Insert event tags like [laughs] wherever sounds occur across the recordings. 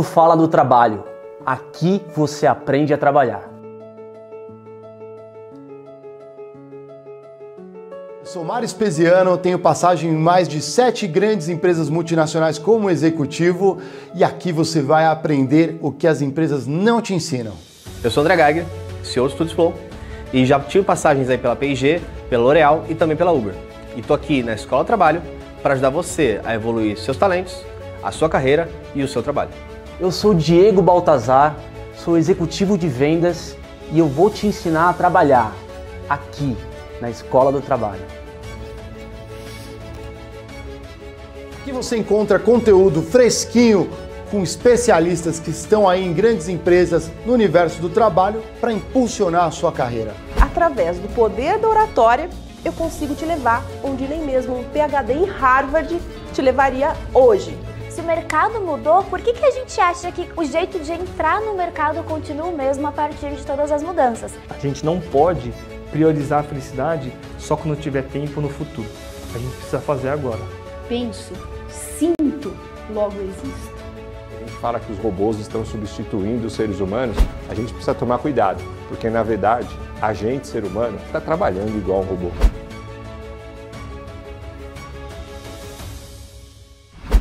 mundo fala do trabalho, aqui você aprende a trabalhar. sou Mário Espesiano, tenho passagem em mais de sete grandes empresas multinacionais como executivo e aqui você vai aprender o que as empresas não te ensinam. Eu sou André Geiger, CEO do Studio Flow e já tive passagens aí pela P&G, pela L'Oréal e também pela Uber. E tô aqui na Escola Trabalho para ajudar você a evoluir seus talentos, a sua carreira e o seu trabalho. Eu sou Diego Baltazar, sou executivo de vendas e eu vou te ensinar a trabalhar aqui na Escola do Trabalho. Aqui você encontra conteúdo fresquinho com especialistas que estão aí em grandes empresas no universo do trabalho para impulsionar a sua carreira. Através do poder da oratória, eu consigo te levar onde nem mesmo um PhD em Harvard te levaria hoje. Se o mercado mudou, por que, que a gente acha que o jeito de entrar no mercado continua o mesmo a partir de todas as mudanças? A gente não pode priorizar a felicidade só quando tiver tempo no futuro. A gente precisa fazer agora. Penso, sinto, logo existo. A gente fala que os robôs estão substituindo os seres humanos, a gente precisa tomar cuidado, porque na verdade a gente, ser humano, está trabalhando igual um robô.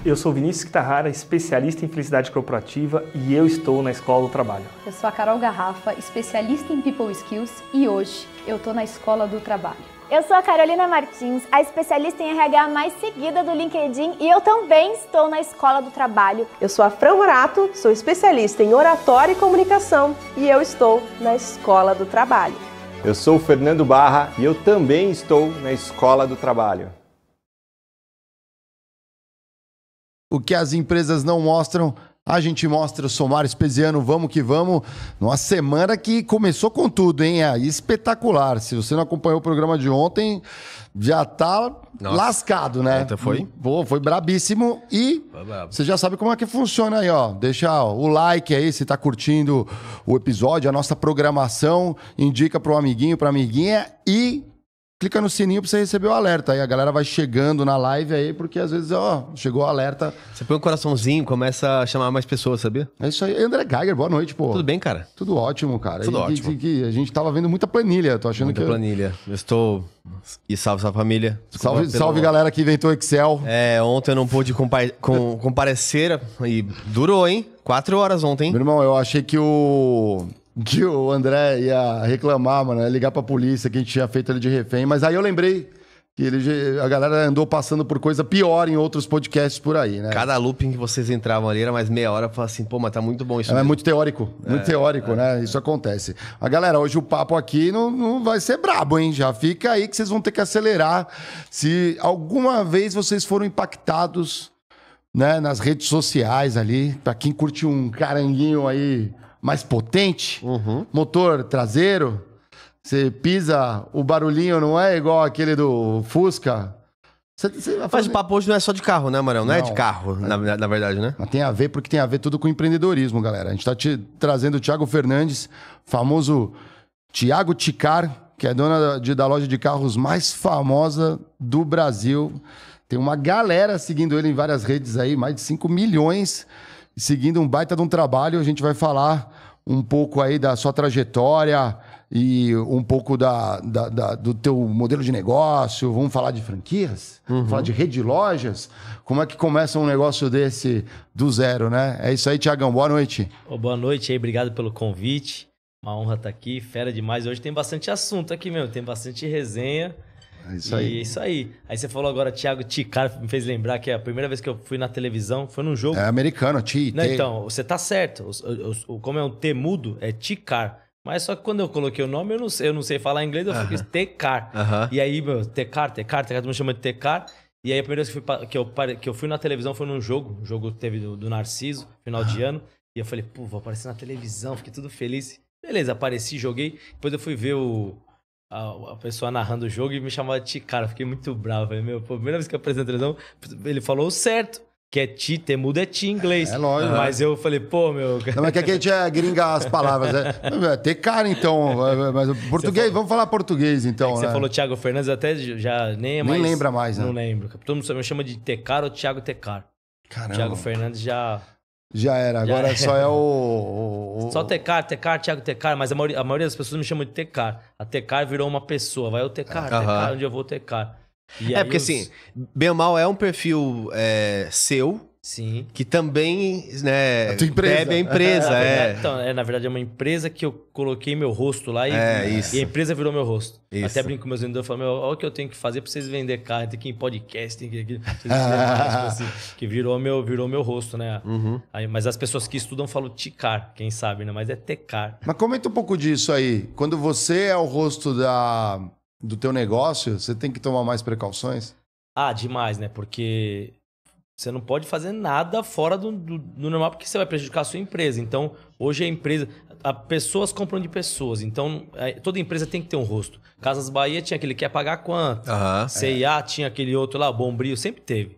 Eu sou Vinícius Quitarrara, especialista em felicidade corporativa e eu estou na Escola do Trabalho. Eu sou a Carol Garrafa, especialista em People Skills e hoje eu estou na Escola do Trabalho. Eu sou a Carolina Martins, a especialista em RH mais seguida do LinkedIn e eu também estou na Escola do Trabalho. Eu sou a Fran Morato, sou especialista em oratório e comunicação e eu estou na Escola do Trabalho. Eu sou o Fernando Barra e eu também estou na Escola do Trabalho. O que as empresas não mostram, a gente mostra. Somar sou Espesiano, vamos que vamos. Numa semana que começou com tudo, hein? É espetacular. Se você não acompanhou o programa de ontem, já tá Nossa. lascado, né? Então foi? foi brabíssimo. E você já sabe como é que funciona aí, ó. Deixa o like aí se tá curtindo o episódio, a nossa programação. Indica pro amiguinho, pra amiguinha. E clica no sininho pra você receber o alerta. Aí a galera vai chegando na live aí, porque às vezes, ó, chegou o alerta. Você põe um coraçãozinho, começa a chamar mais pessoas, sabia? É isso aí. André Geiger, boa noite, pô. Tudo bem, cara? Tudo ótimo, cara. Tudo e, ótimo. Que, a gente tava vendo muita planilha, tô achando muita que... Muita planilha. Eu estou... E salve, salve família. Desculpa salve, pelo... salve galera que inventou Excel. É, ontem eu não pude compa... com... comparecer e durou, hein? Quatro horas ontem. Meu irmão, eu achei que o que o André ia reclamar, mano, ia ligar pra polícia que a gente tinha feito ele de refém. Mas aí eu lembrei que ele, a galera andou passando por coisa pior em outros podcasts por aí, né? Cada looping que vocês entravam ali era mais meia hora, falava assim, pô, mas tá muito bom isso. É, mesmo. muito teórico, muito é, teórico, é, né? É. Isso acontece. A galera, hoje o papo aqui não, não vai ser brabo, hein? Já fica aí que vocês vão ter que acelerar. Se alguma vez vocês foram impactados, né, nas redes sociais ali, pra quem curte um caranguinho aí mais potente, uhum. motor traseiro, você pisa, o barulhinho não é igual aquele do Fusca. Você, você fazer... Mas o papo hoje não é só de carro, né, Marão? Não, não é de carro, é. na, na, verdade, né? Mas tem a ver, porque tem a ver tudo com empreendedorismo, galera. A gente tá te trazendo o Thiago Fernandes, famoso Thiago Ticar, que é dona de, da loja de carros mais famosa do Brasil. Tem uma galera seguindo ele em várias redes aí, mais de 5 milhões seguindo um baita de um trabalho. A gente vai falar um pouco aí da sua trajetória e um pouco da, da, da do teu modelo de negócio. Vamos falar de franquias, uhum. falar de rede de lojas. Como é que começa um negócio desse do zero, né? É isso aí, Tiagão. Boa noite. Oh, boa noite aí, obrigado pelo convite. Uma honra estar aqui, fera demais. Hoje tem bastante assunto aqui mesmo, tem bastante resenha. É isso aí. E é isso aí. Aí você falou agora, Thiago Ticar, me fez lembrar que a primeira vez que eu fui na televisão foi num jogo. É americano, Ti. Não, então, você tá certo. O, como é um T mudo, é Ticar. Mas só que quando eu coloquei o nome, eu não, eu não sei falar inglês, eu uh -huh. fiquei Tecar. Uh -huh. E aí, meu, Tecar, Tecar, Tecar, todo mundo chama de Tecar. E aí a primeira vez que, fui, que, eu, que eu fui na televisão foi num jogo, um jogo que teve do, do Narciso, final uh -huh. de ano. E eu falei, pô, vou aparecer na televisão, fiquei tudo feliz. Beleza, apareci, joguei. Depois eu fui ver o, a, pessoa narrando o jogo e me chamava de Cara, fiquei muito bravo. meu, primeira vez que eu apresentei televisão, ele falou certo. Que é ti, temudo é ti em inglês. É, é lógico. Mas né? eu falei, pô, meu. [laughs] Não, mas que a gente é gringa as palavras. É, né? [laughs] ter cara, então. É, mas português, falou... vamos falar português, então. É né? Você falou Thiago Fernandes, até já nem é mais. Nem lembra mais, né? Não lembro. Todo mundo me chama de Tecar ou Thiago Tecar. Caramba. Thiago Fernandes já. Já era, agora Já era. só é o, o. Só Tecar, Tecar, Thiago Tecar, mas a maioria, a maioria, das pessoas me chamam de Tecar. A Tecar virou uma pessoa, vai o Tecar, ah, Tecar, onde eu vou Tecar. E é, porque os... assim, bem ou mal é um perfil é, seu, Sim. Que também, né, a bebe a empresa. [laughs] é. Então, é, na verdade, é uma empresa que eu coloquei meu rosto lá e, é, isso. e a empresa virou meu rosto. Isso. Até brinco com meus vendedores e falo, olha o que eu tenho que fazer pra vocês vender carro, tem que ir em podcast, tem que vocês assim, [laughs] Que virou meu, virou meu rosto, né? Uhum. Aí, mas as pessoas que estudam falam ticar, quem sabe, né? Mas é tecar. Mas comenta um pouco disso aí. Quando você é o rosto da, do teu negócio, você tem que tomar mais precauções? Ah, demais, né? Porque você não pode fazer nada fora do, do, do, normal porque você vai prejudicar a sua empresa. Então, hoje a empresa. A, pessoas compram de pessoas. Então, é, toda empresa tem que ter um rosto. Casas Bahia tinha aquele que ia pagar quanto. Uhum, CIA é. tinha aquele outro lá, Bombril, sempre teve.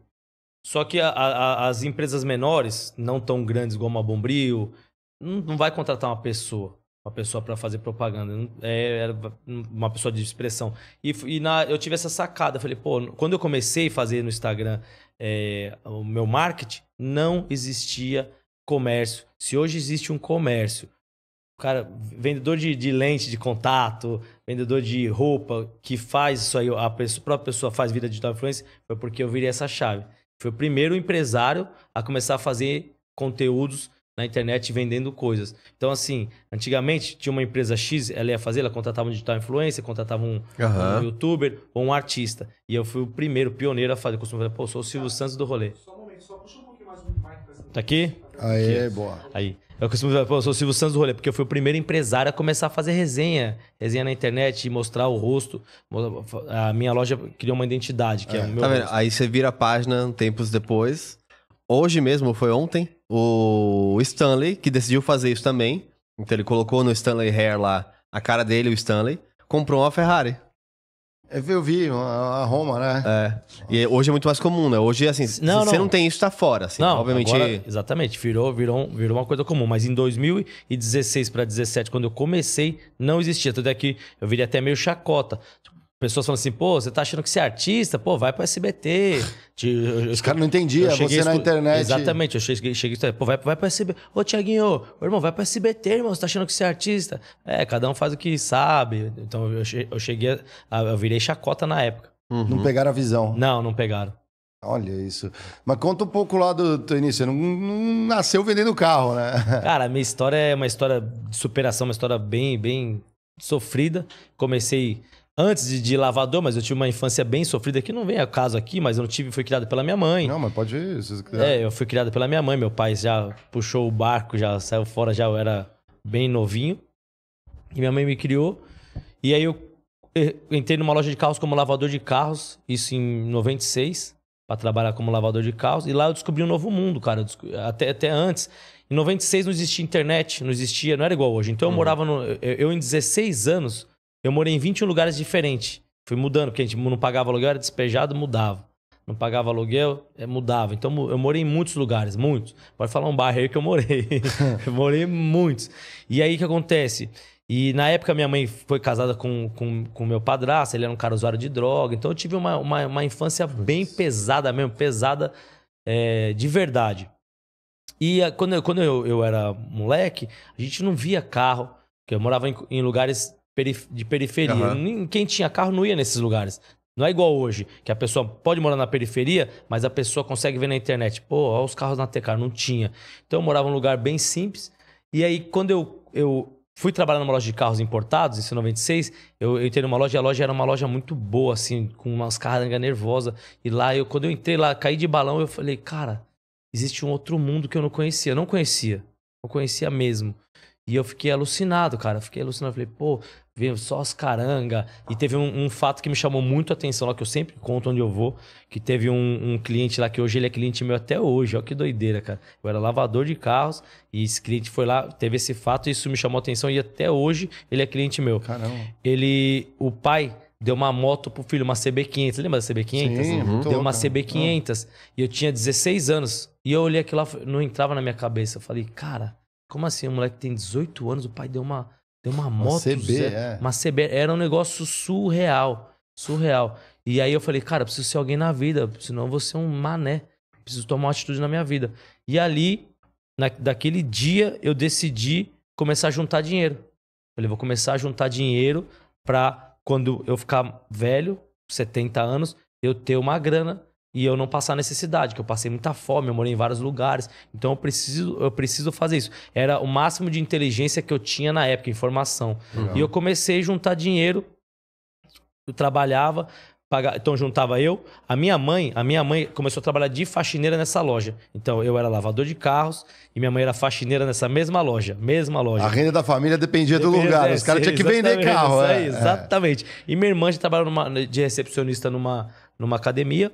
Só que a, a, as empresas menores, não tão grandes como a Bombril, não, não vai contratar uma pessoa. Uma pessoa para fazer propaganda. é, era uma pessoa de expressão. E, e na, eu tive essa sacada. Falei, pô, quando eu comecei a fazer no Instagram é, o meu marketing, não existia comércio. Se hoje existe um comércio, cara, vendedor de, de lente de contato, vendedor de roupa, que faz isso aí, a, pessoa, a própria pessoa faz vida digital influencer, foi porque eu virei essa chave. Foi o primeiro empresário a começar a fazer conteúdos na internet vendendo coisas. Então, assim, antigamente tinha uma empresa X, ela ia fazer, ela contratava um digital influencer, contratava um, uhum. um youtuber ou um artista. E eu fui o primeiro, pioneiro a fazer. Eu costumo falar, pô, sou o Silvio Santos do rolê. Só um momento, só puxa um pouquinho mais o mic Tá aqui? Aí, boa. Aí. Eu costumo falar, pô, sou o Silvio Santos do rolê, porque eu fui o primeiro empresário a começar a fazer resenha, resenha na internet, mostrar o rosto. A minha loja criou uma identidade, que é, é o meu. Tá vendo? Rosto. Aí você vira a página tempos depois. Hoje mesmo, foi ontem, o Stanley, que decidiu fazer isso também. Então ele colocou no Stanley Hair lá a cara dele, o Stanley, comprou uma Ferrari. É, eu vi, a Roma, né? É. E hoje é muito mais comum, né? Hoje, assim, não, se você não tem isso, tá fora. Assim, não, obviamente. Agora, exatamente, virou, virou, virou uma coisa comum. Mas em 2016 para 2017, quando eu comecei, não existia. Tudo é que eu viria até meio chacota. Pessoas falam assim, pô, você tá achando que você é artista? Pô, vai pro SBT. Os [laughs] caras não entendiam, você expo... na internet. Exatamente, eu cheguei, cheguei pô, vai, vai pro SBT. Ô, Tiaguinho, ô, irmão, vai pro SBT, irmão, você tá achando que você é artista? É, cada um faz o que sabe. Então eu cheguei, eu virei chacota na época. Uhum. Não pegaram a visão. Não, não pegaram. Olha isso. Mas conta um pouco lá do teu início. Você não, não nasceu vendendo carro, né? [laughs] Cara, a minha história é uma história de superação, uma história bem, bem sofrida. Comecei antes de, de lavador, mas eu tive uma infância bem sofrida, que não vem a caso aqui, mas eu não tive, fui criado pela minha mãe. Não, mas pode ir, se quiser. É, eu fui criado pela minha mãe, meu pai já puxou o barco, já saiu fora, já eu era bem novinho. E minha mãe me criou. E aí eu, eh, entrei numa loja de carros como lavador de carros, isso em 96, para trabalhar como lavador de carros. E lá eu descobri um novo mundo, cara, até, até antes. Em 96 não existia internet, não existia, não era igual hoje. Então eu uhum. morava no. Eu, eu, em 16 anos, eu morei em 21 lugares diferentes. Fui mudando, porque a gente não pagava aluguel, era despejado, mudava. Não pagava aluguel, é, mudava. Então eu morei em muitos lugares, muitos. Pode falar um bairro aí que eu morei. [laughs] [laughs] eu morei em muitos. E aí o que acontece? E na época minha mãe foi casada com, com, com meu padrasto, ele era um cara usuário de droga. Então eu tive uma, uma, uma infância bem pesada mesmo, pesada é, de verdade. E a, quando, eu, quando eu, eu era moleque, a gente não via carro. Porque eu morava em, em lugares perif de periferia. Uhum. Quem tinha carro não ia nesses lugares. Não é igual hoje, que a pessoa pode morar na periferia, mas a pessoa consegue ver na internet. Pô, olha os carros na TK, não tinha. Então eu morava num lugar bem simples. E aí, quando eu, eu fui trabalhar numa loja de carros importados, em 96, eu, eu entrei numa loja e a loja era uma loja muito boa, assim, com umas carrangas nervosas. E lá, eu, quando eu entrei lá, caí de balão, eu falei, cara, existe um outro mundo que eu não conhecia. Eu não conhecia. Não conhecia mesmo. E eu fiquei alucinado, cara. Fiquei alucinado. Falei, pô, veio só as caranga. E teve um, um, fato que me chamou muito a atenção lá, que eu sempre conto onde eu vou. Que teve um, um, cliente lá, que hoje ele é cliente meu até hoje. Olha que doideira, cara. Eu era lavador de carros e esse cliente foi lá, teve esse fato e isso me chamou a atenção. E até hoje ele é cliente meu. Caramba. Ele, o pai deu uma moto pro filho, uma CB500. Lembra da CB500? Sim, uhum. Deu uma CB500. Uhum. Ah. E eu tinha 16 anos. E eu olhei aquilo lá, não entrava na minha cabeça. Eu falei, cara como assim? O moleque tem 18 anos, o pai deu uma, deu uma, uma moto. CB, é. Uma CB. Era um negócio surreal. Surreal. E aí eu falei, cara, preciso ser alguém na vida, senão eu vou ser um mané. Preciso tomar uma atitude na minha vida. E ali, na, daquele dia, eu decidi começar a juntar dinheiro. Falei, vou começar a juntar dinheiro pra quando eu ficar velho, 70 anos, eu ter uma grana e eu não passar necessidade, que eu passei muita fome, eu morei em vários lugares. Então eu preciso, eu preciso fazer isso. Era o máximo de inteligência que eu tinha na época, informação. E eu comecei a juntar dinheiro, eu trabalhava, pagava, então juntava eu, a minha mãe, a minha mãe começou a trabalhar de faxineira nessa loja. Então eu era lavador de carros e minha mãe era faxineira nessa mesma loja, mesma loja. A renda da família dependia, dependia do lugar, os caras tinham que vender carro, é, é, Exatamente. E minha irmã já trabalhava numa, de recepcionista numa numa academia.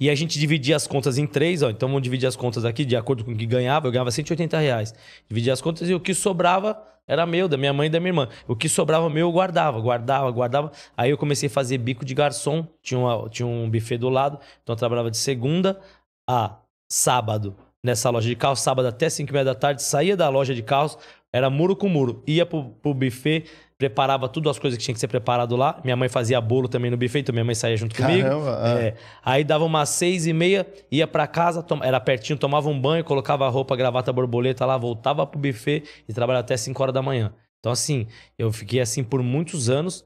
E a gente dividia as contas em três, ó, então vamos dividir as contas aqui de acordo com o que ganhava. Eu ganhava 180 reais. Dividia as contas e o que sobrava era meu, da minha mãe e da minha irmã. O que sobrava meu eu guardava, guardava, guardava. Aí eu comecei a fazer bico de garçom. Tinha, uma, tinha um buffet do lado, então eu trabalhava de segunda a sábado nessa loja de carros, sábado até 5 e meia da tarde, saía da loja de carros, era muro com muro, ia pro, pro buffet preparava tudo as coisas que tinha que ser preparado lá. Minha mãe fazia bolo também no buffet, então minha mãe saía junto Caramba, comigo. Ah. É. Aí dava umas seis e meia, ia para casa, tom... era pertinho, tomava um banho, colocava a roupa, gravata, borboleta lá, voltava pro buffet e trabalhava até cinco horas da manhã. Então, assim, eu fiquei assim por muitos anos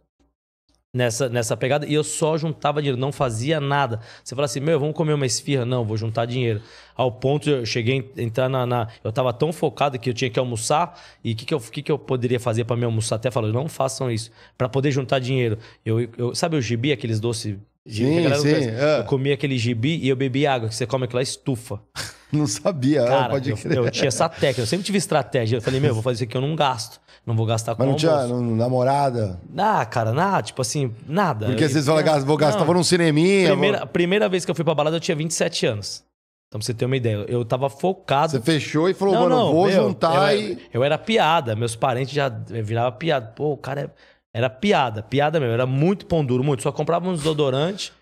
nessa, nessa pegada e eu só juntava dinheiro, não fazia nada. Você fala assim, meu, vamos comer uma esfirra? Não, vou juntar dinheiro. Ao ponto de eu cheguei a entrar na, na Eu tava tão focado que eu tinha que almoçar e o que, que, eu, que, que eu poderia fazer para me almoçar? Até falou, não façam isso, para poder juntar dinheiro. Eu, eu, sabe o gibi, aqueles doces. Sim, sim, é. aquele gibi e eu bebi água, que você come aquela estufa. [laughs] Não sabia, ah, Cara, pode eu, crer. Eu tinha essa técnica, eu sempre tive estratégia. Eu falei, meu, vou fazer isso aqui, eu não gasto. Não vou gastar com Mas não tinha não, namorada? Ah, cara, nada, tipo assim, nada. Porque às vezes eu falava, vou gastar, vou num cineminha. Primeira, vou... primeira vez que eu fui pra balada, eu tinha 27 anos. Então, pra você ter uma ideia, eu tava focado. Você fechou e falou, não, mano, não, vou meu, juntar eu, e. Eu era piada, meus parentes já viravam piada. Pô, o cara era piada, piada mesmo, era muito pão duro, muito. Só comprava uns odorantes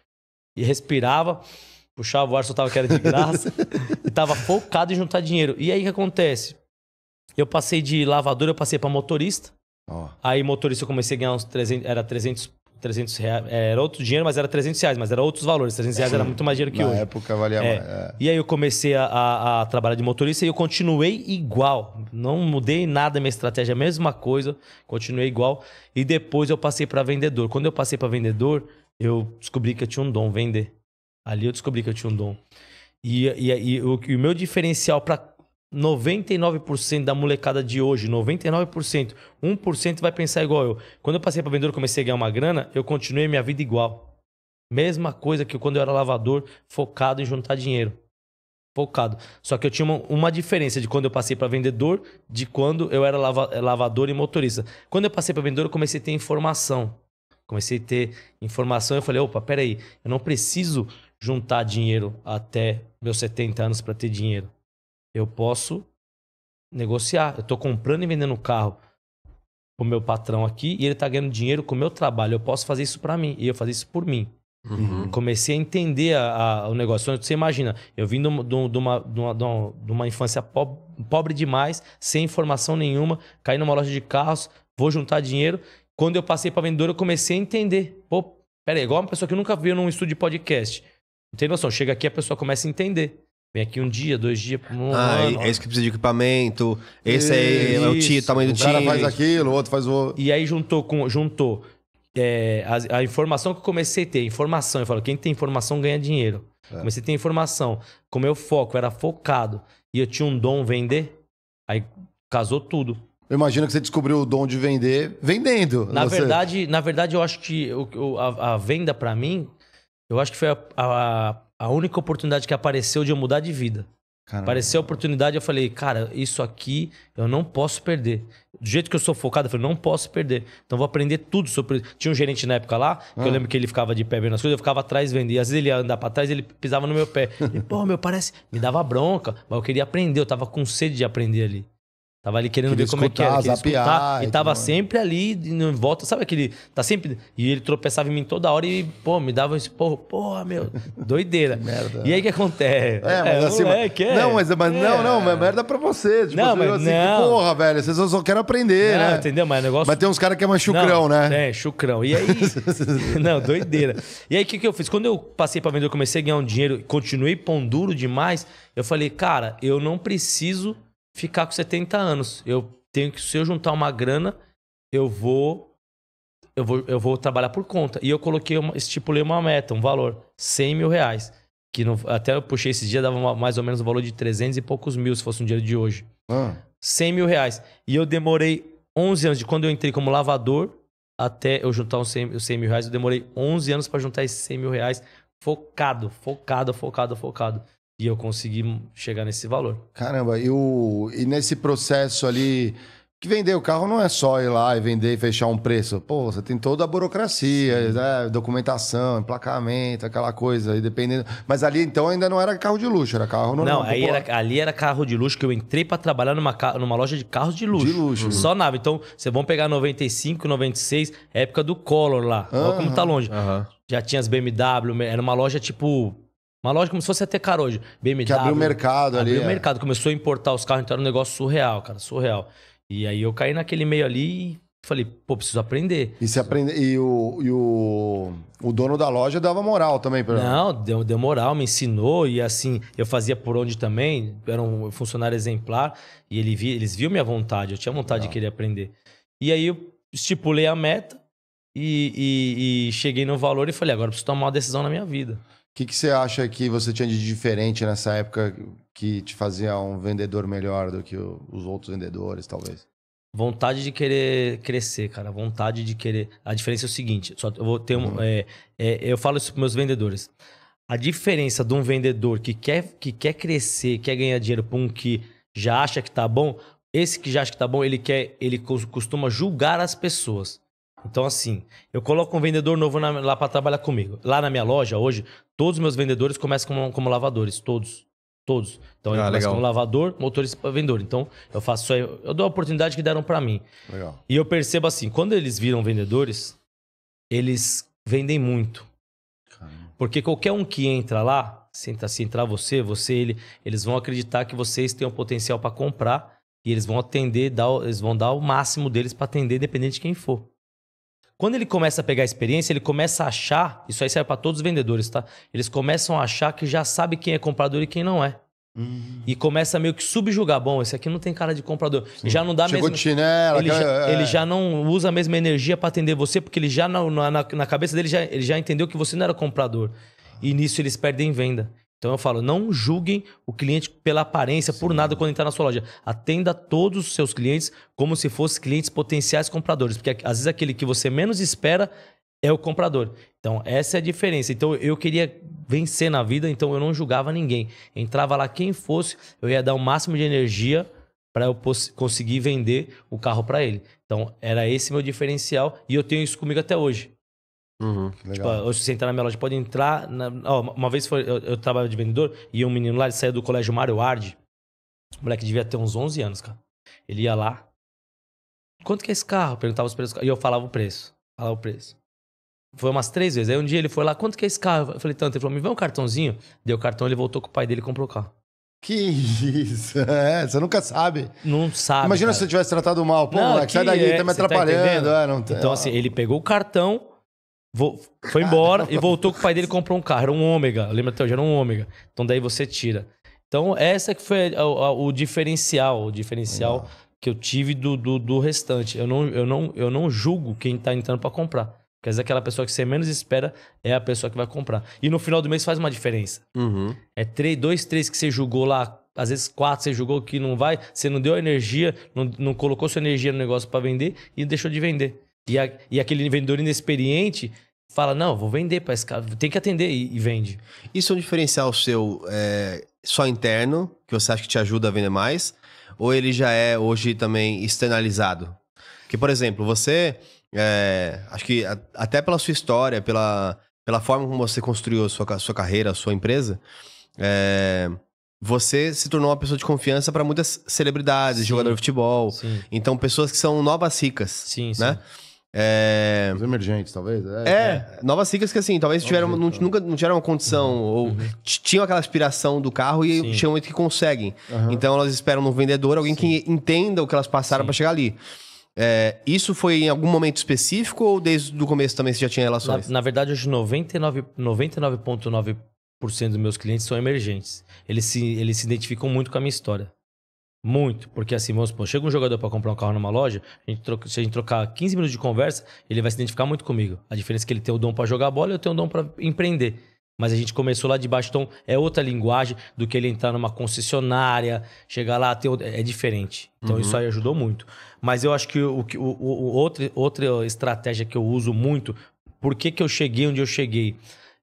e respirava, puxava o ar, soltava que era de graça. [laughs] e tava focado em juntar dinheiro. E aí o que acontece? Eu passei de lavador, eu passei para motorista. Oh. Aí motorista eu comecei a ganhar uns 300, era 300, 300 reais, era outro dinheiro, mas era 300 reais, mas era outros valores, 300 reais Sim. era muito mais dinheiro que Na hoje. Na época valia é. mais. É. E aí eu comecei a, a, a, trabalhar de motorista e eu continuei igual, não mudei nada minha estratégia, é a mesma coisa, continuei igual. E depois eu passei para vendedor. Quando eu passei para vendedor, eu descobri que eu tinha um dom, vender. Ali eu descobri que eu tinha um dom. E, e, e, o, e o meu diferencial para 99% da molecada de hoje, 99%, 1% vai pensar igual eu. Quando eu passei para vendedor, comecei a ganhar uma grana, eu continuei minha vida igual. Mesma coisa que quando eu era lavador, focado em juntar dinheiro. Focado. Só que eu tinha uma, uma diferença de quando eu passei para vendedor, de quando eu era lava, lavador e motorista. Quando eu passei para vendedor, eu comecei a ter informação. Comecei a ter informação. Eu falei: opa, peraí, eu não preciso juntar dinheiro até meus 70 anos para ter dinheiro eu posso negociar. Eu estou comprando e vendendo carro o meu patrão aqui e ele está ganhando dinheiro com o meu trabalho. Eu posso fazer isso para mim e eu fazer isso por mim. Uhum. uhum. Comecei a entender a, a, o negócio. Você imagina, eu vim de, uma, de, uma, de, uma, de uma infância pobre, pobre demais, sem informação nenhuma, caí numa loja de carros, vou juntar dinheiro. Quando eu passei para vendedor, eu comecei a entender. Pô, peraí, igual uma pessoa que nunca viu num estúdio de podcast. Não tem noção, chega aqui a pessoa começa a entender. Vem aqui um dia, dois dias, um ah, ano. é isso que precisa de equipamento, esse é, é o tio tamanho do time. O cara faz aquilo, o outro faz o... E aí juntou com... Juntou é, a, a, informação que eu comecei a ter, informação. Eu falo, quem tem informação ganha dinheiro. É. Comecei a ter informação. Como meu foco era focado e eu tinha um dom vender, aí casou tudo. Eu imagino que você descobriu o dom de vender vendendo. Na você... verdade, na verdade eu acho que a, a, venda para mim, eu acho que foi a, a a única oportunidade que apareceu de eu mudar de vida. Caramba. Apareceu a oportunidade, eu falei, cara, isso aqui eu não posso perder. Do jeito que eu sou focado, eu falei, não posso perder. Então vou aprender tudo sobre. Tinha um gerente na época lá, que ah. eu lembro que ele ficava de pé vendo as coisas, eu ficava atrás vendo. E às vezes ele ia andar pra trás ele pisava no meu pé. [laughs] E, Pô, meu, parece. Me dava bronca, mas eu queria aprender, eu tava com sede de aprender ali. Tava ali querendo queria ver como é que era, queria zapear, escutar, e tava sempre ali em volta, sabe aquele, tá sempre, e ele tropeçava em mim toda hora e, pô, me dava esse porra, porra, meu, [laughs] doideira. merda. E aí que acontece? É, mas é, assim, é, não, mas, mas é. não, não, mas merda pra você, tipo, não, você, mas, assim, não. Que, porra, velho, vocês só querem aprender, não, né? entendeu? Mas negócio Mas tem uns caras que é mais chucrão, não, né? É, chucrão. E aí [laughs] Não, doideira. E aí o que que eu fiz? Quando eu passei para vender, eu comecei a ganhar um dinheiro, continuei pão duro demais, eu falei, cara, eu não preciso ficar com 70 anos. Eu tenho que, se eu juntar uma grana, eu vou. Eu vou, eu vou trabalhar por conta. E eu coloquei, uma, estipulei uma meta, um valor, 100 mil reais. Que não, até eu puxei esse dia, dava uma, mais ou menos o um valor de 300 e poucos mil, se fosse um dia de hoje. Ah. 100 mil reais. E eu demorei 11 anos, de quando eu entrei como lavador até eu juntar os 100, 100 mil reais, eu demorei 11 anos para juntar esses 100 mil reais focado, focado, focado, focado e eu consegui chegar nesse valor. Caramba, e, o, e nesse processo ali, que vender o carro não é só ir lá e vender e fechar um preço. Pô, você tem toda a burocracia, né? documentação, emplacamento, aquela coisa, e dependendo. Mas ali então ainda não era carro de luxo, era carro normal. Não, não aí era, ali era carro de luxo que eu entrei para trabalhar numa, numa loja de carros de luxo. De luxo. Só nave. Então, vocês vão pegar 95, 96, época do Collor lá. Uhum. Olha como tá longe. Uhum. Já tinha as BMW, era uma loja tipo uma loja como se fosse a Tecar hoje. BMW. Que abriu o mercado abriu ali. Abriu o é. mercado. Começou a importar os carros, então era um negócio surreal, cara. Surreal. E aí eu caí naquele meio ali e falei, pô, preciso aprender. E, se aprende... e, o, e o, o dono da loja dava moral também pra Não, deu, deu moral, me ensinou. E assim, eu fazia por onde também. Era um funcionário exemplar. E ele vi eles viu minha vontade. Eu tinha vontade Não. de querer aprender. E aí eu estipulei a meta. E, e, e cheguei no valor e falei, agora preciso tomar uma decisão na minha vida que, que você acha que você tinha de diferente nessa época que te fazia um vendedor melhor do que o, os outros vendedores, talvez? Vontade de querer crescer, cara. Vontade de querer. A diferença é o seguinte: só eu vou ter um, uhum. é, é, eu falo isso para meus vendedores. A diferença de um vendedor que quer, que quer crescer, quer ganhar dinheiro, para um que já acha que tá bom, esse que já acha que tá bom, ele quer, ele costuma julgar as pessoas. Então, assim, eu coloco um vendedor novo na, lá para trabalhar comigo. Lá na minha loja, hoje, Todos os meus vendedores começam como, como lavadores, todos. Todos. Então ah, começam como lavador, motorista, vendedor. Então eu faço só. Eu dou a oportunidade que deram para mim. Legal. E eu percebo assim: quando eles viram vendedores, eles vendem muito. Caramba. Porque qualquer um que entra lá, se, se entrar você, você, ele, eles vão acreditar que vocês têm o potencial para comprar e eles vão atender, dar, eles vão dar o máximo deles para atender, independente de quem for. Quando ele começa a pegar experiência, ele começa a achar, isso aí serve para todos os vendedores, tá? Eles começam a achar que já sabe quem é comprador e quem não é. Uhum. E começa meio que subjugar. Bom, esse aqui não tem cara de comprador. Sim. Já não dá Chegou mesmo. De chinela, ele, já, é. ele já não usa a mesma energia para atender você, porque ele já na, na, na cabeça dele já, ele já entendeu que você não era comprador. E nisso eles perdem venda. Então eu falo, não julguem o cliente pela aparência, Sim. por nada quando entrar na sua loja. Atenda todos os seus clientes como se fossem clientes potenciais compradores, porque às vezes aquele que você menos espera é o comprador. Então essa é a diferença. Então eu queria vencer na vida, então eu não julgava ninguém. Entrava lá quem fosse, eu ia dar o máximo de energia para eu conseguir vender o carro para ele. Então era esse meu diferencial e eu tenho isso comigo até hoje. Uhum. Tipo, hoje você entrar na minha loja, pode entrar. Na... uma vez foi, eu, eu trabalhava de vendedor e um menino lá, ele saía do colégio Mário Arde. O moleque devia ter uns 11 anos, cara. Ele ia lá. Quanto que é esse carro? Perguntava os preços. E eu falava o preço. Falava o preço. Foi umas três vezes. Aí um dia ele foi lá, quanto que é esse carro? Eu falei, tanto. Ele falou, me vê um cartãozinho. Deu o cartão, ele voltou com o pai dele e comprou o carro. Que isso, [laughs] é, você nunca sabe. Não sabe. Imagina cara. se você tivesse tratado mal. Pô, não, moleque, sai daí, é, tá me tá atrapalhando. Tá é, não, então, ó. assim, ele pegou o cartão, foi embora Caramba. e voltou com o pai dele comprou um carro, era um ômega. Lembra até hoje, era um ômega. Então daí você tira. Então, essa que foi a, a, o diferencial, o diferencial que eu tive do, do, do, restante. Eu não, eu, não, eu não julgo quem tá entrando para comprar. Quer dizer, aquela pessoa que você menos espera é a pessoa que vai comprar. E no final do mês faz uma diferença. Uhum. É três, dois, três que você julgou lá, às vezes quatro, você julgou que não vai, você não deu energia, não, não colocou sua energia no negócio para vender e deixou de vender. E, a, e aquele vendedor inexperiente fala, não, vou vender para esse cara, tem que atender e, e, vende. Isso é um diferencial seu é, só interno, que você acha que te ajuda a vender mais, ou ele já é hoje também externalizado? que por exemplo, você, é, acho que a, até pela sua história, pela, pela forma como você construiu a sua, a sua carreira, a sua empresa, é, você se tornou uma pessoa de confiança para muitas celebridades, jogadores de futebol. Sim. Então, pessoas que são novas ricas, sim, né? Sim. É... Os emergentes, talvez. É, é, é. novas siglas que assim, talvez tiveram, jeito, não, é. nunca não tiveram uma condição, uhum. ou uhum. tinham aquela aspiração do carro e chegam um que conseguem. Uhum. Então elas esperam no vendedor, alguém Sim. que entenda o que elas passaram para chegar ali. É, isso foi em algum momento específico ou desde o começo também você já tinha relações? Na, na verdade, hoje 99,9% 99 dos meus clientes são emergentes. Eles se, eles se identificam muito com a minha história. Muito, porque assim, vamos supor, chega um jogador para comprar um carro numa loja, a gente troca, se a gente trocar 15 minutos de conversa, ele vai se identificar muito comigo. A diferença é que ele tem o dom para jogar bola e eu tenho o dom para empreender. Mas a gente começou lá de baixo, então é outra linguagem do que ele entrar numa concessionária, chegar lá, ter, é diferente. Então uhum. isso aí ajudou muito. Mas eu acho que o, o, o, outra, outra estratégia que eu uso muito, por que, que eu cheguei onde eu cheguei?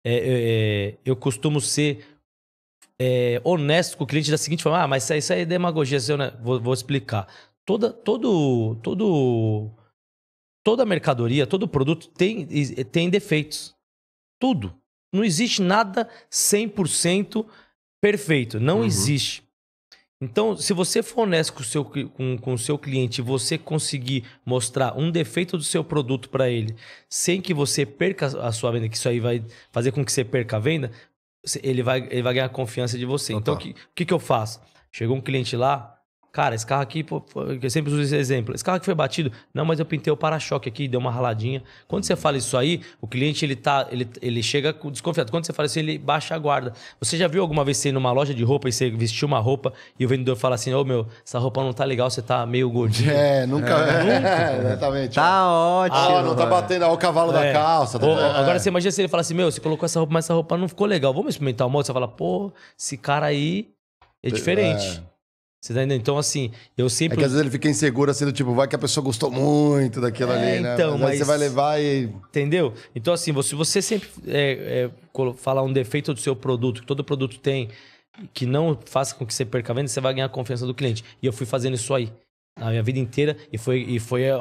É, é, é eu costumo ser é, honesto com o cliente da seguinte forma: ah, mas isso aí é demagogia, né? vou, vou explicar. Toda, todo, todo, toda mercadoria, todo produto tem, tem defeitos. Tudo. Não existe nada 100% perfeito. Não uhum. existe. Então, se você for honesto com o seu, com, com o seu cliente e você conseguir mostrar um defeito do seu produto para ele, sem que você perca a sua venda, que isso aí vai fazer com que você perca a venda, ele vai, ele vai ganhar confiança de você. Então, o que, que, que eu faço? Chegou um cliente lá, Cara, esse carro aqui, pô, eu sempre uso esse exemplo. Esse carro que foi batido, não, mas eu pintei o para-choque aqui, deu uma raladinha. Quando você fala isso aí, o cliente ele tá, ele, ele chega desconfiado. Quando você fala isso, ele baixa a guarda. Você já viu alguma vez você ir numa loja de roupa e você vestir uma roupa e o vendedor fala assim: "Ô, oh, meu, essa roupa não tá legal, você tá meio gordinho". É, nunca, é, nunca, [laughs] é exatamente. Tá ó. Ah, ótimo. Ah, não tá batendo ó, é o cavalo é. da calça. Tá... agora é. você imagina se ele fala assim: "Meu, você colocou essa roupa, mas essa roupa não ficou legal. Vamos experimentar o modo". Você fala: "Pô, esse cara aí é diferente". É. Você tá entendendo? Então, assim, eu sempre. É que às vezes ele fica inseguro, assim, do tipo, vai que a pessoa gostou muito daquilo é, ali, né? Então, mas, mas, você vai levar e. Entendeu? Então, assim, se você sempre é, é, falar um defeito do seu produto, que todo produto tem, que não faça com que você perca a venda, você vai ganhar a confiança do cliente. E eu fui fazendo isso aí a minha vida inteira e foi, e foi é,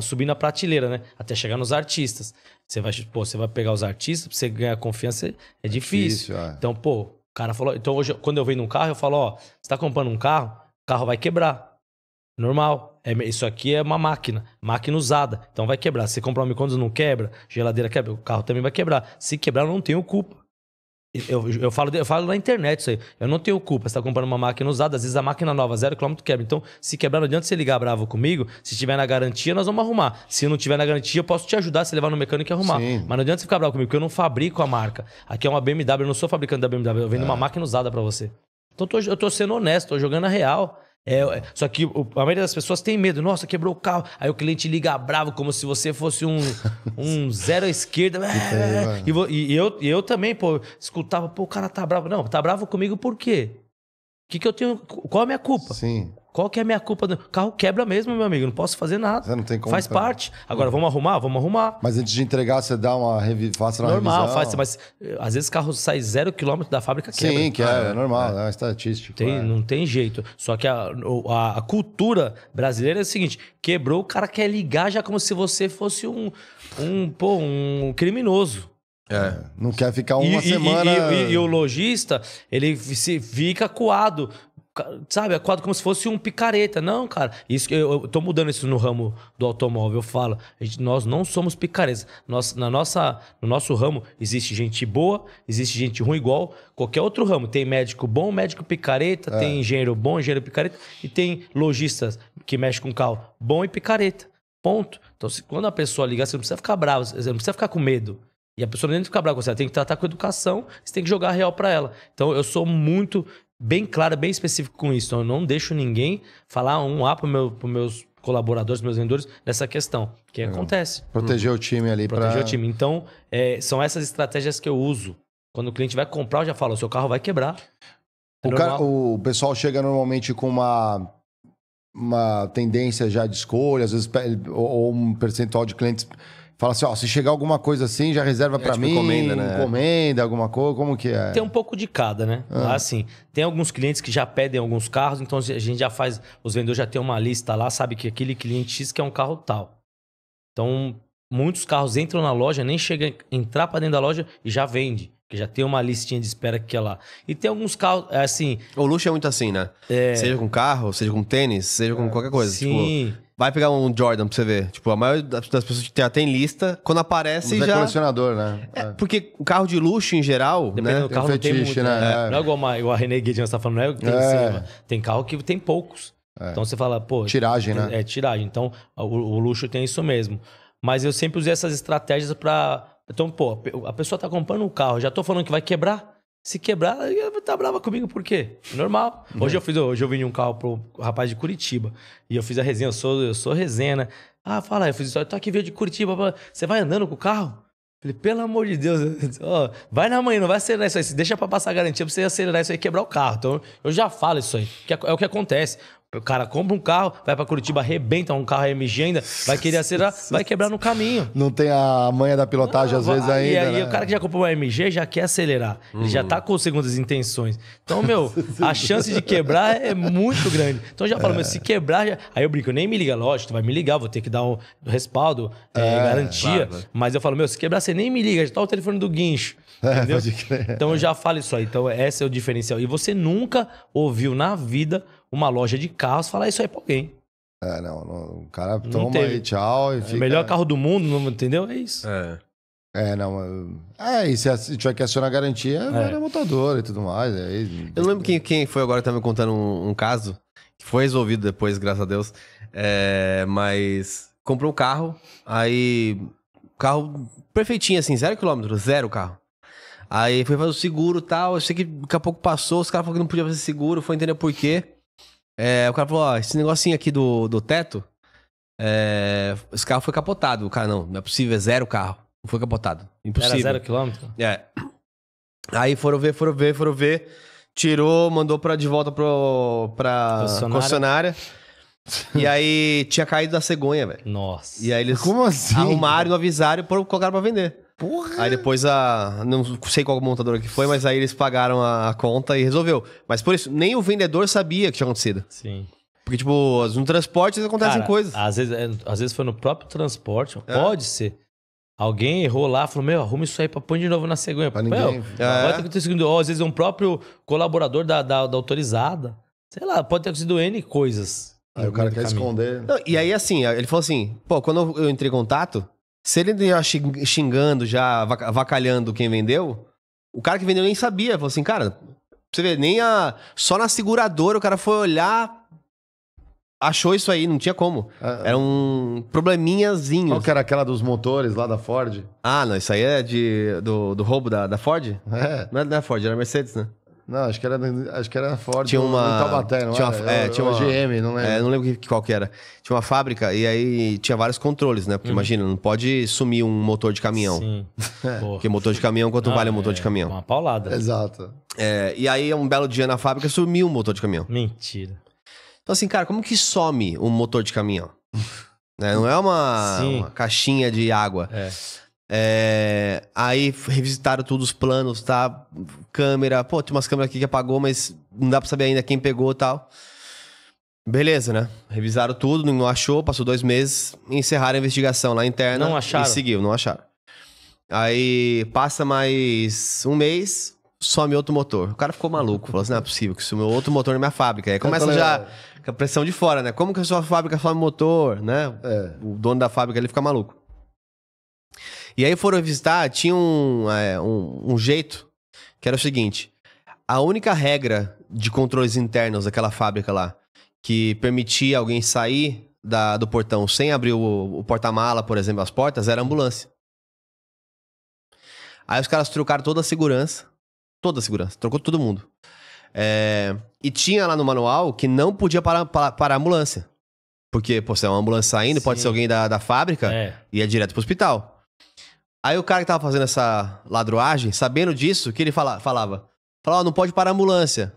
subindo a prateleira, né? Até chegar nos artistas. Você vai, pô, você vai pegar os artistas, pra você ganhar confiança é, é difícil. difícil é. então, pô, o cara falou, então hoje, quando eu vendo um carro, eu falo, ó, você tá comprando um carro, o carro vai quebrar. Normal. É, isso aqui é uma máquina, máquina usada. Então vai quebrar. Se comprar um micro não quebra, geladeira quebra, o carro também vai quebrar. Se quebrar, eu não tenho culpa. Eu, eu, falo, eu falo na internet isso aí. Eu não tenho culpa. Você tá comprando uma máquina usada, às vezes a máquina nova, zero quilômetro quebra. Então, se quebrar, não adianta você ligar bravo comigo. Se tiver na garantia, nós vamos arrumar. Se não tiver na garantia, eu posso te ajudar, se levar no mecânico e arrumar. Sim. Mas não adianta você ficar bravo comigo, porque eu não fabrico a marca. Aqui é uma BMW, eu não sou fabricante da BMW, eu vendo é. uma máquina usada para você. Então, eu tô, eu tô sendo honesto, tô jogando a real. É, é, só que a maioria das pessoas tem medo. Nossa, quebrou o carro. Aí o cliente liga bravo, como se você fosse um, [laughs] um zero à esquerda. É, e, eu, eu também, pô, escutava, pô, o cara tá bravo. Não, tá bravo comigo por quê? Que que eu tenho, qual a minha culpa? Sim. Qual que é a minha culpa? O Carro quebra mesmo, meu amigo. Não posso fazer nada. Você não tem como. Faz cara. parte. Agora, vamos arrumar? Vamos arrumar. Mas antes de entregar, você dá uma, revi... faça uma normal, revisão? Normal, faz. Mas eh, às vezes o carro sai zero quilômetro da fábrica, quebra. Sim, quebra. É, ah, é, é normal. É, é uma estatística. Tem, é. Não tem jeito. Só que a, a, a, cultura brasileira é o seguinte. Quebrou, o cara quer ligar já como se você fosse um, um, pô, um criminoso. É. Não quer ficar uma e, semana. E, e, e o lojista, ele se fica coado sabe, é quadro como se fosse um picareta. Não, cara. Isso eu, eu tô mudando isso no ramo do automóvel. Eu falo, gente, nós não somos picaretas. Nós, na nossa, no nosso ramo existe gente boa, existe gente ruim igual qualquer outro ramo. Tem médico bom, médico picareta, é. tem engenheiro bom, engenheiro picareta e tem lojistas que mexe com carro bom e picareta. Ponto. Então, se, quando a pessoa ligar, você não precisa ficar bravo, você não precisa ficar com medo. E a pessoa nem fica brava com você, ela tem que tratar com educação, você tem que jogar real para ela. Então eu sou muito bem claro, bem específico com isso. Eu não deixo ninguém falar um A para meu, os meus colaboradores, meus vendedores, nessa questão. Que Legal. acontece. Proteger hum. o time ali. Proteger pra... o time. Então, é, são essas estratégias que eu uso. Quando o cliente vai comprar, eu já falo, o seu carro vai quebrar. o, cara, o pessoal chega normalmente com uma uma tendência já de escolha, às vezes, ou um percentual de clientes Fala assim, ó, se chegar alguma coisa assim, já reserva é, para tipo, mim. Encomenda, né? Encomenda alguma coisa, como que é? Tem um pouco de cada, né? Ah. Assim, tem alguns clientes que já pedem alguns carros, então a gente já faz, os vendedores já tem uma lista lá, sabe que aquele cliente X quer um carro tal. Então, muitos carros entram na loja, nem chega a entrar para dentro da loja e já vende. Que já tem uma listinha de espera que é lá. E tem alguns carros, é assim. O luxo é muito assim, né? É... Seja com carro, seja com tênis, seja com qualquer coisa. Sim. Tipo... Vai pegar um Jordan pra você ver. Tipo, a maioria das pessoas já tem lista. Quando aparece, Mas é já... é colecionador, né? É, é, porque o carro de luxo, em geral, Depende né? do carro, fetiche, é não tem muito, né? né? É. Não é igual uma, igual a Renegade, nós tá falando, não é tem é. Tem carro que tem poucos. É. Então você fala, pô... Tiragem, tem, né? É, tiragem. Então, o, o luxo tem isso mesmo. Mas eu sempre usei essas estratégias para... Então, pô, a pessoa tá comprando um carro, já tô falando que vai quebrar se quebrar, ela vai tá brava comigo, por quê? Normal. Uhum. Hoje eu fiz, hoje eu vendi um carro pro rapaz de Curitiba. E eu fiz a resenha, eu sou, eu sou resenha, né? Ah, fala, eu fiz isso, tô aqui veio de Curitiba. Você vai andando com o carro? Falei, pelo amor de Deus, [laughs] ó, vai na manhã, não vai acelerar isso aí. Deixa pra passar a garantia pra você acelerar isso aí e quebrar o carro. Então, eu já falo isso aí, que é, é o que acontece. O cara compra um carro, vai para Curitiba, arrebenta um carro MG ainda, vai querer acelerar, vai quebrar no caminho. Não tem a manha da pilotagem ah, às vezes ainda. E aí né? o cara que já comprou um MG já quer acelerar. Ele já tá com segundas intenções. Então, meu, a [laughs] chance de quebrar é muito grande. Então já falo, é. se quebrar. Já... Aí eu brinco, nem me liga, lógico, tu vai me ligar, vou ter que dar um respaldo, é, é, garantia. Claro. Né? Mas eu falo, meu, se quebrar, você nem me liga, já tá o telefone do guincho. É, Entendeu? Então eu já falo isso aí. Então, esse é o diferencial. E você nunca ouviu na vida uma loja de carros falar isso aí pra alguém. É, não, não o cara não toma teve. aí, tchau. E é, fica... Melhor carro do mundo, não, entendeu? É isso. É. É, não. É, e se tiver que acionar a garantia, é. era montadora e tudo mais. É, e... Eu não lembro quem, quem foi agora que me contando um, um caso, que foi resolvido depois, graças a Deus. É, mas comprou um carro, aí. Carro perfeitinho, assim, zero quilômetro, zero carro. Aí foi fazer o seguro e tal. Eu sei que daqui a pouco passou, os caras falaram que não podia fazer seguro, foi entender por quê. É, o cara falou, ó, esse negocinho aqui do, do teto, é, esse carro foi capotado. O cara, não, não é possível, é zero carro. Não foi capotado. Impossível. Era zero quilômetro? É. Aí foram ver, foram ver, foram ver. Tirou, mandou pra, de volta pro, pra concessionária. concessionária. E aí tinha caído da cegonha, velho. Nossa. E aí eles Como assim? arrumaram e não avisaram e colocaram pra vender. Porra. Aí depois a. Não sei qual montadora que foi, mas aí eles pagaram a conta e resolveu. Mas por isso, nem o vendedor sabia que tinha acontecido. Sim. Porque, tipo, no transporte acontecem Cara, coisas. Às vezes, é, às vezes foi no próprio transporte. É. Pode ser. Alguém errou lá, falou: Meu, arruma isso aí pra pôr de novo na cegonha. Pra ninguém. Meu, é. Pode ter acontecido. Ou, às vezes é um próprio colaborador da, da, da autorizada. Sei lá, pode ter acontecido N coisas. Aí o cara quer caminho. esconder. Não, e aí, assim, ele falou assim: Pô, quando eu entrei em contato, se ele já xingando, já vacalhando quem vendeu, o cara que vendeu nem sabia. Falou assim, cara, você vê, nem a. Só na seguradora o cara foi olhar, achou isso aí, não tinha como. Ah, ah. Era um probleminhazinho. Qual que era aquela dos motores lá da Ford? Ah, não, isso aí é de, do, do roubo da, da Ford? É. Não é da Ford, era Mercedes, né? Não, acho que era, acho que era Ford tinha uma, Taubaté, não tinha uma, é, tinha uma, GM, é, não lembro. É, não lembro qual que era. Tinha uma fábrica e aí tinha vários controles, né? Porque hum. imagina, não pode sumir um motor de caminhão. Sim. [laughs] É. Porque motor de caminhão, quanto vale um motor é, de caminhão? Uma paulada. Exato. e aí, um belo dia na fábrica, sumiu um motor de caminhão. Mentira. Então assim, cara, como que some um motor de caminhão? [laughs] Né, não é uma, uma caixinha de água. É. É, aí revisitaram todos os planos, tá? Câmera, pô, tem umas câmeras aqui que apagou, mas não dá pra saber ainda quem pegou e tal. Beleza, né? Revisaram tudo, não achou, passou dois meses, encerraram a investigação lá interna. Não acharam. E seguiu, não acharam. Aí passa mais um mês, some outro motor. O cara ficou maluco, falou assim: não é possível que sumiu outro motor na minha fábrica. Aí começa já ah. com a pressão de fora, né? Como que a sua fábrica some motor, né? É. O dono da fábrica ele fica maluco. E aí foram visitar, tinha um, é, um, um jeito, que era o seguinte: a única regra de controles internos daquela fábrica lá, que permitia alguém sair da, do portão sem abrir o, o porta-mala, por exemplo, as portas, era ambulância. Aí os caras trocaram toda a segurança. Toda a segurança, trocou todo mundo. É, e tinha lá no manual que não podia parar, parar, parar a ambulância. Porque, pô, se é uma ambulância saindo, Sim. pode ser alguém da, da fábrica é. e é direto pro hospital. Aí o cara que tava fazendo essa ladruagem, sabendo disso, que ele fala, falava? Falava, oh, não pode parar a ambulância.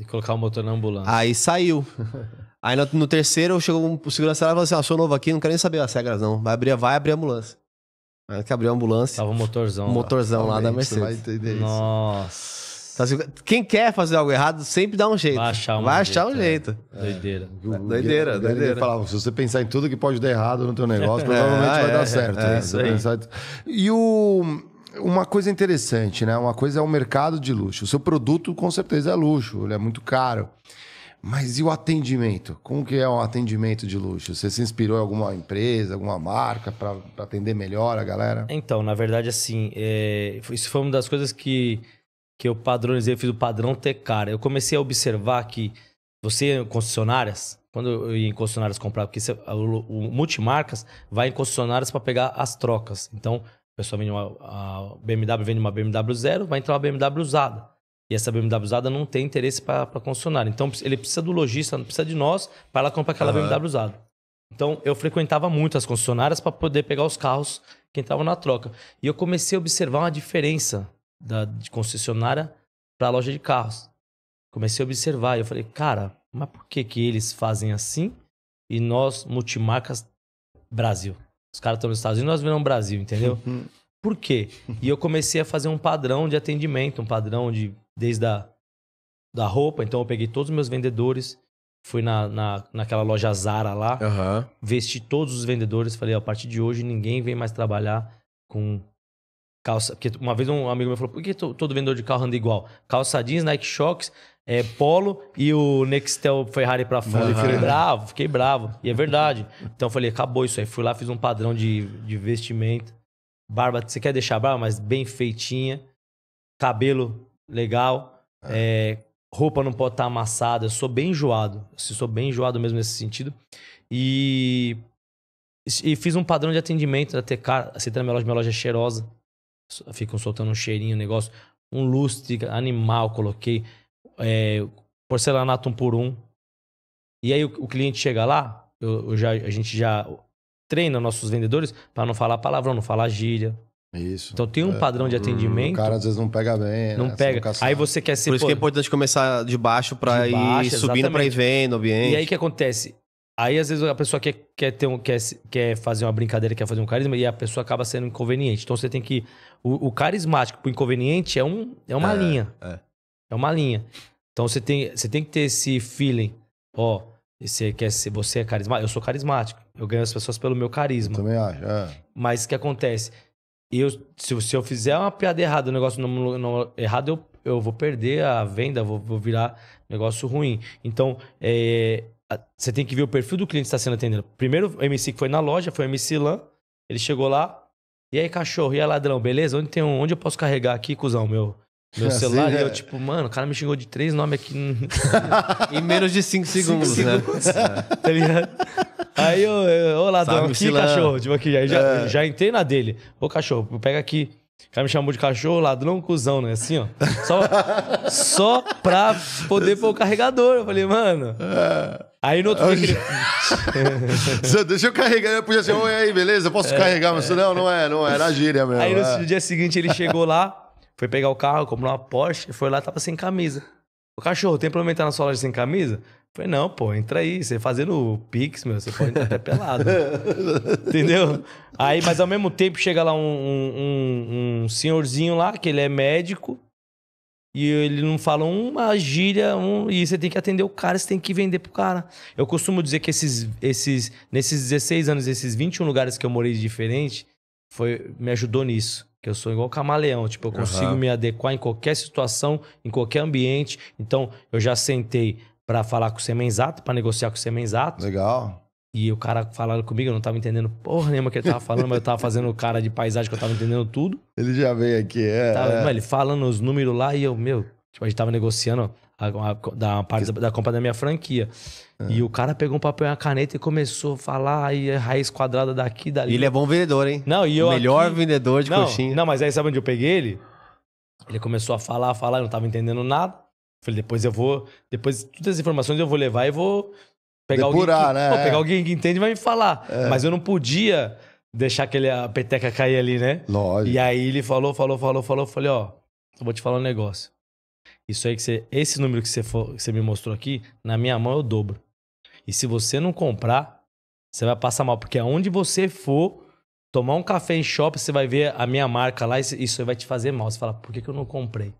E colocar o motor na ambulância. Aí saiu. [laughs] Aí no, no, terceiro chegou um segurança lá e falou assim: ah, sou novo aqui, não quero nem saber as regras, não. Vai abrir, vai abrir a ambulância. Aí que abriu a ambulância. Tava um motorzão. Um motorzão lá, lá da Mercedes. Vai entender isso. Nossa. Tá assim, quem quer fazer algo errado sempre dá um jeito. Vai achar, um, Vai achar é. jeito, um jeito. É. Doideira. doideira, doideira. falava, se você pensar em tudo que pode dar errado no teu negócio, [laughs] provavelmente é, vai é, dar certo. É, né? é isso E o... Uma coisa interessante, né? Uma coisa é o mercado de luxo. O seu produto com certeza é luxo, ele é muito caro. Mas e o atendimento? Como que é o atendimento de luxo? Você se inspirou em alguma empresa, alguma marca para atender melhor a galera? Então, na verdade, assim, é, isso foi uma das coisas que que eu padronizei, eu fiz o padrão ter cara. Eu comecei a observar que você em concessionárias, quando eu ia em concessionárias comprar, porque você, o, o, multimarcas vai em concessionárias para pegar as trocas. Então, a pessoa vende uma a BMW, vende uma BMW zero, vai entrar uma BMW usada. E essa BMW usada não tem interesse para concessionária. Então, ele precisa do lojista, não precisa de nós, para ela comprar aquela uhum. BMW usada. Então, eu frequentava muito as concessionárias para poder pegar os carros que entravam na troca. E eu comecei a observar uma diferença da, de concessionária para a loja de carros. Comecei a observar e eu falei, cara, mas por que, que eles fazem assim e nós, multimarcas Brasil? Os caras estão nos Estados Unidos, nós viramos Brasil, entendeu? [laughs] Por quê? E eu comecei a fazer um padrão de atendimento, um padrão de desde a da roupa. Então eu peguei todos os meus vendedores, fui na, na, naquela loja Zara lá, uhum. vesti todos os vendedores, falei, a partir de hoje ninguém vem mais trabalhar com Calça, porque uma vez um amigo meu falou: por que todo vendedor de carro anda igual? Calça jeans, Nike Shox, é, Polo e o Nextel Ferrari pra fora. Uhum. Eu fiquei bravo, fiquei bravo. E é verdade. Então eu falei: acabou isso aí. Fui lá, fiz um padrão de, de vestimento. Barba, você quer deixar barba, mas bem feitinha. Cabelo legal. É, é roupa não pode estar tá amassada. Eu sou bem enjoado. Eu sou bem enjoado mesmo nesse sentido. E, e fiz um padrão de atendimento da TK. Você entra na minha loja, minha loja é cheirosa ficam soltando um cheirinho, um negócio. Um lustre animal, coloquei. É, porcelanato um por um. E aí o, o cliente chega lá, eu, eu, já, a gente já treina nossos vendedores para não falar palavrão, não falar gíria. Isso. Então tem um é. padrão de hum, atendimento. O cara às vezes não pega bem. Não né? pega. Você aí você quer ser. Por isso pô, que é importante começar de baixo para ir baixo, subindo para ir vendo o ambiente. E aí o que acontece? Aí, às vezes, a pessoa quer, quer, ter um, quer, quer fazer uma brincadeira, quer fazer um carisma, e a pessoa acaba sendo inconveniente. Então, você tem que. O, o carismático pro inconveniente é, um, é uma é, linha. É. é uma linha. Então, você tem, você tem que ter esse feeling. Ó, você, quer, se você é carismático? Eu sou carismático. Eu ganho as pessoas pelo meu carisma. Eu também acho. É. Mas o que acontece? Eu, se, se eu fizer uma piada errada, um negócio não, não, errado, eu, eu vou perder a venda, vou, vou virar negócio ruim. Então, é você tem que ver o perfil do cliente que está sendo atendido. Primeiro o MC que foi na loja, foi o MC LAN. Ele chegou lá. E aí, cachorro? E aí, ladrão? Beleza? Onde, tem um, onde eu posso carregar aqui, cuzão, meu? Meu [laughs] celular, é. e eu, é. tipo, mano, o cara me xingou de três nomes aqui. Hum. [laughs] em menos de cinco segundos, cinco né? Segundos. É. [laughs] Tá ligado? Aí eu, ô ladrão, Sabe, aqui, cachorro, tipo aqui, aí já, é. já entrei na dele. Ô, cachorro, pega aqui. O cara me chamou de cachorro, ladrão, cuzão, né? Assim, ó. Só, só pra poder pôr o carregador. Eu falei, mano. É. Aí no outro dia. Ele... Deixa eu carregar. Eu podia assim, ser, oi aí, beleza? Posso é, carregar? É. Mas é. não, não é, não é. Era gíria mesmo. Aí é. no dia seguinte ele chegou lá, foi pegar o carro, comprou uma Porsche, foi lá tava sem camisa. O cachorro, tem problema entrar na sua loja sem camisa? Falei, não, pô, entra aí. Você fazendo o Pix, meu, você pode entrar até pelado. [laughs] Entendeu? Aí, mas ao mesmo tempo chega lá um, um, um senhorzinho lá, que ele é médico e ele não fala uma gíria, um, e você tem que atender o cara, você tem que vender pro cara. Eu costumo dizer que esses, esses, nesses 16 anos, esses 21 lugares que eu morei diferente, foi, me ajudou nisso. Que eu sou igual camaleão, tipo, eu consigo uhum. me adequar em qualquer situação, em qualquer ambiente. Então, eu já sentei para falar com o Semenzato, para negociar com o Semenzato. Legal. E o cara falando comigo, eu não tava entendendo porra nenhuma que ele tava falando, mas eu tava fazendo o cara de paisagem que eu tava entendendo tudo. Ele já veio aqui, é. Tava, é. Ele falando os números lá e eu, meu, tipo, a gente tava negociando a, a, da parte da, da, compra da minha franquia. É. E o cara pegou um papel e uma caneta e começou a falar e é raiz quadrada daqui dali. Ele é bom vendedor, hein? Não, e eu. O melhor aqui... vendedor de não, coxinha. Não, mas aí sabe onde eu peguei ele? Ele começou a falar, a falar, eu não tava entendendo nada. Falei, depois eu vou. Depois, todas as informações eu vou levar e vou Pegar Depurar, alguém que, né? Pô, pegar alguém que entende vai me falar. É. Mas eu não podia deixar aquele, a peteca cair ali, né? Lógico. E aí ele falou, falou, falou, falou. Eu falei, ó, eu vou te falar um negócio. Isso aí que você. Esse número que você, for, que você me mostrou aqui, na minha mão eu dobro. E se você não comprar, você vai passar mal. Porque aonde você for tomar um café em shopping, você vai ver a minha marca lá, isso, isso vai te fazer mal. Você fala, por que, que eu não comprei?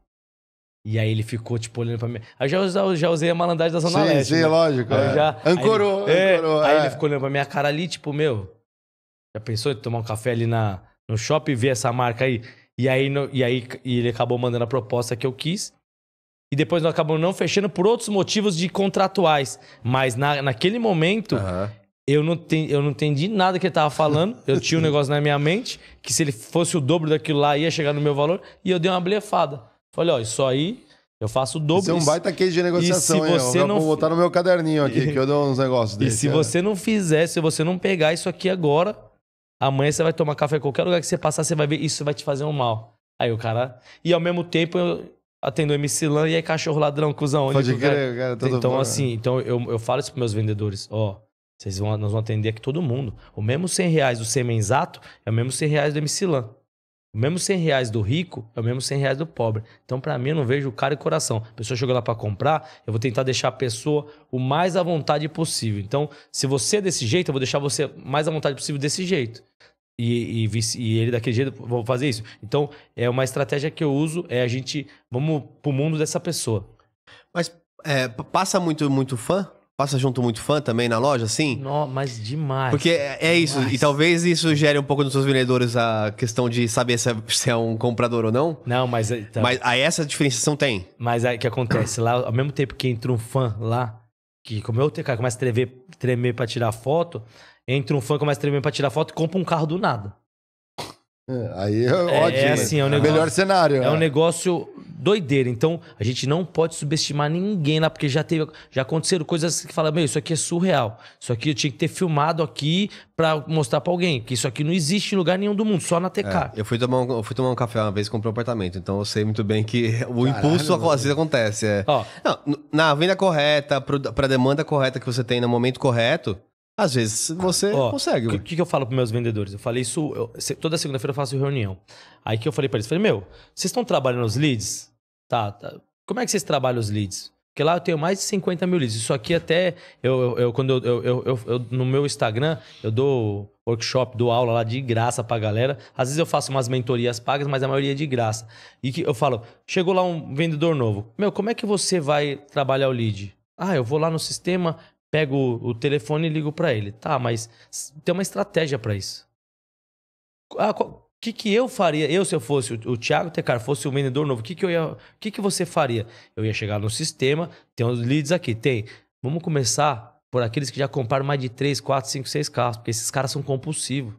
E aí ele ficou, tipo, olhando pra mim. Aí eu já, já, usei a malandragem da Zona sim, Leste. Sim, né? lógico. Aí é. já, ancorou, aí ele, é, ancorou. É, é. Aí ele é. ficou olhando pra minha cara ali, tipo, meu... Já pensou em tomar um café ali na, no shopping e ver essa marca aí? E aí, no, e aí e ele acabou mandando a proposta que eu quis. E depois nós acabamos não fechando por outros motivos de contratuais. Mas na, naquele momento, uhum. eu, não ten, eu não entendi nada que ele tava falando. Eu tinha um [laughs] negócio na minha mente que se ele fosse o dobro daquilo lá, ia chegar no meu valor. E eu dei uma blefada. Falei, ó, isso aí eu faço o dobro. Isso é um baita case de negociação, hein? Eu não... vou botar no meu caderninho aqui, que eu dou uns negócios desse. E se é. você não fizer, se você não pegar isso aqui agora, amanhã você vai tomar café em qualquer lugar que você passar, você vai ver, isso vai te fazer um mal. Aí o cara... E ao mesmo tempo, eu atendo MC Lan e aí é cachorro ladrão, cuzão. Pode crer, cara. cara então, assim, né? então eu, eu falo isso pros meus vendedores, ó... Vocês vão, nós vamos atender aqui todo mundo. O mesmo 100 reais do exato é o mesmo 100 reais do MC Lan. O mesmo 100 reais do rico é o mesmo 100 reais do pobre. Então, para mim, eu não vejo cara e coração. A pessoa chegou lá para comprar, eu vou tentar deixar a pessoa o mais à vontade possível. Então, se você é desse jeito, eu vou deixar você mais à vontade possível desse jeito. E, e, e ele daquele jeito, vou fazer isso. Então, é uma estratégia que eu uso, é a gente, vamos pro mundo dessa pessoa. Mas é, passa muito, muito fã Passa junto muito fã também na loja, assim? Não, mas demais. Porque é, é isso, demais. e talvez isso gere um pouco nos seus vendedores a questão de saber se é, se é um comprador ou não. Não, mas. É, então, mas aí essa diferenciação tem. Mas aí o que acontece? Lá, ao mesmo tempo que entra um fã lá, que como eu cara, começa a tremer, tremer pra tirar foto, entra um fã, começa a tremer pra tirar foto e compra um carro do nada. É, aí é, é, é ótimo. É, assim, é um negócio, melhor cenário. É né? um negócio doideira. Então, a gente não pode subestimar ninguém lá, porque já teve, já aconteceram coisas que falam, meu, isso aqui é surreal. Isso aqui eu tinha que ter filmado aqui para mostrar para alguém, que isso aqui não existe em lugar nenhum do mundo, só na TK. É, eu, fui tomar um, eu fui tomar um café uma vez e comprei um apartamento, então eu sei muito bem que [laughs] o Caralho, impulso às vezes acontece. É. Ó, não, na venda correta, para demanda correta que você tem no momento correto, às vezes você consegue. O que, que, eu falo para meus vendedores? Eu falei isso. Eu, toda segunda-feira eu faço reunião. Aí que eu falei para eles: falei, meu, vocês estão trabalhando os leads? Tá, tá, Como é que vocês trabalham os leads? Porque lá eu tenho mais de 50 mil leads. Isso aqui até eu, eu, eu quando eu, eu, no meu Instagram eu dou workshop, dou aula lá de graça pra galera. Às vezes eu faço umas mentorias pagas, mas a maioria é de graça. E que eu falo, chegou lá um vendedor novo. Meu, como é que você vai trabalhar o lead? Ah, eu vou lá no sistema, pego o telefone e ligo para ele. Tá, mas tem uma estratégia para isso. Ah, o que, que eu faria? Eu, se eu fosse o, o Thiago Tecar, fosse o vendedor novo, o que, que eu O que, que você faria? Eu ia chegar no sistema, tem os leads aqui, tem. Vamos começar por aqueles que já compraram mais de 3, 4, 5, 6 carros, porque esses caras são compulsivos.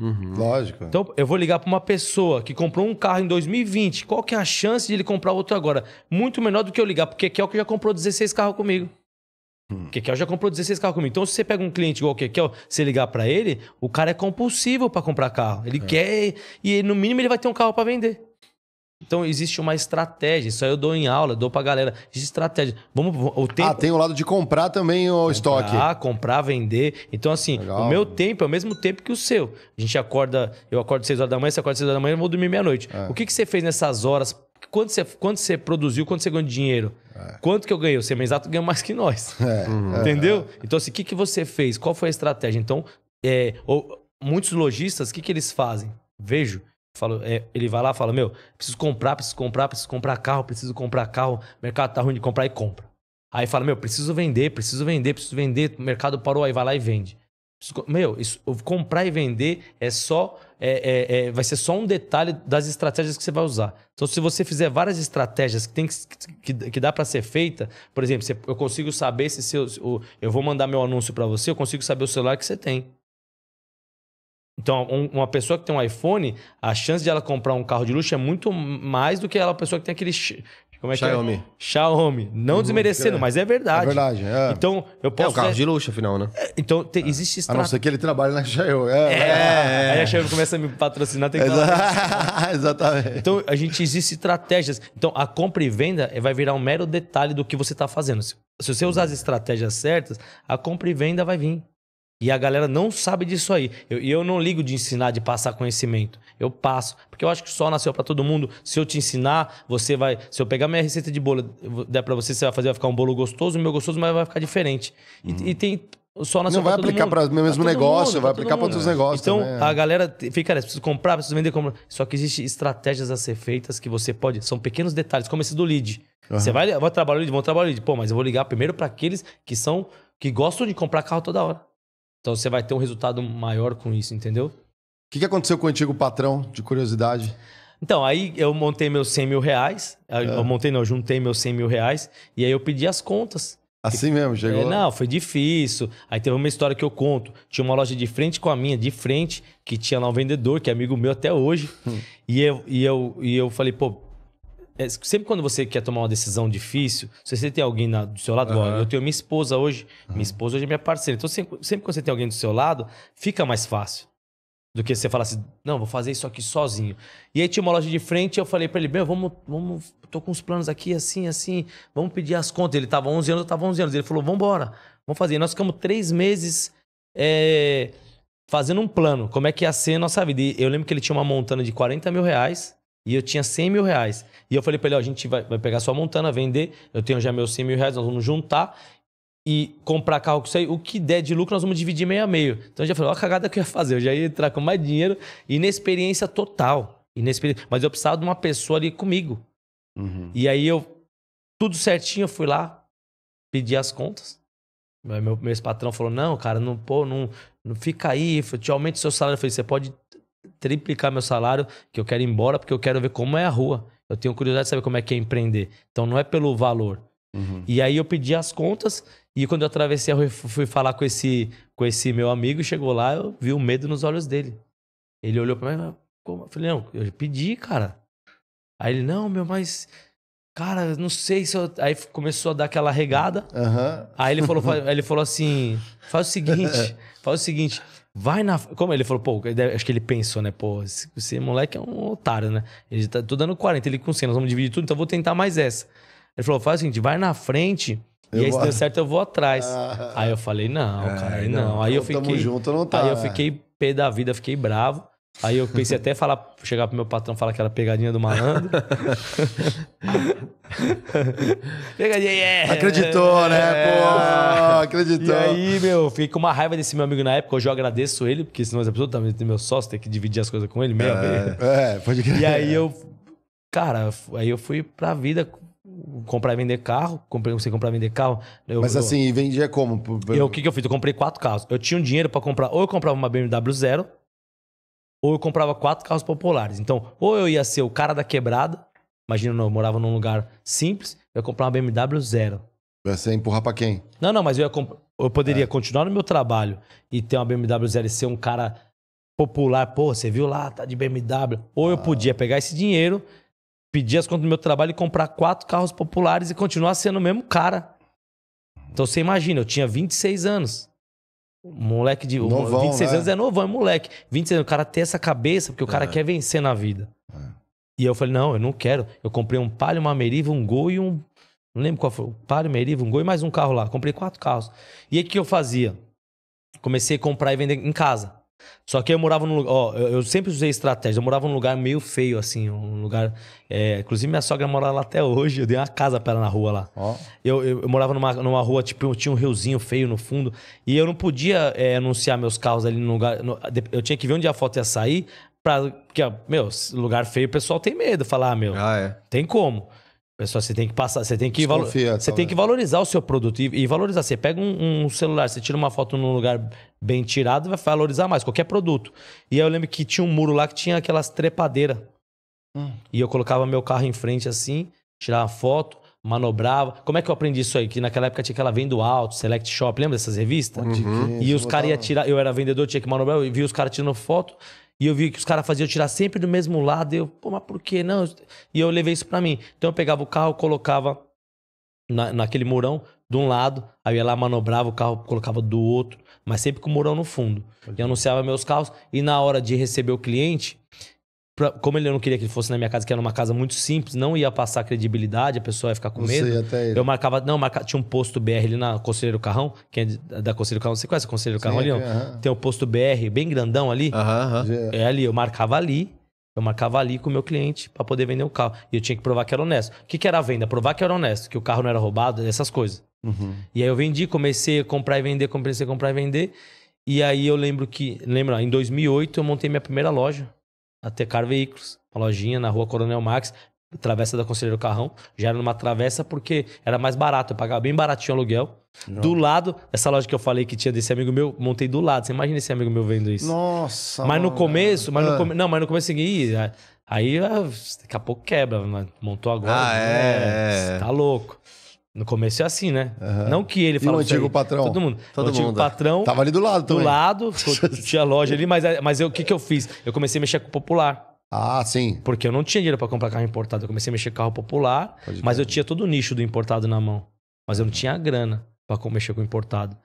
Uhum. Lógico. Então, eu vou ligar para uma pessoa que comprou um carro em 2020. Qual que é a chance de ele comprar outro agora? Muito menor do que eu ligar, porque aqui é o que já comprou 16 carros comigo. Hum. O Kekel já comprou 16 carros comigo. Então, se você pega um cliente igual o Kekel, se ligar para ele, o cara é compulsivo para comprar carro. Ele é. quer e, no mínimo, ele vai ter um carro para vender. Então, existe uma estratégia. Isso aí eu dou em aula, dou pra galera. Existe estratégia. Vamos, o tempo... Ah, tem o lado de comprar também o comprar, estoque. Ah, comprar, vender. Então, assim, Legal. o meu tempo é o mesmo tempo que o seu. A gente acorda, eu acordo 6 horas da manhã, você acorda 6 horas da manhã, eu vou dormir meia-noite. É. O que, que você fez nessas horas quando você, quando você produziu, quando você ganhou dinheiro? É. Quanto que eu ganhei? Você é exato ganhou mais que nós. É. é. Uhum. Entendeu? Então, assim, o que, que você fez? Qual foi a estratégia? Então, é, ou, muitos lojistas, o que, que eles fazem? Vejo. Falo, é, ele vai lá e fala: Meu, preciso comprar, preciso comprar, preciso comprar carro, preciso comprar carro, mercado tá ruim de comprar e compra. Aí fala: Meu, preciso vender, preciso vender, preciso vender, mercado parou, aí vai lá e vende. Preciso, meu, isso, comprar e vender é só é, é, é, vai ser só um detalhe das estratégias que você vai usar. Então, se você fizer várias estratégias que, tem que, que, que dá para ser feita, por exemplo, você, eu consigo saber se, se eu, eu vou mandar meu anúncio para você, eu consigo saber o celular que você tem. Então, uma pessoa que tem um iPhone, a chance de ela comprar um carro de luxo é muito mais do que ela, pessoa que tem aquele como é Xiaomi. que é? Xiaomi. Não uhum, desmerecendo, é. mas é verdade. É verdade, é. Então, eu é, posso... É um carro de luxo, afinal, né? É, então, te... existe estratégia. A não ser que ele trabalhe na Xiaomi. É, é, é, Aí a Xiaomi começa a me patrocinar, tem que [laughs] Exatamente. Então, a gente existe estratégias. Então, a compra e venda eh, vai virar um mero detalhe do que você está fazendo. Se você usar as estratégias certas, a compra e venda vai vir. E a galera não sabe disso aí. E eu, eu, não ligo de ensinar, de passar conhecimento. Eu passo. Porque eu acho que só nasceu para todo mundo. Se eu te ensinar, você vai. Se eu pegar minha receita de bolo, der para você, você vai fazer, vai ficar um bolo gostoso, o meu gostoso, mas vai ficar diferente. E, uhum. e tem. Só nasceu não vai aplicar para o mesmo negócio, mundo, vai aplicar para outros negócios. Então também, é. a galera fica, cara, preciso comprar, precisa vender, comprar. Só que existem estratégias a ser feitas que você pode. São pequenos detalhes, como esse do lead. Uhum. Você vai, vai trabalhar o lead, vão trabalhar o lead. Pô, mas eu vou ligar primeiro para aqueles que são que gostam de comprar carro toda hora. Então você vai ter um resultado maior com isso, entendeu? O que, que aconteceu com o antigo patrão, de curiosidade? Então, aí eu montei meus 100 mil reais. É. Eu montei, não, eu juntei meus 100 mil reais. E aí eu pedi as contas. Assim mesmo, chegou? É, não, foi difícil. Aí teve uma história que eu conto. Tinha uma loja de frente com a minha, de frente, que tinha lá um vendedor, que é amigo meu até hoje. Hum. E, eu, e, eu, e eu falei, pô, é, sempre quando você quer tomar uma decisão difícil, se você tem alguém na, do seu lado, uhum. eu tenho minha esposa hoje, uhum. minha esposa hoje é minha parceira. Então, sempre, sempre quando você tem alguém do seu lado, fica mais fácil do que você falar assim, não, vou fazer isso aqui sozinho. E aí tinha uma loja de frente, eu falei para ele, meu, vamos, vamos, tô com uns planos aqui, assim, assim, vamos pedir as contas. Ele tava 11 anos, eu tava 11 anos. Ele falou, vamos embora, vamos fazer. E nós ficamos três meses é, fazendo um plano, como é que ia ser a nossa vida. E eu lembro que ele tinha uma montana de 40 mil reais, e eu tinha 100 mil reais. E eu falei pra ele, ó, a gente vai, vai pegar sua montana, vender. Eu tenho já meus 100 mil reais, nós vamos juntar e comprar carro com isso aí. O que der de lucro, nós vamos dividir meio a meio. Então eu já falei, ó a cagada que eu ia fazer. Eu já ia entrar com mais dinheiro. Inexperiência total. Inexperiência. Mas eu precisava de uma pessoa ali comigo. Uhum. E aí eu, tudo certinho, eu fui lá, pedi as contas. Meu, meu ex-patrão falou, não, cara, não, pô, não, não fica aí, te aumenta o seu salário. Eu falei, você pode triplicar meu salário, que eu quero ir embora porque eu quero ver como é a rua. Eu tenho curiosidade de saber como é que é empreender. Então não é pelo valor. Uhum. E aí eu pedi as contas e quando eu atravessei a rua, fui falar com esse, com esse meu amigo e chegou lá, eu vi o medo nos olhos dele. Ele olhou para mim, como? Eu falei, não, eu pedi, cara. Aí ele, não, meu, mas cara, não sei se eu... Aí começou a dar aquela regada. Uhum. Aí ele falou, [laughs] ele falou assim: faz o seguinte, [laughs] faz o seguinte, Vai na. Como ele falou, pô, acho que ele pensou, né? Pô, esse, esse moleque é um otário, né? Ele tá tô dando 40, ele com 100, nós vamos dividir tudo, então vou tentar mais essa. Ele falou, faz o seguinte, vai na frente. Eu e aí, se deu certo, eu vou atrás. Ah, aí eu falei, não, é, cara, não. não. Aí eu fiquei. Junto, não tá, aí eu tá. fiquei pé da vida, fiquei bravo. Aí eu pensei até falar, chegar pro meu patrão falar aquela pegadinha do malandro. [laughs] pegadinha, yeah. É. Acreditou, né? É. Pô, acreditou. E aí, meu, fiquei com uma raiva desse meu amigo na época. Hoje eu agradeço ele, porque senão essa é pessoa também tem meu sócio, tem que dividir as coisas com ele mesmo. É, [laughs] é pode crer. E aí eu, cara, aí eu fui pra vida comprar e vender carro, comprei, você comprar e vender carro. Eu, Mas assim, eu, vendia como? Eu, o que, que eu fiz? Eu comprei quatro carros. Eu tinha um dinheiro para comprar, ou eu comprava uma BMW zero, ou eu comprava quatro carros populares. Então, ou eu ia ser o cara da quebrada, imagina, eu morava num lugar simples, eu ia comprar uma BMW zero. Vai ser empurrar pra quem? Não, não, mas eu, ia comp... eu poderia é. continuar no meu trabalho e ter uma BMW zero e ser um cara popular. Pô, você viu lá, tá de BMW. Ou ah. eu podia pegar esse dinheiro, pedir as contas do meu trabalho e comprar quatro carros populares e continuar sendo o mesmo cara. Então, você imagina, eu tinha 26 anos. Moleque de. Novão, 26 né? anos é novão, é moleque. 26 anos, o cara tem essa cabeça, porque o cara é. quer vencer na vida. É. E eu falei, não, eu não quero. Eu comprei um Palio, uma Meriva, um Gol e um. Não lembro qual foi. Um Palio, Meriva, um Gol e mais um carro lá. Comprei quatro carros. E aí o que eu fazia? Comecei a comprar e vender em casa. Só que eu morava num lugar. Ó, eu, eu sempre usei estratégia. Eu morava num lugar meio feio, assim. Um lugar. É, inclusive, minha sogra mora lá até hoje. Eu dei uma casa pra ela na rua lá. Ó. Eu, eu, eu, morava numa, numa rua, tipo, tinha um riozinho feio no fundo. E eu não podia é, anunciar meus carros ali no lugar. No, eu tinha que ver onde a foto ia sair. Pra, porque, ó, meu, lugar feio, o pessoal tem medo. Falar, ah, meu, ah, é. tem como. Pessoal, você tem que passar, você tem que, Desconfia, você tem que valorizar o seu produto e, e valorizar. Você pega um, um, celular, você tira uma foto num lugar bem tirado, vai valorizar mais qualquer produto. E aí eu lembro que tinha um muro lá que tinha aquelas trepadeiras. Hum. E eu colocava meu carro em frente assim, tirava foto, manobrava. Como é que eu aprendi isso aí? Que naquela época tinha aquela vendo alto, Select Shop, lembra dessas revistas? Uhum. E os caras iam tirar, eu era vendedor, tinha que manobrar, eu vi os caras tirando foto. E eu vi que os caras faziam tirar sempre do mesmo lado. E eu, pô, mas por que não? E eu levei isso para mim. Então eu pegava o carro, colocava na, naquele murão de um lado, aí eu ia lá, manobrava o carro, colocava do outro mas sempre com o Mourão no fundo. e eu anunciava meus carros e na hora de receber o cliente, pra, como ele não queria que ele fosse na minha casa, que era uma casa muito simples, não ia passar credibilidade, a pessoa ia ficar com medo. Você, até ele. Eu marcava, não, marca, tinha um posto BR ali na Conselheiro Carrão, que é da Conselheiro Carrão, você conhece o Conselheiro Carrão Sim, ali? É, uh é, -huh. Tem o um posto BR bem grandão ali. Uh -huh. É ali, eu marcava ali eu é marcava ali com o meu cliente para poder vender o carro. E eu tinha que provar que era honesto. O que, que era a venda? Provar que era honesto, que o carro não era roubado, essas coisas. Uhum. E aí eu vendi, comecei a comprar e vender, comecei a comprar e vender. E aí eu lembro que, lembra, em 2008 eu montei minha primeira loja, a Tecar Veículos, uma lojinha na rua Coronel Max, travessa da Conselheiro Carrão. Já era numa travessa porque era mais barato, eu pagava bem baratinho o aluguel. Não. Do lado, essa loja que eu falei que tinha desse amigo meu, montei do lado. Você imagina esse amigo meu vendo isso. Nossa. Mas no mano. começo, mas no ah. não, mas no começo seguinte, assim, aí ah, daqui a pouco quebra, montou agora. Ah, né? é, Tá louco. No começo é assim, né? Uhum. Não que ele falou. E o antigo patrão. Todo mundo. Todo o antigo mundo. patrão. Tava ali do lado, também. Do lado, [laughs] tinha loja ali, mas, mas eu, o que, que eu fiz? Eu comecei a mexer com o popular. Ah, sim. Porque eu não tinha dinheiro para comprar carro importado. Eu comecei a mexer com carro popular, mas eu tinha todo o nicho do importado na mão. Mas eu não tinha grana para mexer com importado.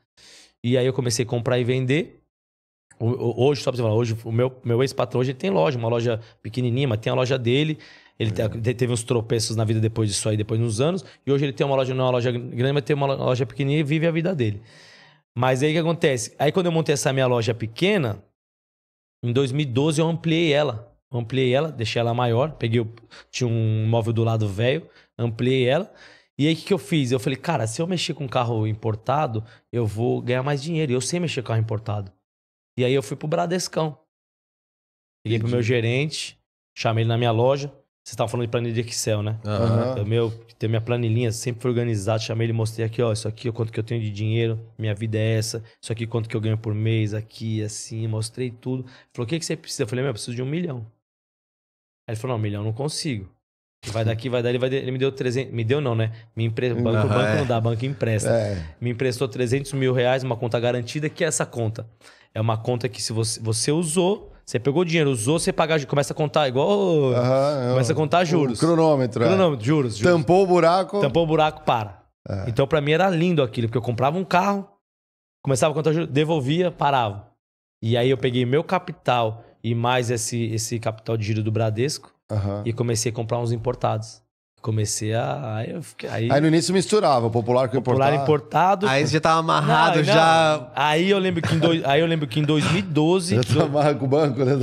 E aí eu comecei a comprar e vender. Hoje, só pra você falar, hoje, o meu, meu ex-patrão hoje tem loja, uma loja pequenininha, mas tem a loja dele. Ele é. teve uns tropeços na vida depois disso aí, depois nos anos. E hoje ele tem uma loja, não é uma loja grande, mas tem uma loja pequenininha e vive a vida dele. Mas aí o que acontece? Aí quando eu montei essa minha loja pequena, em 2012 eu ampliei ela. ampliei ela, deixei ela maior, peguei, tinha um móvel do lado velho, ampliei ela. E aí, o que, que eu fiz? Eu falei, cara, se eu mexer com carro importado, eu vou ganhar mais dinheiro. E eu sei mexer com carro importado. E aí, eu fui pro Bradescão. Liguei Entendi. pro meu gerente, chamei ele na minha loja. Vocês estavam falando de planilha de Excel, né? Uhum. Eu, então, meu, tem minha planilhinha, sempre foi organizado. Chamei ele, mostrei aqui, ó, isso aqui é quanto que eu tenho de dinheiro, minha vida é essa, isso aqui quanto que eu ganho por mês, aqui, assim, mostrei tudo. Ele falou, o que, que você precisa? Eu falei, meu, eu preciso de um milhão. Aí ele falou, não, um milhão não consigo. Vai daqui, vai dali, vai dali. Ele me deu 300... Me deu não, né? Me empre... Banco, não, banco é. não dá, banco empresta. É. Me emprestou 300 mil reais, uma conta garantida. que é essa conta? É uma conta que se você, você usou... Você pegou o dinheiro, usou, você paga, começa a contar igual. É começa a contar juros. Cronômetro, é. cronômetro, é. juros, juros. Tampou o buraco. Tampou o buraco, para. É. Então, para mim era lindo aquilo, porque eu comprava um carro, começava a contar juros, devolvia, parava. E aí eu peguei meu capital e mais esse, esse capital de giro do Bradesco Uhum. E comecei a comprar uns importados. Comecei a. Aí, fiquei, aí... aí no início misturava, popular com importado. Popular importado. Aí você já tava amarrado, não, já. Não. Aí eu lembro que em, do... aí eu lembro que em 2012. Já tava amarrado com o banco, né?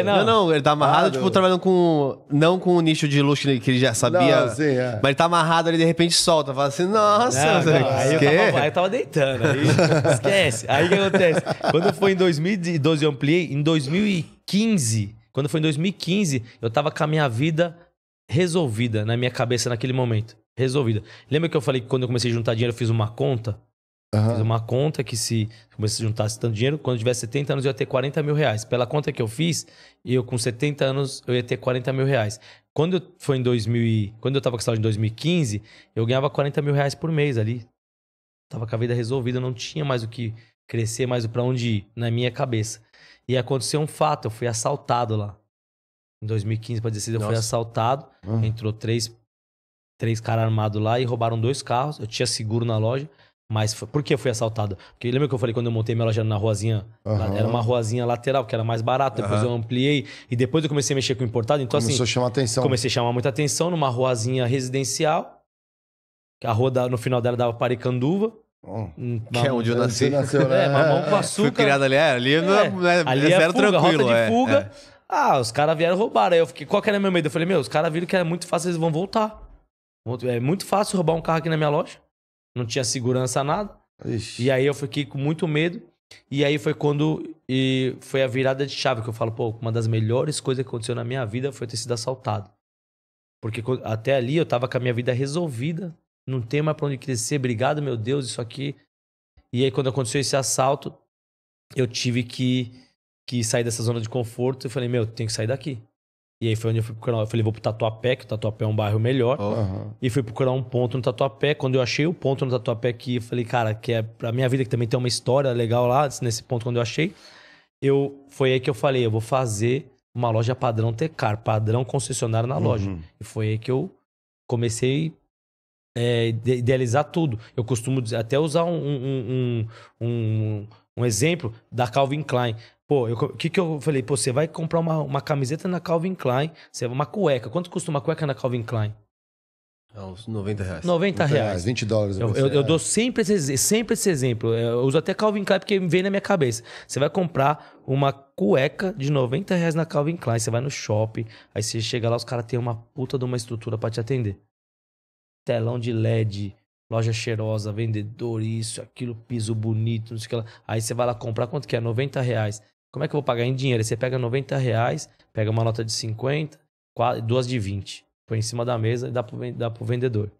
É, não. não, não, ele tá amarrado, ah, tipo, trabalhando com. Não com o nicho de luxo que ele já sabia. Não, sim, é. Mas ele tá amarrado ali, de repente solta. Fala assim, nossa, não, não. Aí, eu tava, aí eu tava deitando. Aí... [laughs] esquece. Aí o que acontece? Quando foi em 2012, eu ampliei, em 2015. Quando foi em 2015, eu tava com a minha vida resolvida na minha cabeça naquele momento. Resolvida. Lembra que eu falei que quando eu comecei a juntar dinheiro, eu fiz uma conta? Uhum. Fiz uma conta que se comecei a juntar tanto dinheiro, quando eu tivesse 70 anos eu ia ter 40 mil reais. Pela conta que eu fiz, eu com 70 anos eu ia ter 40 mil reais. Quando eu, foi em 2000 quando eu tava com saúde em 2015, eu ganhava 40 mil reais por mês ali. Tava com a vida resolvida, não tinha mais o que crescer, mais para onde ir, na minha cabeça. E aconteceu um fato, eu fui assaltado lá. Em 2015 para 2016 eu fui assaltado. Hum. Entrou três, três caras armados lá e roubaram dois carros. Eu tinha seguro na loja. Mas foi... por que eu fui assaltado? Porque lembra que eu falei quando eu montei minha loja na ruazinha? Uhum. Era uma ruazinha lateral, que era mais barata. Depois uhum. eu ampliei e depois eu comecei a mexer com o importado. Então, assim, Começou assim, a chamar atenção. Comecei a chamar muita atenção numa ruazinha residencial. A rua da... no final dela dava Paricanduva. Oh, que é onde eu nasci. Nasceu, né? [laughs] É, mamão com açúcar. Fui criado ali, é, ali, é, não, né, ali é fuga, tranquilo. Rota de é, fuga. É. Ah, os caras vieram roubar. Aí eu fiquei, qual que era meu medo? Eu falei, meu, os caras viram que é muito fácil, eles vão voltar. É muito fácil roubar um carro aqui na minha loja. Não tinha segurança, nada. Ixi. E aí eu fiquei com muito medo. E aí foi quando e foi a virada de chave que eu falo, pô, uma das melhores coisas que aconteceu na minha vida foi ter sido assaltado. Porque até ali eu tava com a minha vida resolvida, não tem mais pra onde crescer, obrigado, meu Deus, isso aqui. E aí, quando aconteceu esse assalto, eu tive que, que sair dessa zona de conforto. Eu falei, meu, tenho que sair daqui. E aí foi onde eu fui procurar. Eu falei, vou pro Tatuapé, que o Tatuapé é um bairro melhor. Uhum. E fui procurar um ponto no Tatuapé. Quando eu achei o ponto no Tatuapé que eu falei, cara, que é pra minha vida, que também tem uma história legal lá, nesse ponto quando eu achei, eu foi aí que eu falei, eu vou fazer uma loja padrão Tecar, padrão concessionário na loja. Uhum. E foi aí que eu comecei é, idealizar tudo. Eu costumo até usar um, um, um, um, um exemplo da Calvin Klein. Pô, o que, que eu falei? Pô, você vai comprar uma, uma camiseta na Calvin Klein, você, uma cueca. Quanto custa uma cueca na Calvin Klein? É uns 90 reais. 90 reais. reais 20 dólares. Eu, eu, eu, é. dou sempre esse, sempre esse exemplo. É, eu uso até Calvin Klein porque vem na minha cabeça. Você vai comprar uma cueca de 90 reais na Calvin Klein. Você vai no shopping, aí você chega lá, os caras têm uma puta de uma estrutura para te atender telão de LED, loja cheirosa, vendedor, isso, aquilo, piso bonito, não sei o que lá. Aí você vai lá comprar, quanto que é? 90 reais. Como é que eu vou pagar em dinheiro? você pega 90 reais, pega uma nota de 50, duas de 20, põe em cima da mesa e dá pro, dá pro vendedor.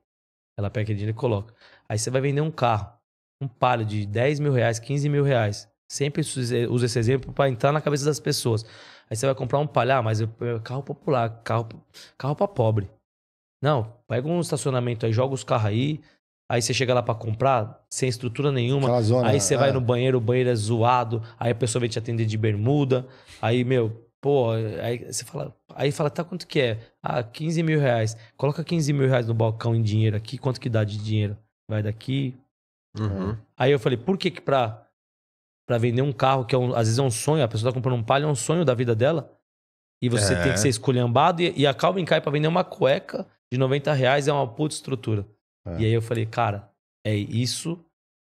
Ela pega aquele dinheiro e coloca. Aí você vai vender um carro, um palio de 10 mil reais, 15 mil reais. Sempre usa esse exemplo para entrar na cabeça das pessoas. Aí você vai comprar um palha, ah, mas é carro popular, carro, carro para pobre. Não, pega um estacionamento aí, joga os carros aí, Aí você chega lá para comprar, sem estrutura nenhuma. Zona, aí você é. vai no banheiro, o banheiro é zoado. Aí a pessoa vem te atender de bermuda. Aí, meu, pô, aí você fala. Aí fala, tá, quanto que é? Ah, 15 mil reais. Coloca 15 mil reais no balcão em dinheiro aqui. Quanto que dá de dinheiro? Vai daqui. Uhum. Aí eu falei, por que que pra, pra vender um carro, que é um, às vezes é um sonho, a pessoa tá comprando um palho, é um sonho da vida dela. E você é. tem que ser esculhambado. E, e a Calvin cai pra vender uma cueca de 90 reais é uma puta estrutura. É. E aí eu falei, cara, é isso,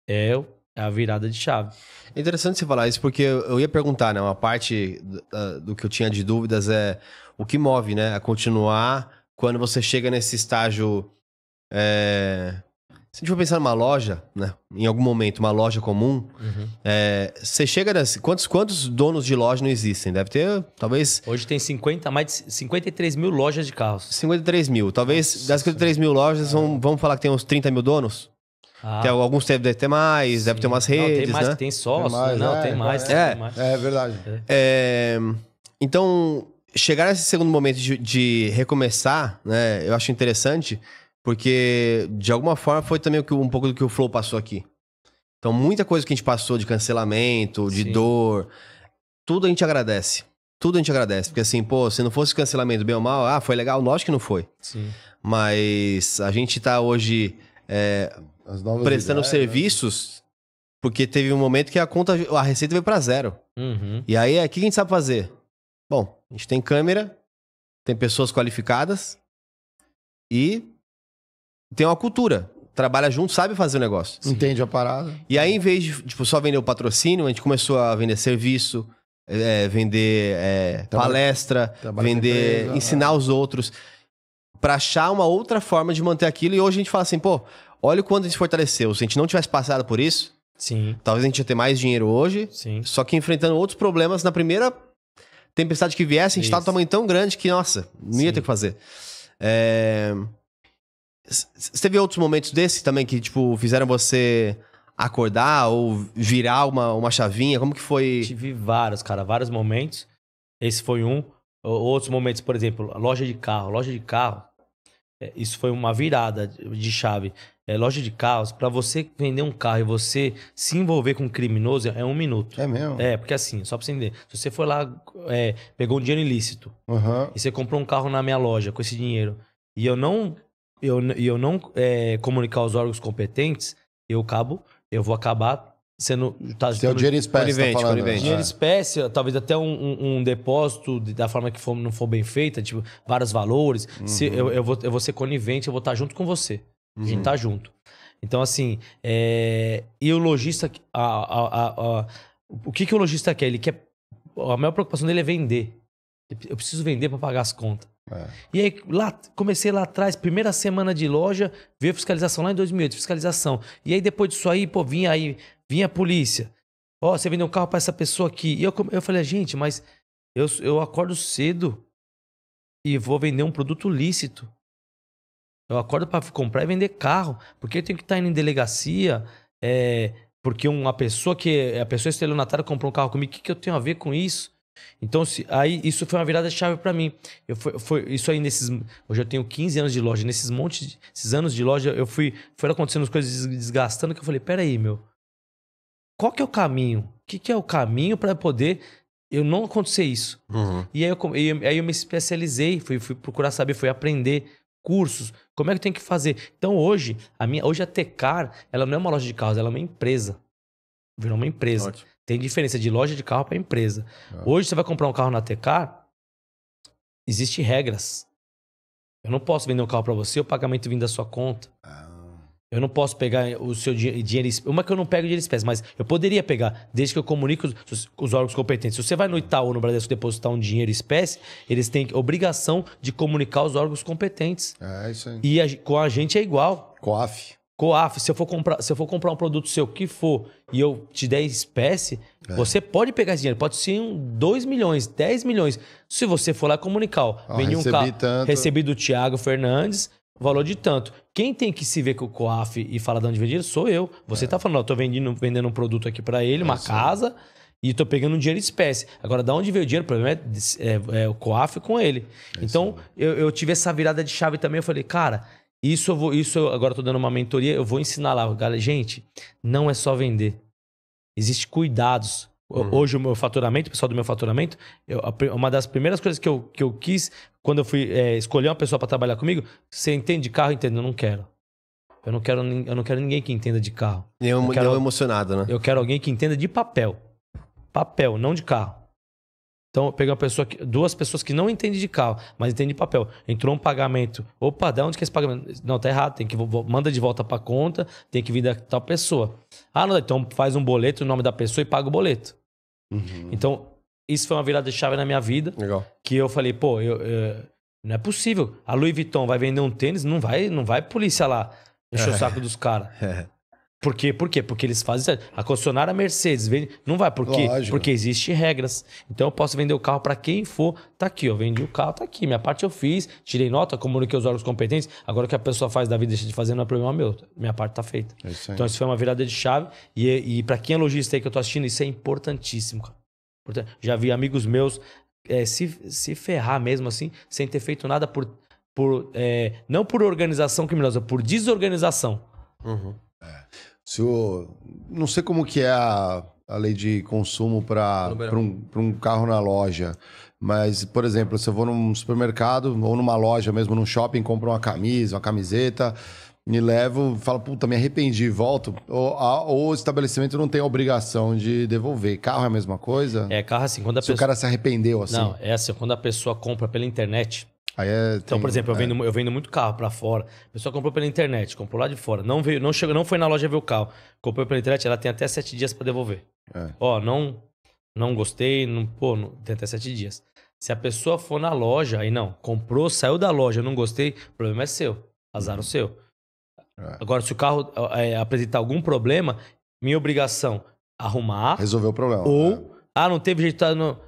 é, é a virada de chave. É interessante você falar isso, porque eu ia perguntar, né? Uma parte do, do, que eu tinha de dúvidas é o que move, né? A continuar quando você chega nesse estágio é, se a gente for pensar numa loja, né? Em algum momento, uma loja comum, uhum. é, você chega nas. Quantos, quantos donos de loja não existem? Deve ter, talvez. Hoje tem 50, mais de 53 mil lojas de carros. 53 mil. Talvez Nossa, das 53 mil lojas, vão, vamos falar que tem uns 30 mil donos? Ah. Tem, alguns deve ter mais, Sim. deve ter umas redes. Não, tem mais, né? tem só, Tem mais, né? não, é, é, tem mais. É, é verdade. É. é. então, chegar nesse segundo momento de, de recomeçar, né? Eu acho interessante porque, de alguma forma, foi também um pouco do que o Flow passou aqui. Então, muita coisa que a gente passou de cancelamento, de Sim. dor, tudo a gente agradece. Tudo a gente agradece. Porque, assim, pô, se não fosse cancelamento bem ou mal, ah, foi legal, lógico que não foi. Sim. Mas a gente tá hoje é, prestando ideias, né? serviços né? porque teve um momento que a conta, a receita veio para zero. Uhum. E aí, é, o que a gente sabe fazer? Bom, a gente tem câmera, tem pessoas qualificadas e tem uma cultura. Trabalha junto, sabe fazer o negócio. Entende a parada. E aí, em vez de tipo, só vender o patrocínio, a gente começou a vender serviço, é, é vender é, trabalho, palestra, trabalho vender, empresa, ensinar é. os outros para achar uma outra forma de manter aquilo. E hoje a gente fala assim, pô, olha o quanto a gente fortaleceu. Se a gente não tivesse passado por isso, Sim. talvez a gente ia ter mais dinheiro hoje. Sim. Só que enfrentando outros problemas na primeira tempestade que viesse, a gente tá isso. tá tamanho tão grande que, nossa, não Sim. ia ter que fazer. É... Você teve outros momentos desse também que, tipo, fizeram você acordar ou virar uma, uma chavinha? Como que foi? Tive vários, cara, vários momentos. Esse foi um. Outros momentos, por exemplo, loja de carro. Loja de carro, é, isso foi uma virada de chave. É, loja de carros, para você vender um carro e você se envolver com um criminoso, é um minuto. É mesmo? É, porque assim, só pra você entender. Se você foi lá, é, pegou um dinheiro ilícito uhum. e você comprou um carro na minha loja com esse dinheiro e eu não e eu, eu não é, comunicar aos órgãos competentes, eu acabo, eu vou acabar sendo. Tá, Seu dinheiro espécie, tá conivente, tá falando, né? Dinheiro espécie, talvez até um, um, um depósito de, da forma que for, não for bem feita, tipo, vários valores. Uhum. Se eu, eu, vou, eu vou ser conivente, eu vou estar tá junto com você. Uhum. A gente uhum. tá junto. Então, assim, é... e o lojista. A, a, a, o que, que o lojista quer? Ele quer. A maior preocupação dele é vender. Eu preciso vender para pagar as contas. É. E aí lá, comecei lá atrás, primeira semana de loja, veio fiscalização lá em 2008, fiscalização. E aí depois disso aí, pô, vinha aí, vinha a polícia. Ó, oh, você vendeu um carro para essa pessoa aqui. E eu, eu falei, gente, mas eu, eu acordo cedo e vou vender um produto lícito. Eu acordo para comprar e vender carro, porque eu tenho que estar tá indo em delegacia, é, porque uma pessoa que a pessoa estelionatária comprou um carro comigo, o que, que eu tenho a ver com isso? Então, se, aí isso foi uma virada de chave para mim. Eu foi, foi, isso aí nesses. Hoje eu tenho 15 anos de loja. Nesses montes, esses anos de loja, eu fui. Foi acontecendo as coisas desgastando que eu falei: peraí, meu. Qual que é o caminho? O que, que é o caminho para poder eu não acontecer isso? Uhum. E, aí eu, aí eu me especializei, fui, fui procurar saber, fui aprender cursos. Como é que eu tenho que fazer? Então hoje, a minha, hoje a Tecar, ela não é uma loja de carros, ela é uma empresa. Virou uma empresa. Ótimo. Tem diferença de loja de carro para empresa. Ah. Hoje você vai comprar um carro na TK, existem regras. Eu não posso vender um carro para você, o pagamento vem da sua conta. Ah. Eu não posso pegar o seu dinheiro. Uma que eu não pego dinheiro espécie, mas eu poderia pegar, desde que eu comunique com os, os, órgãos competentes. Se você vai no Itaú ou no Bradesco depositar um dinheiro espécie, eles têm obrigação de comunicar os órgãos competentes. É isso aí. E a, com a gente é igual. COAF. COAF, ah, se eu for comprar, se eu for comprar um produto seu que for e eu te der espécie, é. você pode pegar esse dinheiro, pode ser um 2 milhões, 10 milhões. Se você for lá comunicar, ó, ah, recebi um carro, tanto. recebi do Thiago Fernandes, valor de tanto. Quem tem que se ver com o COAF e falar de onde dinheiro sou eu. Você está é. falando, ó, tô vendendo, vendendo um produto aqui para ele, uma é, casa, e tô pegando um dinheiro em espécie. Agora, da onde veio o dinheiro? O problema é, é, é o COAF com ele. então, eu, eu tive essa virada de chave também, eu falei, cara isso eu vou, isso eu, agora estou dando uma mentoria, eu vou ensinar lá, galera, gente, não é só vender. Existem cuidados. Uhum. Hoje o meu faturamento, o pessoal do meu faturamento, eu, uma das primeiras coisas que eu, que eu quis quando eu fui é, escolher uma pessoa para trabalhar comigo, você entende de carro, entende? Eu não quero. Eu não quero, eu não quero ninguém que entenda de carro. Nem eu, eu quero, emocionado, né? Eu quero alguém que entenda de papel. Papel, não de carro. Então, peguei uma pessoa que, duas pessoas que não entendem de carro, mas entendem de papel. Entrou um pagamento. Opa, de onde que é esse pagamento? Não, tá errado. Tem que manda de volta para conta, tem que vir da tal pessoa. Ah, não, então faz um boleto no nome da pessoa e paga o boleto. Uhum. Então, isso foi uma virada de chave na minha vida. Legal. Que eu falei, pô, eu, eu, não é possível. A Louis Vuitton vai vender um tênis, não vai, não vai polícia lá encher o é. saco dos caras. [laughs] É. Por quê? Por quê? Porque eles fazem A concessionária Mercedes vende. Não vai, porque, Lógico. porque existem regras. Então eu posso vender o carro para quem for. Tá aqui, ó. Vendi o carro, tá aqui. Minha parte eu fiz, tirei nota, comuniquei os órgãos competentes. Agora o que a pessoa faz da vida deixa de fazer não é problema meu. Minha parte tá feita. É isso então isso foi uma virada de chave. E, e para quem é lojista aí que eu tô assistindo, isso é importantíssimo, cara. Já vi amigos meus é, se, se ferrar mesmo assim, sem ter feito nada por. por é, não por organização criminosa, por desorganização. Uhum. É. Se não sei como que é a, a lei de consumo para um, um carro na loja. Mas, por exemplo, se eu vou num supermercado ou numa loja mesmo, num shopping, compro uma camisa, uma camiseta, me levo, falo, puta, me arrependi, volto. Ou, a, ou, o estabelecimento não tem a obrigação de devolver. Carro é a mesma coisa? É, carro assim, quando a se pessoa... o cara se arrependeu, assim. Não, é assim, quando a pessoa compra pela internet, é, então, tem, então, por exemplo, eu é. vendo, é. eu vendo muito carro para fora. A pessoa comprou pela internet, comprou lá de fora. Não veio, não chegou, não foi na loja ver o carro. Comprou pela internet, ela tem até sete dias para devolver. É. Ó, não, não gostei, não, pô, não, tem até sete dias. Se a pessoa for na loja, aí não, comprou, saiu da loja, não gostei, o problema é seu. Azar é uhum. o seu. É. Agora, se o carro apresentar algum problema, minha obrigação arrumar. Resolver o problema. Ou, né? ah, não teve jeito, tá, não,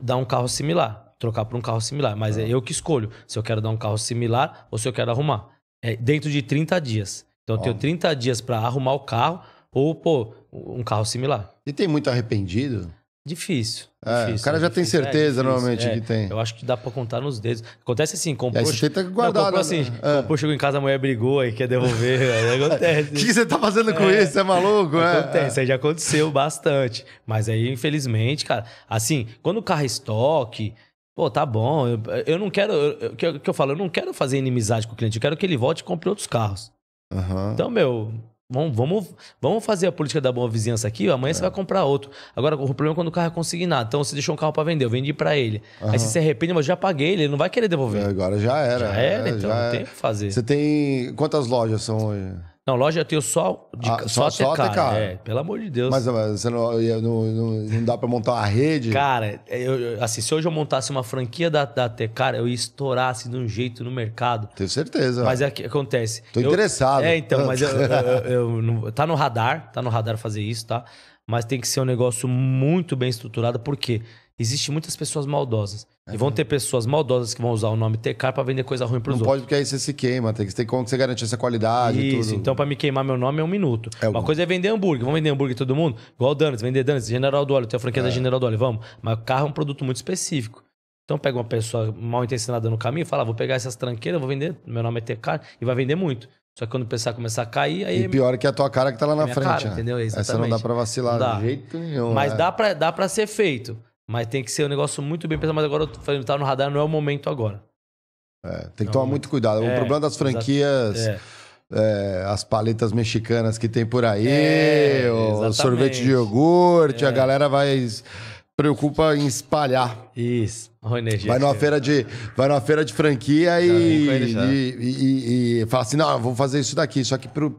dar um carro similar trocar por um carro similar. Mas é eu que escolho se eu quero dar um carro similar ou se eu quero arrumar. É dentro de 30 dias. Então, eu tenho 30 dias para arrumar o carro ou, pô, um carro similar. E tem muito arrependido? Difícil. É, difícil, o cara já difícil, tem é, certeza, é, normalmente, é, que tem. Eu acho que dá para contar nos dedos. Acontece assim, comprou... E aí você tenta guardar. Não, né? assim, é. comprou, chegou em casa, a mulher brigou, aí quer devolver, [laughs] aí acontece. O que, você tá fazendo com é. isso? Você é maluco? Né? Acontece, aí já aconteceu bastante. Mas aí, infelizmente, cara... Assim, quando o carro é estoque, Pô, tá bom. Eu, eu não quero. O que, que, eu falo, eu não quero fazer inimizade com o cliente. Eu quero que ele volte e compre outros carros. Uhum. Então, meu, vamos, vamos, vamos fazer a política da boa vizinhança aqui. Amanhã é. você vai comprar outro. Agora, o problema é quando o carro é consignado. Então, você deixou um carro para vender, eu vendi para ele. Uhum. Aí você se arrepende, mas já paguei ele, não vai querer devolver. É, agora já era. Já era, é, então já não é. tem o que fazer. Você tem. Quantas lojas são hoje? Não, loja eu tenho só de, ah, só, só, TK. Só TK. É, pelo amor de Deus. Mas, mas você não, não, não, não, dá pra montar uma rede? Cara, é, eu, assim, se hoje eu montasse uma franquia da, da TK, eu ia estourar assim, de um jeito no mercado. Tenho certeza. Mas é que acontece. Tô eu, interessado. É, então, mas eu, [laughs] eu, eu, tá no radar, tá no radar fazer isso, tá? mas tem que ser um negócio muito bem estruturado, porque existe muitas pessoas maldosas. É e vão ter pessoas maldosas que vão usar o nome TK para vender coisa ruim para os outros. Não pode, porque aí você se queima, tem que ter como você garantir essa qualidade Isso, tudo. então para me queimar meu nome é um minuto. É Uma coisa é vender hambúrguer, vamos vender hambúrguer todo mundo? Igual Dantes, vender Dantes, General Dolly, tem a franquia é. da General Dolly, vamos. Mas o carro é um produto muito específico. Então pega uma pessoa mal intencionada no caminho e fala, ah, vou pegar essas tranqueiras, vou vender, meu nome é TK, e vai vender muito. Só que quando o PCA começar a cair, aí. E é pior é que é a tua cara que tá lá na frente. Cara, né? entendeu? Exatamente. Essa não dá pra vacilar dá. de jeito nenhum. Mas dá, pra, dá pra ser feito. Mas tem que ser um negócio muito bem pensado. Mas agora eu tô falando, tá no radar, não é o momento agora. É, tem que não, tomar então, muito cuidado. É, o problema das franquias. É, as paletas mexicanas que tem por aí, é, o sorvete de iogurte, é. a galera vai preocupa em espalhar. Isso, energia. Vai numa feira de, vai numa feira de franquia e, e, e, e fala assim: não, vou fazer isso daqui. Só que pro,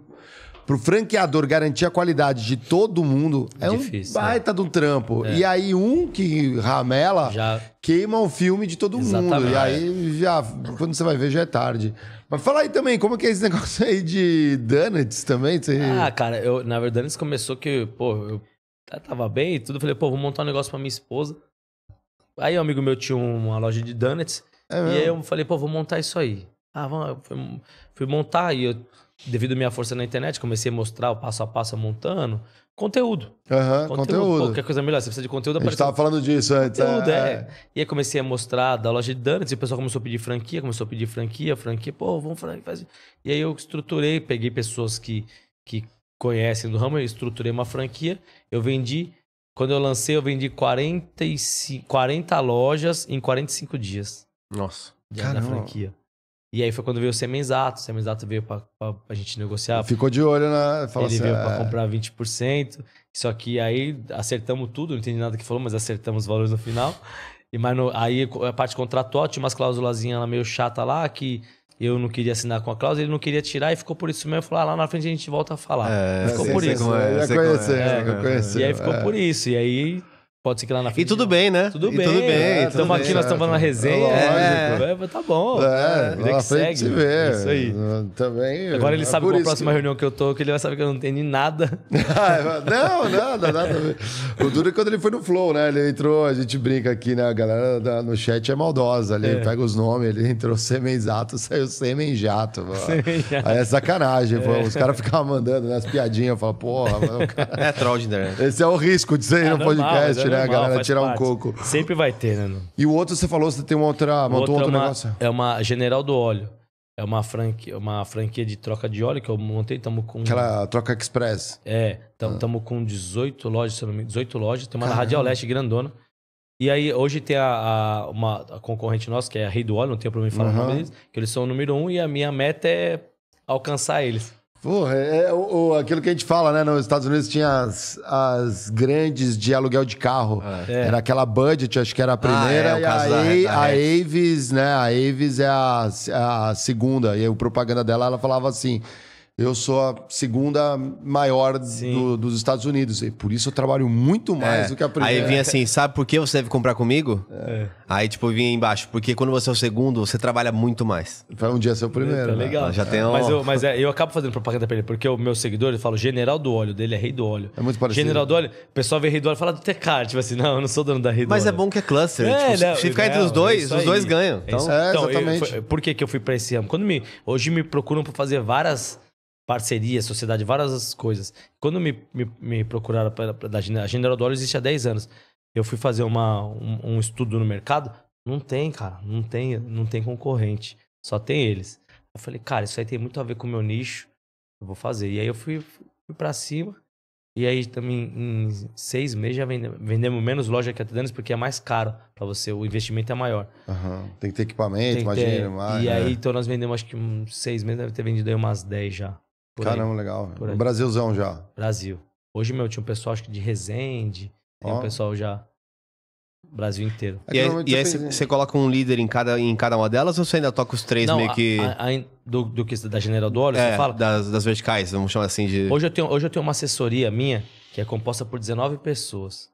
pro franqueador garantir a qualidade de todo mundo é Difícil, né? um baita do trampo. É. E aí um que ramela já... queima o filme de todo Exatamente. mundo. E aí já quando você vai ver já é tarde. Mas fala aí também, como é que é esse [laughs] negócio aí de donuts também? Você... Ah, cara, eu, na verdade isso começou que, pô, eu Tá, tava bem e tudo. Eu falei, pô, vou montar um negócio pra minha esposa. Aí um amigo meu tinha uma loja de donuts. É e aí eu falei, pô, vou montar isso aí. Ah, vamos. Fui, fui, montar e eu, devido à minha força na internet, comecei a mostrar o passo a passo montando. Conteúdo. Uhum, conteúdo. conteúdo. qualquer coisa melhor. Você precisa de conteúdo. A gente tava falando disso antes. É, conteúdo, é. é. E aí comecei a mostrar da loja de donuts e o pessoal começou a pedir franquia, começou a pedir franquia, franquia. Pô, vamos fazer. E aí eu estruturei, peguei pessoas que, que conhecem do ramo, eu estruturei uma franquia, eu vendi, quando eu lancei, eu vendi 45, 40 lojas em 45 dias. Nossa. Da franquia. E aí foi quando veio o Semenzato, o Semenzato veio pra, pra, a gente negociar. Ficou de olho na... Fala Ele assim, veio é... pra comprar 20%, só que aí acertamos tudo, não entendi nada que falou, mas acertamos os valores no final. E, mas no, aí a parte contratual tinha umas cláusulas meio chata lá que eu não queria assinar com a cláusula, ele não queria tirar e ficou por isso mesmo. Falou, ah, lá na frente a gente volta a falar. É, ficou sim, por sim, isso. É, já conhecemos, é, é. E aí ficou é. por isso. E aí Pode ser que lá na frente. E tudo bem, né? Tudo e bem. Tudo bem. Estamos é, aqui, bem, nós estamos falando na é, resenha. É. Né? é tá bom. É, vida que segue. Se vê. Isso aí. Também. Agora ele sabe qual a próxima que... reunião que eu tô, que ele vai saber que eu não tenho nem nada. [laughs] Ah, não, nada, nada. O duro é quando ele foi no Flow, né? Ele entrou, a gente brinca aqui, né? A galera no chat é maldosa ali. Pega os nomes, ele entrou sêmen jato, saiu sêmen jato. Aí é sacanagem. Pô. Os caras ficavam mandando né, as piadinhas. Eu falo, porra. Cara... [laughs] É troll de internet. Esse é o risco de ser no podcast, né? né? Normal, a galera tirar parte. um coco. Sempre vai ter, né? E o outro, você falou, você tem uma outra. Montou outro é uma, negócio? É uma General do Óleo. É uma franquia, uma franquia de troca de óleo que eu montei, estamos com. Aquela troca express. É, estamos ah. com 18 lojas, se não me engano, 18 lojas, tem uma Caramba. na Radial Leste grandona. E aí, hoje tem a, a uma a concorrente nossa, que é a Rei do Óleo, não tem problema em falar uhum. eles. que eles são o número um e a minha meta é alcançar eles. Porra, é, é o, aquilo que a gente fala, né? Nos Estados Unidos tinha as, as grandes de aluguel de carro. É. Era aquela Budget, acho que era a ah, primeira. Ah, é, e é, a, da, a, a Avis, né? A Avis é a, é a segunda. E aí, o propaganda dela, ela falava assim eu sou a segunda maior do, dos Estados Unidos. E por isso eu trabalho muito é. mais é. do que a primeira. Aí vinha assim, sabe por que você deve comprar comigo? É. Aí, tipo, vinha embaixo, porque quando você é o segundo, você trabalha muito mais. Vai um dia ser o primeiro. Tá né? legal. Já tem é. um... Mas, eu, mas é, eu acabo fazendo propaganda pra ele, porque o meu seguidor, ele fala, general do óleo dele é rei do óleo. É muito parecido. General do óleo, o pessoal vê rei do óleo e fala do Tecar, é tipo assim, não, eu não sou dono da rei do mas óleo. Mas é bom que é cluster. É, tipo, né? se ficar né, entre os dois, os dois ganham. Então, é, então, exatamente. Eu, foi, por que, que eu fui pra esse ramo? Quando me, hoje me procuram pra fazer várias parceria, sociedade, várias coisas. Quando me, me, me procuraram para a General do Óleo existe há 10 anos. Eu fui fazer uma, um, um, estudo no mercado, não tem, cara, não tem, não tem concorrente, só tem eles. Eu falei, cara, isso aí tem muito a ver com o meu nicho, eu vou fazer. E aí eu fui, fui para cima, e aí também em seis meses já vendemos, vendemos menos loja que a Tedanos porque é mais caro para você, o investimento é maior. Uhum. Tem que ter equipamento, imagina. E né? aí é. então nós vendemos acho que seis meses, deve ter vendido aí umas 10 já. Por Caramba, aí. legal. Por aí. Brasilzão já. Brasil. Hoje, meu, tinha um pessoal, acho que de Resende, tem um pessoal já. Brasil inteiro. É e, aí, e aí você, você coloca um líder em cada, em cada uma delas ou você ainda toca os três não, meio que. A, a, a, do, do que? Da General Dollar, é, você fala? Das, das verticais, vamos chamar assim de. Hoje eu, tenho, hoje eu tenho uma assessoria minha que é composta por 19 pessoas.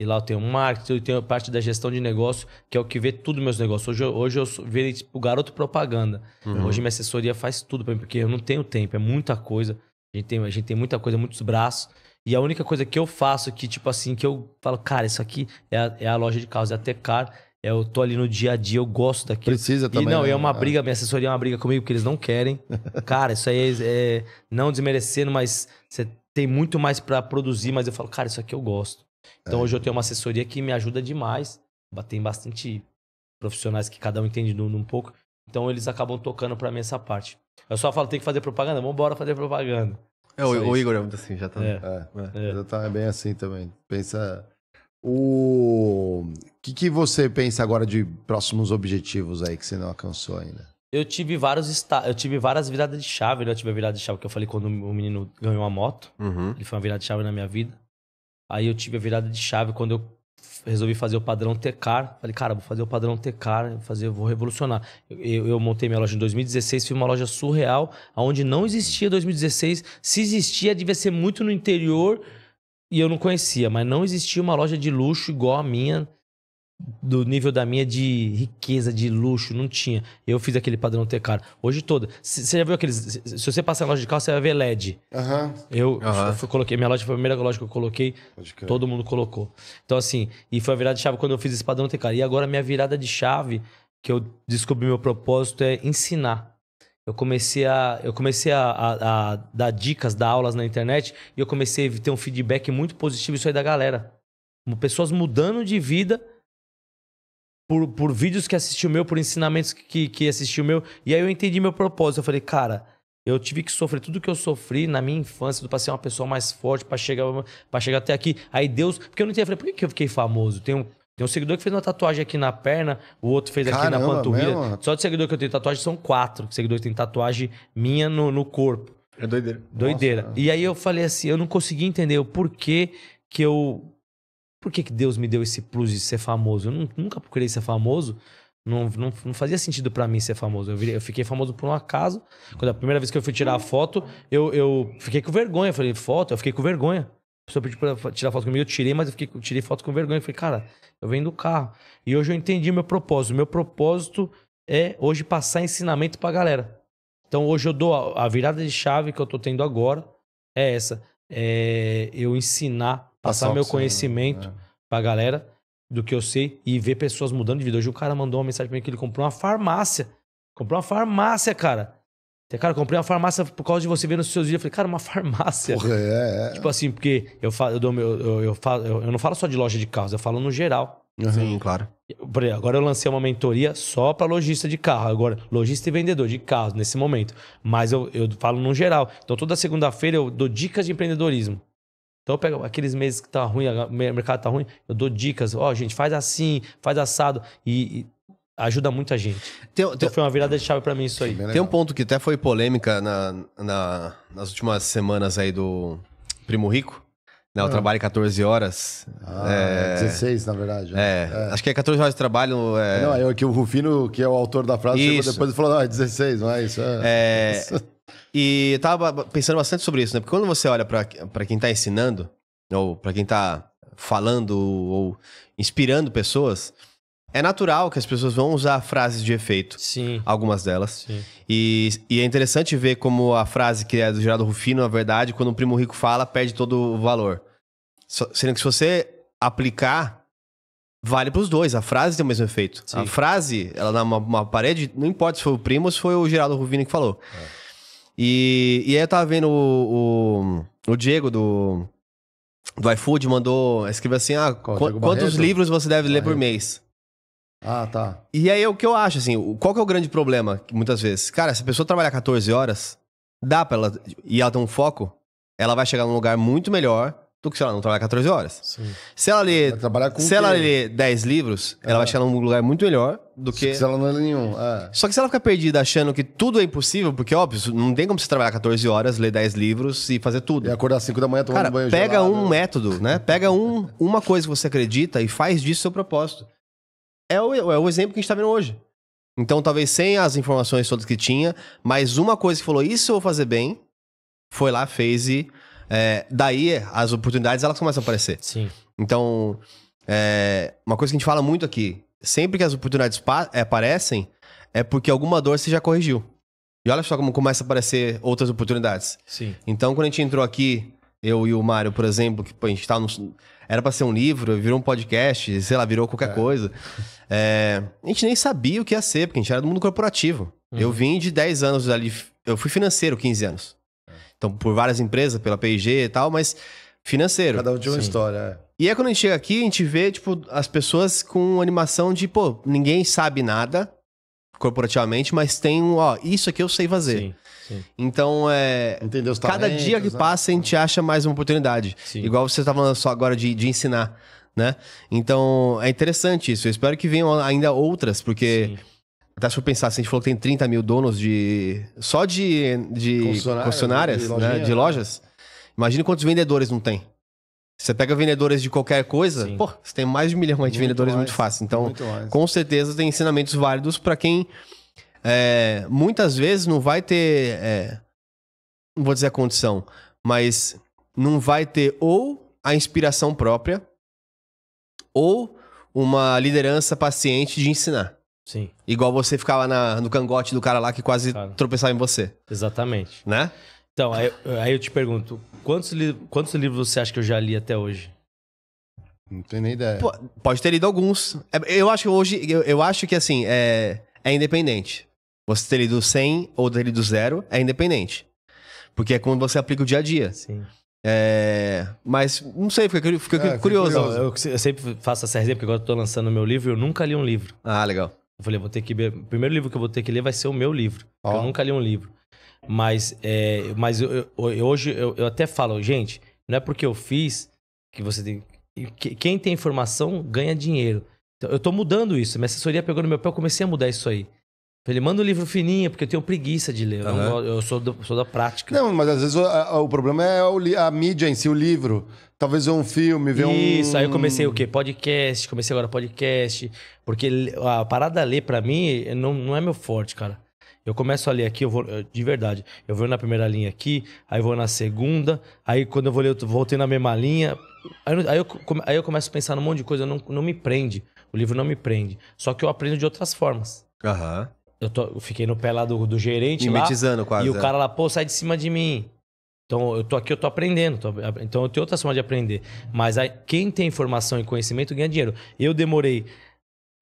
E lá eu tenho marketing, eu tenho parte da gestão de negócio, que é o que vê tudo meus negócios. Hoje, hoje eu virei tipo garoto propaganda. Uhum. Hoje minha assessoria faz tudo pra mim, porque eu não tenho tempo, é muita coisa. A gente, tem, a gente tem muita coisa, muitos braços. E a única coisa que eu faço que, tipo assim, que eu falo, cara, isso aqui é a, é a loja de carros, é a Tecar. É, eu tô ali no dia a dia, eu gosto daquilo. Precisa também. E não, é né? uma é. briga, minha assessoria é uma briga comigo, porque eles não querem. [laughs] cara, isso aí é, é não desmerecendo, mas você tem muito mais para produzir, mas eu falo, cara, isso aqui eu gosto. Então é. hoje eu tenho uma assessoria que me ajuda demais. Tem bastante profissionais que cada um entende um pouco. Então eles acabam tocando para mim essa parte. Eu só falo, tem que fazer propaganda? Vamos embora fazer propaganda. É, o, o, Igor é muito assim, já tá. É, é, né? é. Já tá bem assim também. Pensa. O que, que você pensa agora de próximos objetivos aí que você não alcançou ainda? Eu tive vários esta... eu tive várias viradas de chave, né? eu tive a virada de chave que eu falei quando o menino ganhou a moto. Uhum. Ele foi uma virada de chave na minha vida. Aí eu tive a virada de chave quando eu resolvi fazer o padrão Tecar. Falei, cara, vou fazer o padrão Tecar, fazer, vou revolucionar. Eu, eu, eu, montei minha loja em 2016, fiz uma loja surreal, onde não existia 2016. Se existia, devia ser muito no interior e eu não conhecia, mas não existia uma loja de luxo igual a minha do nível da minha de riqueza, de luxo, não tinha. Eu fiz aquele padrão ter caro. Hoje todo. Você já viu aqueles. Se você passar na loja de carro, você vai ver LED. Uhum. Eu, uhum. eu coloquei. Minha loja foi a primeira loja que eu coloquei. Que... Todo mundo colocou. Então, assim, e foi a virada de chave quando eu fiz esse padrão ter caro. E agora minha virada de chave, que eu descobri meu propósito, é ensinar. Eu comecei a, eu comecei a, a, a dar dicas, dar aulas na internet, e eu comecei a ter um feedback muito positivo isso aí da galera. Pessoas mudando de vida por, por vídeos que assistiu meu, por ensinamentos que, que assistiu meu. E aí eu entendi meu propósito. Eu falei, cara, eu tive que sofrer tudo que eu sofri na minha infância, para ser uma pessoa mais forte, para chegar para chegar até aqui. Aí Deus. Porque eu não entendi, eu falei, por que, que eu fiquei famoso? Tem um, tem um seguidor que fez uma tatuagem aqui na perna, o outro fez aqui na panturrilha. Mesmo? Só de seguidor que eu tenho tatuagem são quatro seguidores que têm tatuagem minha no, no corpo. É doideira. Doideira. Nossa, e aí eu falei assim, eu não consegui entender o porquê que eu por que, que Deus me deu esse plus de ser famoso? Eu nunca procurei ser famoso. Não, não, não fazia sentido para mim ser famoso. Eu, virei, eu, fiquei famoso por um acaso. Quando a primeira vez que eu fui tirar a foto, eu, eu fiquei com vergonha. Eu falei, foto? Eu fiquei com vergonha. A pessoa pediu pra tirar foto comigo, eu tirei, mas eu fiquei, tirei foto com vergonha. Eu falei, cara, eu venho do carro. E hoje eu entendi o meu propósito. Meu propósito é hoje passar ensinamento pra galera. Então hoje eu dou a, a virada de chave que eu tô tendo agora é essa. É eu ensinar passar, meu né? conhecimento né? pra galera do que eu sei e ver pessoas mudando de vida. Hoje o cara mandou uma mensagem pra mim que ele comprou uma farmácia. Comprou uma farmácia, cara. Cara, comprei uma farmácia por causa de você ver nos seus vídeos Eu falei, cara, uma [laughs] farmácia. Porra, é, é. Tipo assim, porque eu, falo, eu, dou, eu, eu, falo, eu, não falo só de loja de carros, eu falo no geral. Uhum, Sim, claro. Agora eu lancei uma mentoria só para lojista de carro. Agora, lojista e vendedor de carros nesse momento. Mas eu, eu falo no geral. Então, toda segunda-feira eu dou dicas de empreendedorismo. Então eu pego aqueles meses que tá ruim, o mercado tá ruim, eu dou dicas, ó, oh, gente, faz assim, faz assado. E, e ajuda muita gente. Tem, então tem, foi uma virada de chave para mim isso aí. Tem um ponto que até foi polêmica na, na, nas últimas semanas aí do Primo Rico. Né, eu ah. trabalho 14 é horas. Ah, é... 16, é. na verdade. Né? É. É. Acho que é 14 horas de trabalho. É... Não, é que o Rufino, que é o autor da frase, depois ele falou, não, é 16, não é isso? É... é. [laughs] E tava pensando bastante sobre isso, né? Porque quando você olha para quem tá ensinando, né? ou para quem tá falando ou inspirando pessoas, é natural que as pessoas vão usar frases de efeito. Sim. Algumas delas. Sim. E, e é interessante ver como a frase que é do Geraldo Rufino, na verdade, quando o primo rico fala, perde todo o valor. Sendo que se você aplicar, vale para os dois. A frase tem o mesmo efeito. Sim. A frase, ela dá uma, uma, parede, não importa se foi o primo ou se foi o Geraldo Rufino que falou. É. E, e aí eu tava vendo o, o, o Diego do, do iFood, mandou, escreveu assim, ah, quantos livros você deve Barreto. ler por mês? Ah, tá. E aí o que eu acho, assim, qual que é o grande problema, muitas vezes? Cara, se a pessoa trabalhar 14 horas, dá pra ela, e ela tem um foco, ela vai chegar num lugar muito melhor do que se ela não trabalhar 14 horas. Sim. Se ela ler, se ela ler 10 livros, ela vai ah. chegar num lugar muito melhor do que. se ela não ler nenhum. É. Só que se ela ficar perdida achando que tudo é impossível, porque óbvio, não tem como você trabalhar 14 horas, ler 10 livros e fazer tudo. E acordar às 5 da manhã tomando Cara, banho Pega gelado. um método, né? Pega um, uma coisa que você acredita e faz disso seu propósito. É o, é o exemplo que a gente está vendo hoje. Então, talvez sem as informações todas que tinha, mas uma coisa que falou, isso eu vou fazer bem, foi lá, fez e é, daí as oportunidades elas começam a aparecer. Sim. Então, é, uma coisa que a gente fala muito aqui, sempre que as oportunidades é, aparecem, é porque alguma dor você já corrigiu. E olha só como começa a aparecer outras oportunidades. Sim. Então, quando a gente entrou aqui, eu e o Mário, por exemplo, que pô, a gente tava tá no, era para ser um livro, virou um podcast, sei lá, virou qualquer é. coisa. É, a gente nem sabia o que ia ser, porque a gente era do mundo corporativo. Uhum. Eu vim de 10 anos ali, eu fui financeiro 15 anos então, por várias empresas, pela P&G e tal, mas financeiro. Cada um tinha uma história. É. E é quando a gente chega aqui, a gente vê, tipo, as pessoas com animação de, pô, ninguém sabe nada corporativamente, mas tem um, ó, isso aqui eu sei fazer. Sim. Sim. Então, é. Talentos, cada dia que né? passa, a gente acha mais uma oportunidade. Sim. Igual você estava falando só agora de, de ensinar, né? Então, é interessante isso. Eu espero que venham ainda outras, porque. Sim até se eu pensar, assim, a gente falou que tem 30 mil donos de. só de, de concessionárias, né? concessionárias de, né? de, lojas. Imagina quantos vendedores não tem. Você pega vendedores de qualquer coisa, Sim. pô, você tem mais de um milhão de muito vendedores mais, muito fácil. Então, muito com certeza tem ensinamentos válidos para quem é, muitas vezes não vai ter. É, não vou dizer a condição, mas não vai ter ou a inspiração própria ou uma liderança paciente de ensinar. Sim. Igual você ficava na, no cangote do cara lá que quase cara. tropeçava em você. Exatamente. Né? Então, aí, aí eu te pergunto, quantos, li, quantos livros você acha que eu já li até hoje? Não tenho nem ideia. Pô, pode ter lido alguns. É, eu acho que hoje, eu, eu acho que assim, é, é independente. Você ter lido 100 ou ter lido zero é independente. Porque é como você aplica o dia a dia. Sim. É, mas não sei, fica, fica é, curioso. curioso. Eu, eu, sempre faço essa resenha, porque agora eu tô lançando meu livro e eu nunca li um livro. Ah, legal. Eu falei, vou ter que. O primeiro livro que eu vou ter que ler vai ser o meu livro. Oh. Eu nunca li um livro. Mas, é, mas eu, eu, hoje eu, eu até falo, gente, não é porque eu fiz que você tem. Quem tem informação ganha dinheiro. Então, eu tô mudando isso. Minha assessoria pegou no meu pé, eu comecei a mudar isso aí. Ele manda um livro fininho, porque eu tenho preguiça de ler. Uhum. Eu, sou, do, sou da prática. Não, mas às vezes o, a, o problema é a mídia em si, o livro. Talvez ver um filme, ver Isso, um. Isso, aí eu comecei o quê? Podcast, comecei agora podcast. Porque a parada a ler, pra mim, não, não é meu forte, cara. Eu começo a ler aqui, eu vou, de verdade, eu vou na primeira linha aqui, aí vou na segunda, aí quando eu vou ler, eu voltei na mesma linha. Aí, aí, eu, aí eu começo a pensar num monte de coisa, não, não me prende. O livro não me prende. Só que eu aprendo de outras formas. Aham. Uhum. Eu, tô, eu, fiquei no pé lá do, do gerente. Mimetizando lá, quase. E o é. cara lá, pô, sai de cima de mim. Então, eu tô aqui, eu tô aprendendo. Tô, então, eu tenho outra forma de aprender. Mas aí, quem tem informação e conhecimento ganha dinheiro. Eu demorei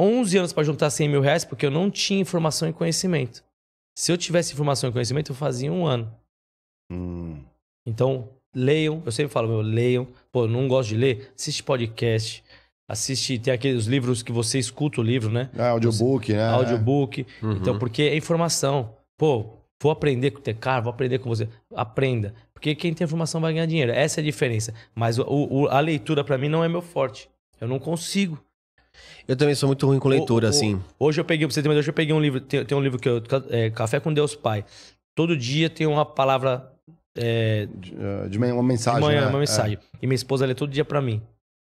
11 anos para juntar 100 mil reais porque eu não tinha informação e conhecimento. Se eu tivesse informação e conhecimento, eu fazia um ano. Hum. Então, leiam. Eu sempre falo, meu, leiam. Pô, não gosto de ler? Assiste podcast. Assiste, tem aqueles livros que você escuta o livro, né? Ah, audiobook, você, né? Audiobook. Então, uhum. Então, porque é informação. Pô, vou aprender com o Tecar, vou aprender com você. Aprenda. Porque quem tem informação vai ganhar dinheiro. Essa é a diferença. Mas o, o, a leitura, para mim, não é meu forte. Eu não consigo. Eu também sou muito ruim com leitura, o, assim. Hoje eu peguei, pra você ter hoje eu peguei um livro, tem, tem um livro que eu. É, Café com Deus Pai. Todo dia tem uma palavra. É, de, eh, de uma mensagem. De manhã, né? uma é. mensagem. É. E minha esposa lê todo dia para mim.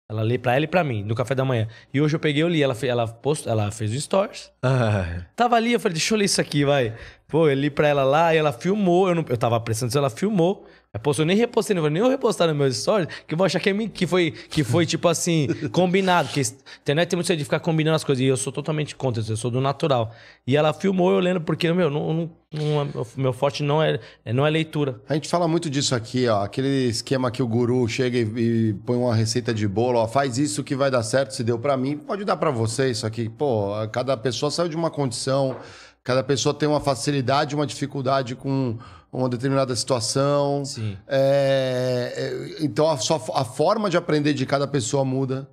Ela lê pra ela e pra mim, no café da manhã. E hoje eu peguei, eu li. Ela, ela, post, ela fez um stories. Ah. [laughs] Tava ali, eu falei, deixa eu ler isso aqui, vai. Pô, eu li pra ela lá e ela filmou. Eu, não, eu tava prestando ela filmou. É, eu nem repostei, não vou nem repostar no meus stories, que eu vou achar que, é, que foi, que foi tipo assim, [laughs] combinado. Porque internet tem muito é de ficar combinando as coisas. E eu sou totalmente contra isso, eu sou do natural. E ela filmou eu lendo, porque, meu, não, não, não, é, meu forte não é, não é leitura. A gente fala muito disso aqui, ó. Aquele esquema que o guru chega e, e põe uma receita de bolo, ó, faz isso que vai dar certo, se deu para mim, pode dar para você isso aqui. Pô, cada pessoa saiu de uma condição, cada pessoa tem uma facilidade, uma dificuldade com uma determinada situação. Sim. É, é então, a, sua, a forma de aprender de cada pessoa muda.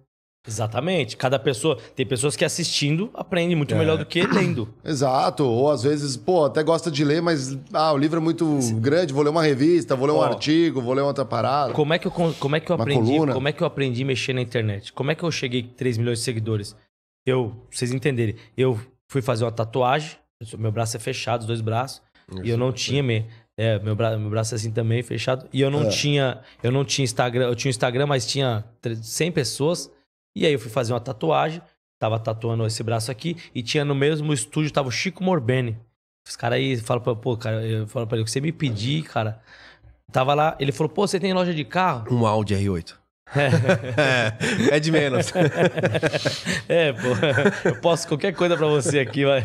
Exatamente. Cada pessoa. Tem pessoas que assistindo aprendem muito é. melhor do que lendo. [clears throat] Exato. Ou às vezes, pô, até gosta de ler, mas ah, o livro é muito Sim. grande, vou ler uma revista, vou ler um artigo, vou ler outra parada. Como é que eu, como é que eu aprendi? Coluna. Como é que eu aprendi a mexer na internet? Como é que eu cheguei a 3 milhões de seguidores? Eu, vocês entenderem, eu fui fazer uma tatuagem, meu braço é fechado, os dois braços, e eu não tinha. Me, é, meu, bra meu braço é assim também, fechado. E eu não é. tinha. Eu não tinha Instagram. Eu tinha Instagram, mas tinha 100 pessoas. E aí eu fui fazer uma tatuagem. Tava tatuando esse braço aqui. E tinha no mesmo estúdio, tava o Chico Morbeni. Os caras aí falam pra, pô, cara, eu falo pra ele, o que você me pedir, cara. Tava lá, ele falou, pô, você tem loja de carro? Um Audi R8. É. é, de menos. [laughs] é, pô. Eu posso qualquer coisa pra você aqui, vai.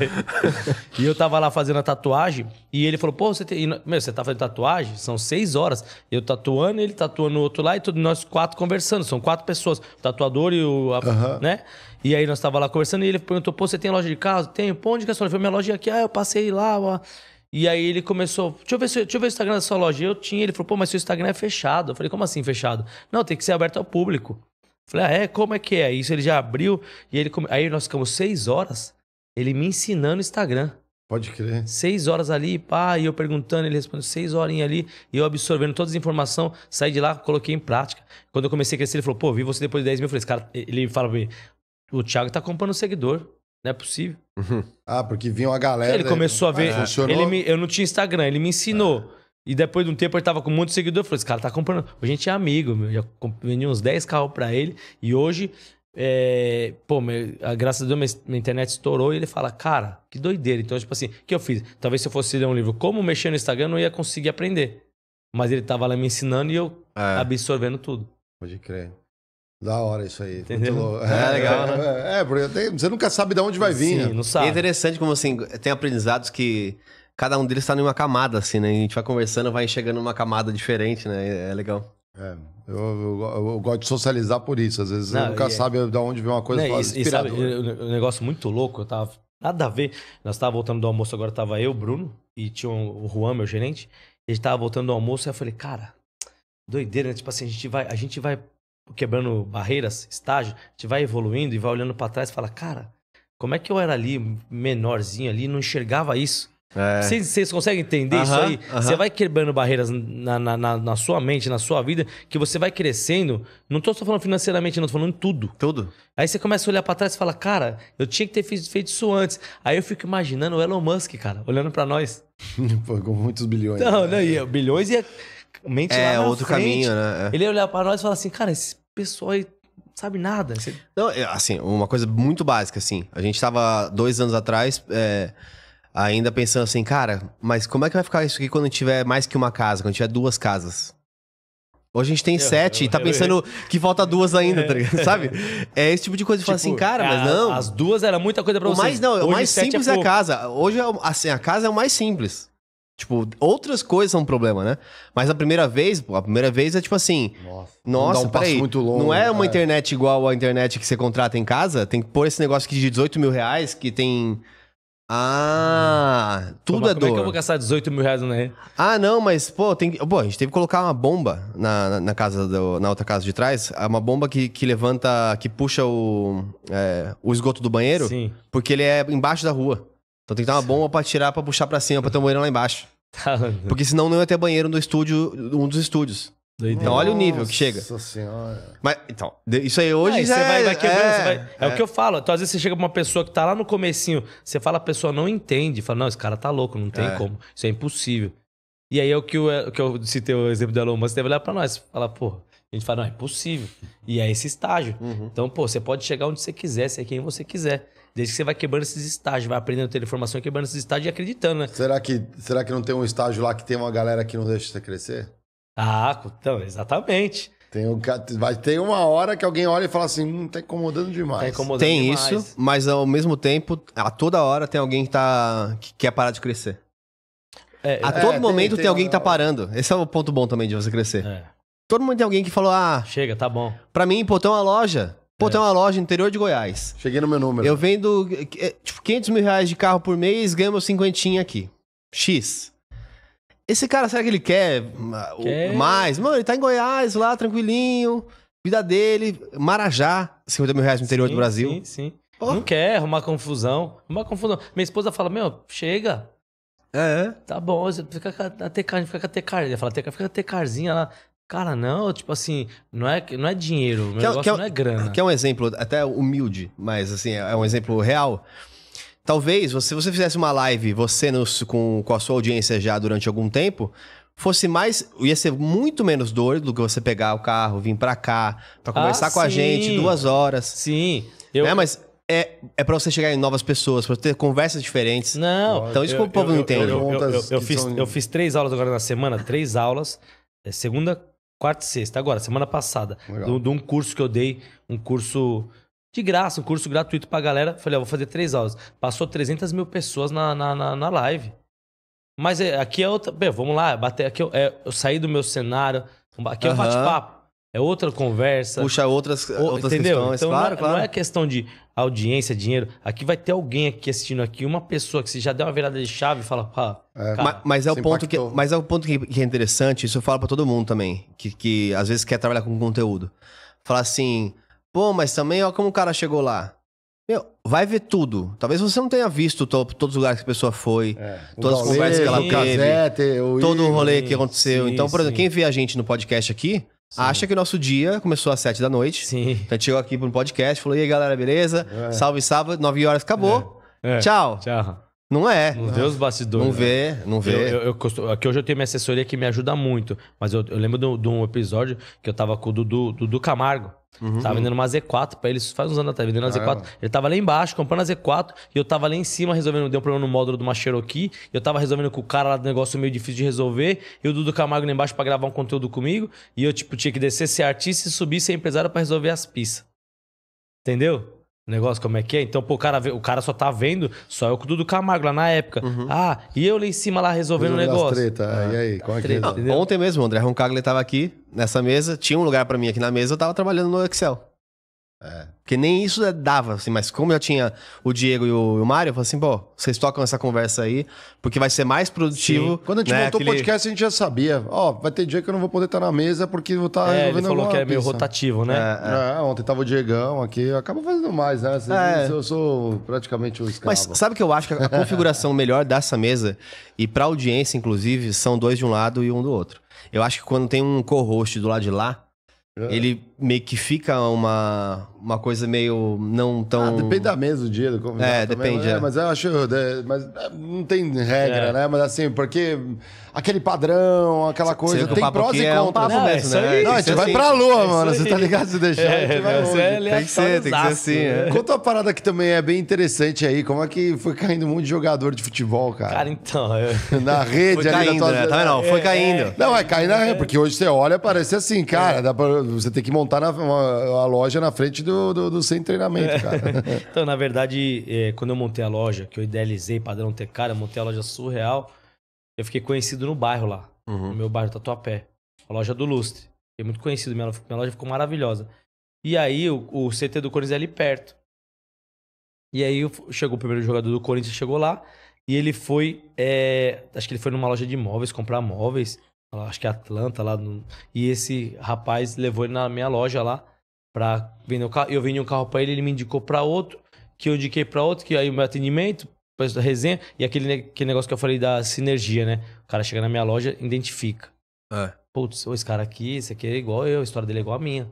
E eu tava lá fazendo a tatuagem e ele falou: pô, você tem. Meu, você tá fazendo tatuagem? São seis horas. Eu tatuando, ele tatuando o outro lá e todos nós quatro conversando. São quatro pessoas: o tatuador e o. A, uhum. né? E aí nós tava lá conversando e ele perguntou: pô, você tem loja de carro? Tenho. Pô, onde que é a sua loja? Minha loja é aqui. Ah, eu passei lá. Ó. E aí ele começou, deixa eu, ver, deixa eu ver o Instagram da sua loja. eu tinha, ele falou, pô, mas seu Instagram é fechado. Eu falei, como assim fechado? Não, tem que ser aberto ao público. Eu falei, ah, é? Como é que é? Isso ele já abriu. E ele come... aí nós ficamos seis horas, ele me ensinando Instagram. Pode crer. Seis horas ali, pá, e eu perguntando, ele respondeu seis horinhas ali, e eu absorvendo todas as informações, saí de lá, coloquei em prática. Quando eu comecei a crescer, ele falou, pô, vi você depois de 10 mil. Eu falei, esse cara, ele fala pra mim, o Thiago tá comprando um seguidor. Não é possível. Ah, porque vinha uma galera. Ele daí, começou a ver. Ah, funcionou? Ele me, eu não tinha Instagram, ele me ensinou. É. E depois de um tempo ele tava com muito seguidor. Eu falei, esse cara tá comprando. A gente é amigo, meu. Já vendi uns 10 carros pra ele. E hoje, é, pô, meu, a, graças a Deus, minha, minha, internet estourou. E ele fala, cara, que doideira. Então, tipo assim, o que eu fiz? Talvez se eu fosse ler um livro como mexer no Instagram, eu não ia conseguir aprender. Mas ele tava lá me ensinando e eu é. absorvendo tudo. Pode crer. Da hora isso aí. Entendeu? É, é, legal, é, né? É, é, porque tem, você nunca sabe de onde vai vir. Sim, né? não sabe. é interessante como, assim, tem aprendizados que cada um deles está em uma camada, assim, né? A gente vai conversando, vai chegando numa camada diferente, né? É, é legal. É, eu, eu, eu, gosto de socializar por isso. Às vezes não, você nunca é- sabe de onde vem uma coisa não, e, e sabe, um negócio muito louco, eu tava... Nada a ver. Nós tava voltando do almoço, agora tava eu, Bruno, e tinha o Juan, meu gerente. Ele tava voltando do almoço, e eu falei, cara, doideira, né? Tipo assim, a gente vai, a gente vai quebrando barreiras, estágio, a gente vai evoluindo e vai olhando para trás e fala, cara, como é que eu era ali, menorzinho ali, não enxergava isso? É. Vocês, vocês, conseguem entender isso aí? Você vai quebrando barreiras na, na, na, na, sua mente, na sua vida, que você vai crescendo. Não estou só falando financeiramente, não, tô falando tudo. Tudo. Aí você começa a olhar para trás e fala, cara, eu tinha que ter feito isso antes. Aí eu fico imaginando o Elon Musk, cara, olhando para nós. [laughs] Com muitos bilhões. Não, né? não, ia, bilhões e mente é, lá na outro frente. caminho, né? É. Ele ia olhar para nós e falar assim, cara, esses pessoal aí sabe nada. Você... Não, é, assim, uma coisa muito básica, assim. A gente tava dois anos atrás. É, ainda pensando assim, cara, mas como é que vai ficar isso aqui quando tiver mais que uma casa, quando tiver duas casas? Hoje a gente tem eu, sete eu, e tá eu, pensando que falta duas ainda, tá ligado? [laughs] Sabe? É esse tipo de coisa. Tipo, fala assim, tipo, cara, mas não. As duas era muita coisa pra você. Mas não, é o mais é simples é, é, a casa. Hoje, assim, a casa é o mais simples. Tipo, outras coisas são um problema, né? Mas a primeira vez, a primeira vez é tipo assim. Nossa, nossa não um peraí. Muito longo, não é uma é. internet igual a internet que você contrata em casa. Tem que pôr esse negócio aqui de 18 mil reais que tem. Ah, hum. tudo pô, é como é dor. Como é que eu vou gastar 18 mil reais na rede? Ah, não, mas, pô, tem que... pô, a gente teve que colocar uma bomba na, na, na casa do, na outra casa de trás. É uma bomba que, que levanta, que puxa o, é, o esgoto do banheiro. Sim. Porque ele é embaixo da rua. Então tem que ter uma bomba pra tirar, pra puxar pra cima, pra ter um banheiro lá embaixo. Tá, Porque senão não ia ter banheiro no estúdio, um dos estúdios. Doideira. Então olha o nível que chega. Nossa senhora. Mas, então, isso aí hoje ah, já é- você vai, vai quebrando, é, vai, é, é, o que eu falo. Então, às vezes você chega pra uma pessoa que tá lá no comecinho, você fala, a pessoa não entende. Fala, não, esse cara tá louco, não tem é. como. Isso é impossível. E aí é o que eu, é que eu citei o exemplo do Elon Musk, deve olhar pra nós. Fala, pô, a gente fala, não, é impossível. E é esse estágio. Uhum. Então, pô, você pode chegar onde você quiser, ser quem você quiser. Desde que você vai quebrando esses estágios, vai aprendendo a ter informação e quebrando esses estágios e acreditando, né? Será que, será que não tem um estágio lá que tem uma galera que não deixa você crescer? Ah, então, exatamente. Tem, um, vai ter uma hora que alguém olha e fala assim, hum, tá incomodando demais. Tá incomodando tem demais. isso, mas ao mesmo tempo, a toda hora tem alguém que, tá, que quer parar de crescer. É, a é, todo é, momento tem, tem, tem alguém uma... que tá parando. Esse é o ponto bom também de você crescer. É. Todo mundo tem alguém que falou, ah... Chega, tá bom. Pra mim, pô, tem uma loja. Pô, tem uma loja no interior de Goiás. Cheguei no meu número. Eu vendo, é, tipo, 500 mil reais de carro por mês, ganho meu cinquentinho aqui. X. Esse cara, será que ele quer, ah, quer, mais? Mano, ele tá em Goiás, lá, tranquilinho. Vida dele, Marajá, 50 mil reais no interior sim, do Brasil. Sim, sim. Oh. Não quer arrumar confusão. Arrumar confusão. Minha esposa fala, meu, chega. É. é. Tá bom, você fica com a Tecar, fica com a Tecar. Ele fala, fica com a Tecarzinha lá. Cara, não, tipo assim, não é, não é dinheiro, meu que, negócio que, não é grana. Que é um exemplo até humilde, mas assim, é um exemplo real. Talvez, se você fizesse uma live, você nos, com, com a sua audiência já durante algum tempo, fosse mais. ia ser muito menos doido do que você pegar o carro, vir para cá, para ah, conversar ah, com a gente duas horas. Sim. Eu... Né? Mas é, é para você chegar em novas pessoas, para ter conversas diferentes. Não. Então isso eu, que o povo eu, não entende. Eu, eu, fiz, são... eu fiz três aulas agora na semana, três aulas. É segunda, quarta e sexta, agora, semana passada, de, de um curso que eu dei, um curso de graça, um curso gratuito pra galera. Falei, ó, vou fazer três aulas. Passou 300 mil pessoas na, na, na, na live. Mas é, aqui é outra. Bem, vamos lá, bater, aqui eu, é, eu saí do meu cenário. Aqui é um bate-papo. É outra conversa. Puxa outras, ou, outras entendeu? questões, então, claro, não, claro. É, não é questão de, audiência, dinheiro. Aqui vai ter alguém aqui assistindo aqui, uma pessoa que se já deu uma virada de chave e fala, pá. É, cara, é mas, é o ponto que, mas é o ponto que, é interessante, isso eu falo para todo mundo também, que, que às vezes quer trabalhar com conteúdo. Falar assim, pô, mas também olha como o cara chegou lá. Meu, vai ver tudo. Talvez você não tenha visto to todos os lugares que a pessoa foi, é, todas as conversas que ela teve, todo o rolê que aconteceu. Sim, então, por exemplo, quem vê a gente no podcast aqui, Sim. Acha que o nosso dia começou às sete da noite. Sim. Então, a gente chegou aqui para um podcast, falou: e aí, galera, beleza? É. Salve, salve, nove horas acabou. É. É. Tchau. Tchau. Não é. Não, vê os bastidores. Não né? vê, não vê. Eu, eu, eu, aqui hoje eu tenho minha assessoria que me ajuda muito. Mas eu, eu lembro de um episódio que eu tava com o Dudu, Dudu Camargo. Uhum. Tava vendendo uma Z4 pra ele, faz uns anos atrás, vendendo uma Caramba. Z4. Ele tava lá embaixo, comprando a Z4, e eu tava lá em cima resolvendo, deu um problema no módulo de uma Cherokee, eu tava resolvendo com o cara lá do negócio meio difícil de resolver, e o Dudu Camargo lá embaixo pra gravar um conteúdo comigo, e eu, tipo, tinha que descer, ser artista e subir, ser empresário para resolver as pistas. Entendeu? negócio como é que é. Então, pô, o cara, o cara só tá vendo, só eu com o Dudu Camargo lá na época. Uhum. Ah, e eu lá em cima lá resolvendo o negócio. Treta. Ah, e aí, tá é que é? treta, é? ontem mesmo, o André Roncaglia tava aqui nessa mesa, tinha um lugar para mim aqui na mesa, eu tava trabalhando no Excel. É. Porque nem isso é, dava, assim, mas como já tinha o Diego e o, o Mário, eu falei assim, pô, vocês tocam essa conversa aí, porque vai ser mais produtivo. Sim. Quando a gente né, montou o aquele... podcast, a gente já sabia. Ó, oh, vai ter dia que eu não vou poder estar na mesa porque vou estar tá é, resolvendo Ele falou que é meio rotativo, né? É, é. é, ontem tava o Diegão aqui, eu acabo fazendo mais, né? Vocês, é. eu sou praticamente o um escravo. Mas sabe o que eu acho que a configuração melhor dessa mesa, e pra audiência, inclusive, são dois de um lado e um do outro. Eu acho que quando tem um co-host do lado de lá, é. ele meio que fica uma, uma coisa meio não tão. Ah, depende da mesa, do dia do convidado. É, também. Né? depende. É, é. Mas eu acho. mas é, não tem regra, é. né? Mas assim, porque aquele padrão, aquela coisa, tem prós e é contras. Um né? mesmo, né? Aí, não, a gente vai pra lua, mano. Você tá ligado se deixar? tem que ser, tem que ser assim. Né? Conta uma parada que também é bem interessante aí. Como é que foi caindo um monte de jogador de futebol, cara? Cara, então. Eu... [laughs] Na rede, foi ali caindo, tua... né? Também tá não, foi caindo. Não, é cair na rede, porque hoje você olha, parece assim, cara, você tem que montar a loja na frente do do, do, do sem treinamento, cara. [laughs] então, na verdade, é, quando eu montei a loja, que eu idealizei padrão ter cara, montei a loja surreal, eu fiquei conhecido no bairro lá, uhum. no meu bairro Tatuapé, a loja do Lustre. Fiquei muito conhecido, minha, minha loja ficou maravilhosa. E aí o, o CT do Corinthians é ali perto. E aí chegou o primeiro jogador do Corinthians, chegou lá, e ele foi, é, acho que ele foi numa loja de móveis comprar móveis, acho que é Atlanta lá. No, e esse rapaz levou ele na minha loja lá, para vender o carro. Eu vendi um carro para ele, ele me indicou para outro, que eu indiquei para outro, que aí o meu atendimento, da resenha, e aquele, aquele negócio que eu falei da sinergia, né? O cara chega na minha loja, identifica. É. Putz, esse cara aqui, esse aqui é igual eu, a história dele é igual a minha.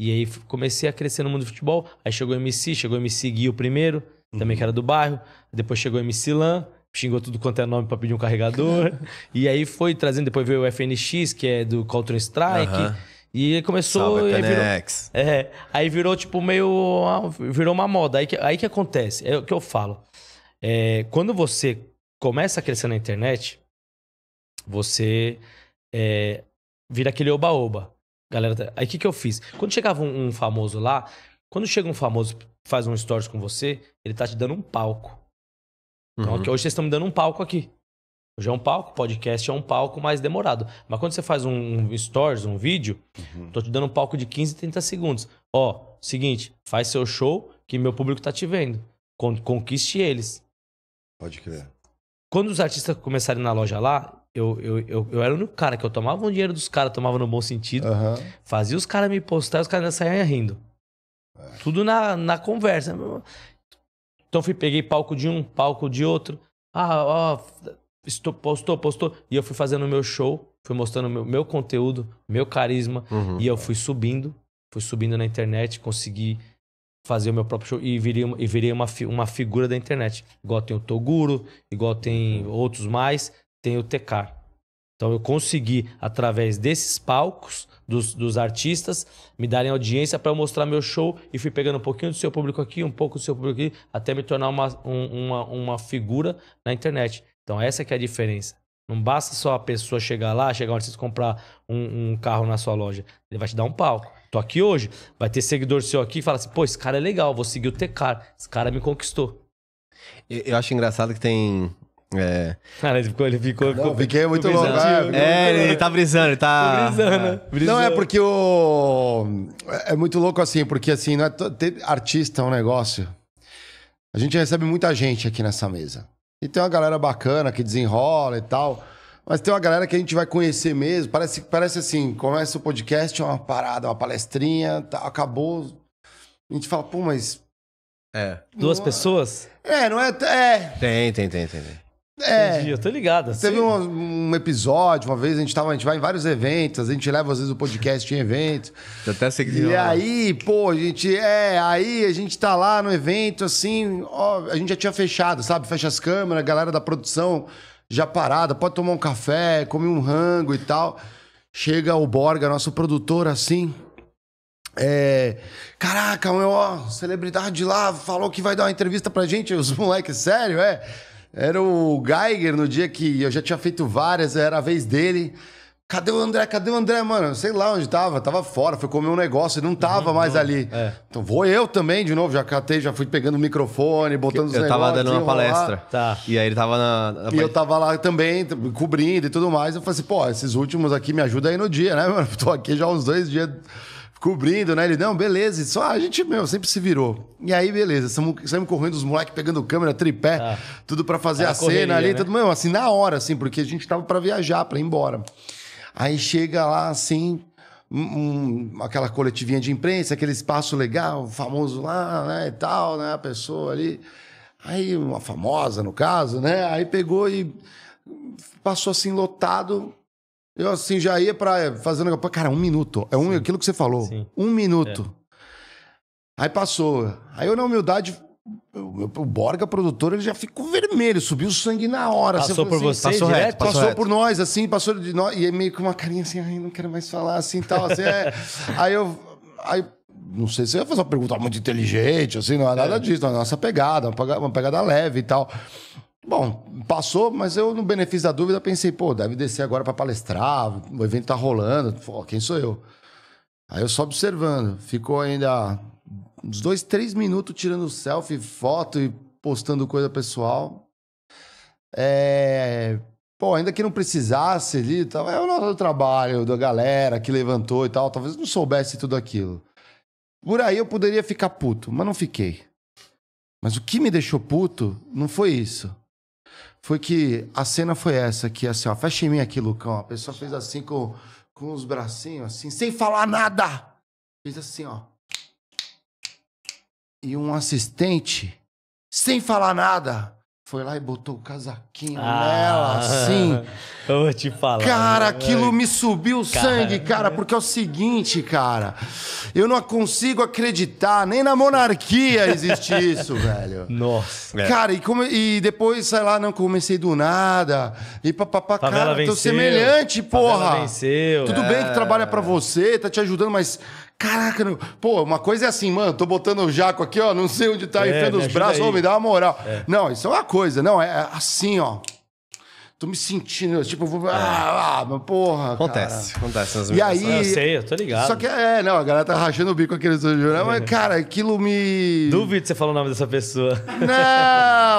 E aí comecei a crescer no mundo do futebol. Aí chegou o MC, chegou o MC Gui o primeiro, uhum. também que era do bairro. Depois chegou o MC Lan, xingou tudo quanto é nome pra pedir um carregador. [laughs] e aí foi trazendo, depois veio o FNX, que é do Counter Strike. Uhum. E começou. Salve, aí, virou, é, aí virou tipo meio. Virou uma moda. Aí que, aí que acontece? É o que eu falo. É, quando você começa a crescer na internet, você é, vira aquele oba-oba. Galera, aí o que, que eu fiz? Quando chegava um, um, famoso lá, quando chega um famoso faz um stories com você, ele tá te dando um palco. Então, uhum. hoje vocês estão me dando um palco aqui. Hoje é um palco, podcast é um palco mais demorado. Mas quando você faz um stories, um vídeo, uhum. tô te dando um palco de 15, 30 segundos. Ó, seguinte, faz seu show que meu público tá te vendo. Con conquiste eles. Pode crer. Quando os artistas começarem na loja lá, eu, eu, eu, eu era o único cara que eu tomava o dinheiro dos caras, tomava no bom sentido, uhum. fazia os caras me postar e os caras saiam rindo. É. Tudo na, na conversa. Então fui, peguei palco de um, palco de outro. Ah, ó, Estou, postou, postou. E eu fui fazendo o meu show, fui mostrando meu, meu conteúdo, meu carisma. Uhum. E eu fui subindo, fui subindo na internet, consegui fazer o meu próprio show e virei, uma, e virei uma, uma figura da internet. Igual tem o Toguro, igual tem uhum. outros mais, tem o Tecar. Então eu consegui, através desses palcos, dos, dos artistas, me darem audiência para eu mostrar meu show e fui pegando um pouquinho do seu público aqui, um pouco do seu público aqui, até me tornar uma, um, uma, uma figura na internet. Então essa é que é a diferença. Não basta só a pessoa chegar lá, chegar onde você comprar um, um, carro na sua loja. Ele vai te dar um palco. Tô aqui hoje, vai ter seguidor seu aqui e fala assim, pô, esse cara é legal, vou seguir o Tecar. Esse cara me conquistou. Eu, eu acho engraçado que tem é. [laughs] Cara, ele ficou, ele ficou. Não, ficou fiquei muito louco. Ah, é, ele, tá brisando, ele tá. Brisando, brisando, né? é. Não, é porque o. É, é muito louco assim, porque assim, não é ter artista é um negócio. A gente recebe muita gente aqui nessa mesa. E tem uma galera bacana que desenrola e tal. Mas tem uma galera que a gente vai conhecer mesmo. Parece, parece assim, começa o podcast, é uma parada, uma palestrinha, tá, acabou. A gente fala, pô, mas. É. Duas não, é pessoas? É, não é. É. Tem, tem, tem, tem. tem. É. Entendi, eu tô ligado. Assim. Teve um, um, episódio, uma vez, a gente, tava, a gente vai em vários eventos, a gente leva às vezes o podcast em eventos. Eu até sei que E aí, pô, a gente. É, aí a gente tá lá no evento, assim, ó, a gente já tinha fechado, sabe? Fecha as câmeras, a galera da produção já parada, pode tomar um café, comer um rango e tal. Chega o Borga, nosso produtor, assim. É, caraca, meu, ó, celebridade lá falou que vai dar uma entrevista pra gente. Os moleques, sério, é? Era o Geiger no dia que eu já tinha feito várias, era a vez dele. Cadê o André? Cadê o André, mano? Sei lá onde tava. Tava fora, foi comer um negócio e não tava uhum, mais não. ali. É. Então vou eu também de novo. Já catei, já fui pegando o microfone, botando os eu negócios. Eu tava dando uma palestra. Tá. E aí ele tava na. na e eu tava lá também, cobrindo e tudo mais. Eu falei assim, pô, esses últimos aqui me ajudam aí no dia, né, mano? [laughs] Tô aqui já uns dois dias cobrindo, né? Ele, não, beleza, só a gente, meu, sempre se virou. E aí, beleza, saímos correndo os moleques pegando câmera, tripé, ah, tudo para fazer a correria, cena ali, né? tudo, meu, assim, na hora, assim, porque a gente tava para viajar, para ir embora. Aí chega lá, assim, um, aquela coletivinha de imprensa, aquele espaço legal, famoso lá, né, e tal, né, a pessoa ali. Aí, uma famosa, no caso, né, aí pegou e passou assim, lotado, eu, assim, já ia pra eh, fazer um negócio. Cara, um minuto. É um, aquilo que você falou. Sim. Um minuto. É. Aí passou. Aí eu, na humildade, o Borga, produtor, ele já ficou vermelho, subiu o sangue na hora. Assim, passou assim, por assim, você, passou, direto, reto, passou, por nós, assim, passou de nós. E aí meio com uma carinha assim, ai, não quero mais falar, assim tal. Assim, é. [laughs] aí eu. Aí, não sei se eu ia fazer uma pergunta muito inteligente, assim, não é nada é. disso, não é nossa pegada, uma pegada leve e tal. Bom, passou, mas eu, no benefício da dúvida, pensei, pô, deve descer agora para palestrar, o evento tá rolando, pô, quem sou eu? Aí eu só observando, ficou ainda uns dois, três minutos tirando selfie, foto e postando coisa pessoal. É... Pô, ainda que não precisasse ali, talvez é o nosso trabalho da galera que levantou e tal, talvez não soubesse tudo aquilo. Por aí eu poderia ficar puto, mas não fiquei. Mas o que me deixou puto não foi isso foi que a cena foi essa, que assim, ó, fecha em mim aqui, Lucão. A pessoa fez assim com, com os bracinhos, assim, sem falar nada. Fez assim, ó. E um assistente, sem falar nada, foi lá e botou o casaquinho ah, nela, assim. [laughs] Eu vou te falar. Cara, né, aquilo me subiu o sangue, cara, porque é o seguinte, cara. Eu não consigo acreditar, nem na monarquia existe [laughs] isso, velho. Nossa. É. Cara, é. e, e depois, sei lá, não comecei do nada. E papapá, cara, venceu, tô semelhante, porra. Venceu, Tudo é. bem que é. trabalha para você, tá te ajudando, mas, Caraca, não... Né? pô, uma coisa é assim, mano, tô botando o Jaco aqui, ó, não sei onde tá, é, enfiando os braços, aí. me dá uma moral. É. Não, isso é uma coisa, não, é assim, ó tô me sentindo, tipo, vou, é. ah, ah, porra, Acontece, cara. acontece. Nas e aí... Eu sei, eu tô ligado. Só que, é, não, a galera tá rachando o bico aqui nesse né? mas, é. cara, aquilo me... Duvido você falar o nome dessa pessoa. Não, [laughs]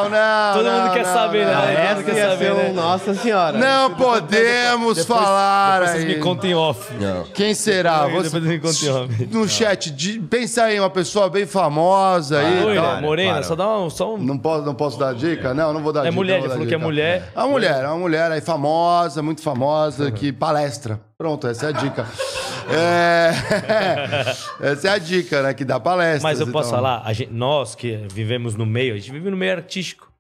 não, Todo não, mundo quer não, saber, né? não, ah, né? Essa quer saber, um, né? Nossa Senhora. Não podemos depois, falar depois vocês aí. me contem off. Não. Quem será? Depois, você, depois me contem off. No chat, de, pensa aí, uma pessoa bem famosa aí. Loira, morena, claro. só dá um, só um... Não posso, não posso dar dica? Não, não vou dar é dica. É mulher, ele falou que é mulher. A mulher, uma mulher aí famosa, muito famosa, uhum. que palestra. Pronto, essa é a dica. é... [laughs] essa é a dica, né? Que dá palestra. Mas eu posso então... falar, gente, nós que vivemos no meio, a gente vive no meio artístico.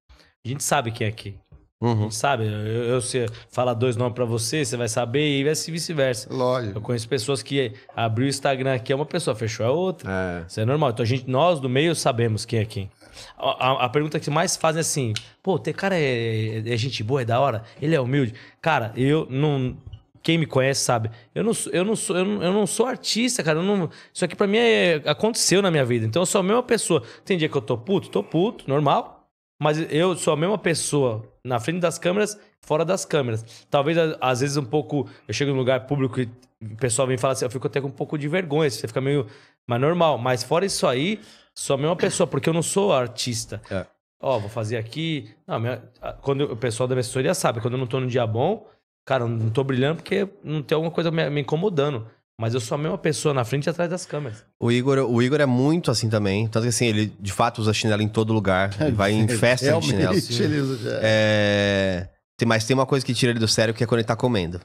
A gente sabe quem é aqui. Uhum. Sabe? Eu, eu, se falar dois nomes para você, você vai saber e vice-versa. Lógico. Eu conheço pessoas que abriu o Instagram aqui é uma pessoa, fechou é outra. É. Isso é normal. Então a gente, nós do meio sabemos quem é quem. A, a, pergunta que mais fazem é assim: pô, tem cara é, é, é, gente boa, é da hora? Ele é humilde? Cara, eu não. Quem me conhece sabe. Eu não, eu não, sou, eu não, eu não sou artista, cara. Não, isso aqui pra mim é, aconteceu na minha vida. Então eu sou a mesma pessoa. Tem dia que eu tô puto? Tô puto, normal. Mas eu sou a mesma pessoa na frente das câmeras, fora das câmeras. Talvez, às vezes, um pouco. Eu chego um lugar público e o pessoal vem falar assim, eu fico até com um pouco de vergonha. Você fica meio. Mas normal. Mas fora isso aí, só a mesma pessoa, porque eu não sou artista. É. Ó, vou fazer aqui. Não, minha... quando o pessoal da minha assessoria sabe, quando eu não tô num dia bom, cara, eu não tô brilhando porque não tem alguma coisa me, me incomodando. Mas eu sou a mesma pessoa na frente e atrás das câmeras. O Igor, o Igor é muito assim também. Tanto que assim, ele de fato usa chinelo em todo lugar. [laughs] Ele vai em festa de chinelo. [laughs] Ele usa, é... Tem, mas tem uma coisa que tira ele do sério que é quando ele tá comendo.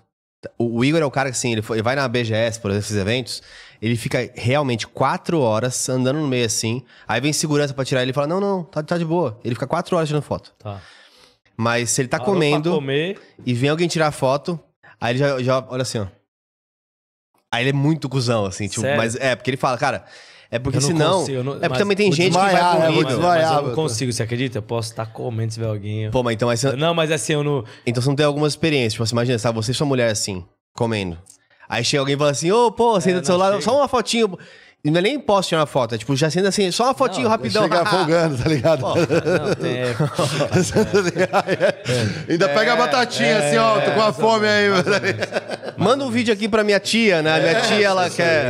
O, o Igor é o cara que assim, ele, foi, ele vai na BGS, por exemplo, esses eventos. Ele fica realmente quatro horas andando no meio assim. Aí vem segurança para tirar ele e fala: Não, não, tá, tá, de boa. Ele fica quatro horas tirando foto. Tá. Mas se ele tá Parou comendo e vem alguém tirar foto, aí ele já, já olha assim, ó. Aí ele é muito cuzão, assim, tipo, Sério? mas é, porque ele fala, cara, é porque senão. Consigo, não, é porque também tem gente desmaiar, que vai comigo. Né, desmaiar, mas eu não consigo, você acredita? Eu posso estar tá comendo se ver alguém. Pô, mas então. Mas Não, mas assim, eu não. Então você não tem algumas experiências. Tipo assim, imagina, sabe, você e sua mulher assim, comendo. Aí chega alguém e fala assim, ô, oh, pô, senta é, tá do seu lado, só uma fotinho. Não é nem posso tirar é uma foto, é tipo, já senta assim, só uma fotinho não, rapidão. Chega afogando, tá ligado? não, tem... [laughs] É. Ainda pega a batatinha é, assim, ó, tô com a fome aí. [laughs] Manda um vídeo aqui pra minha tia, né? minha é, tia, ela quer.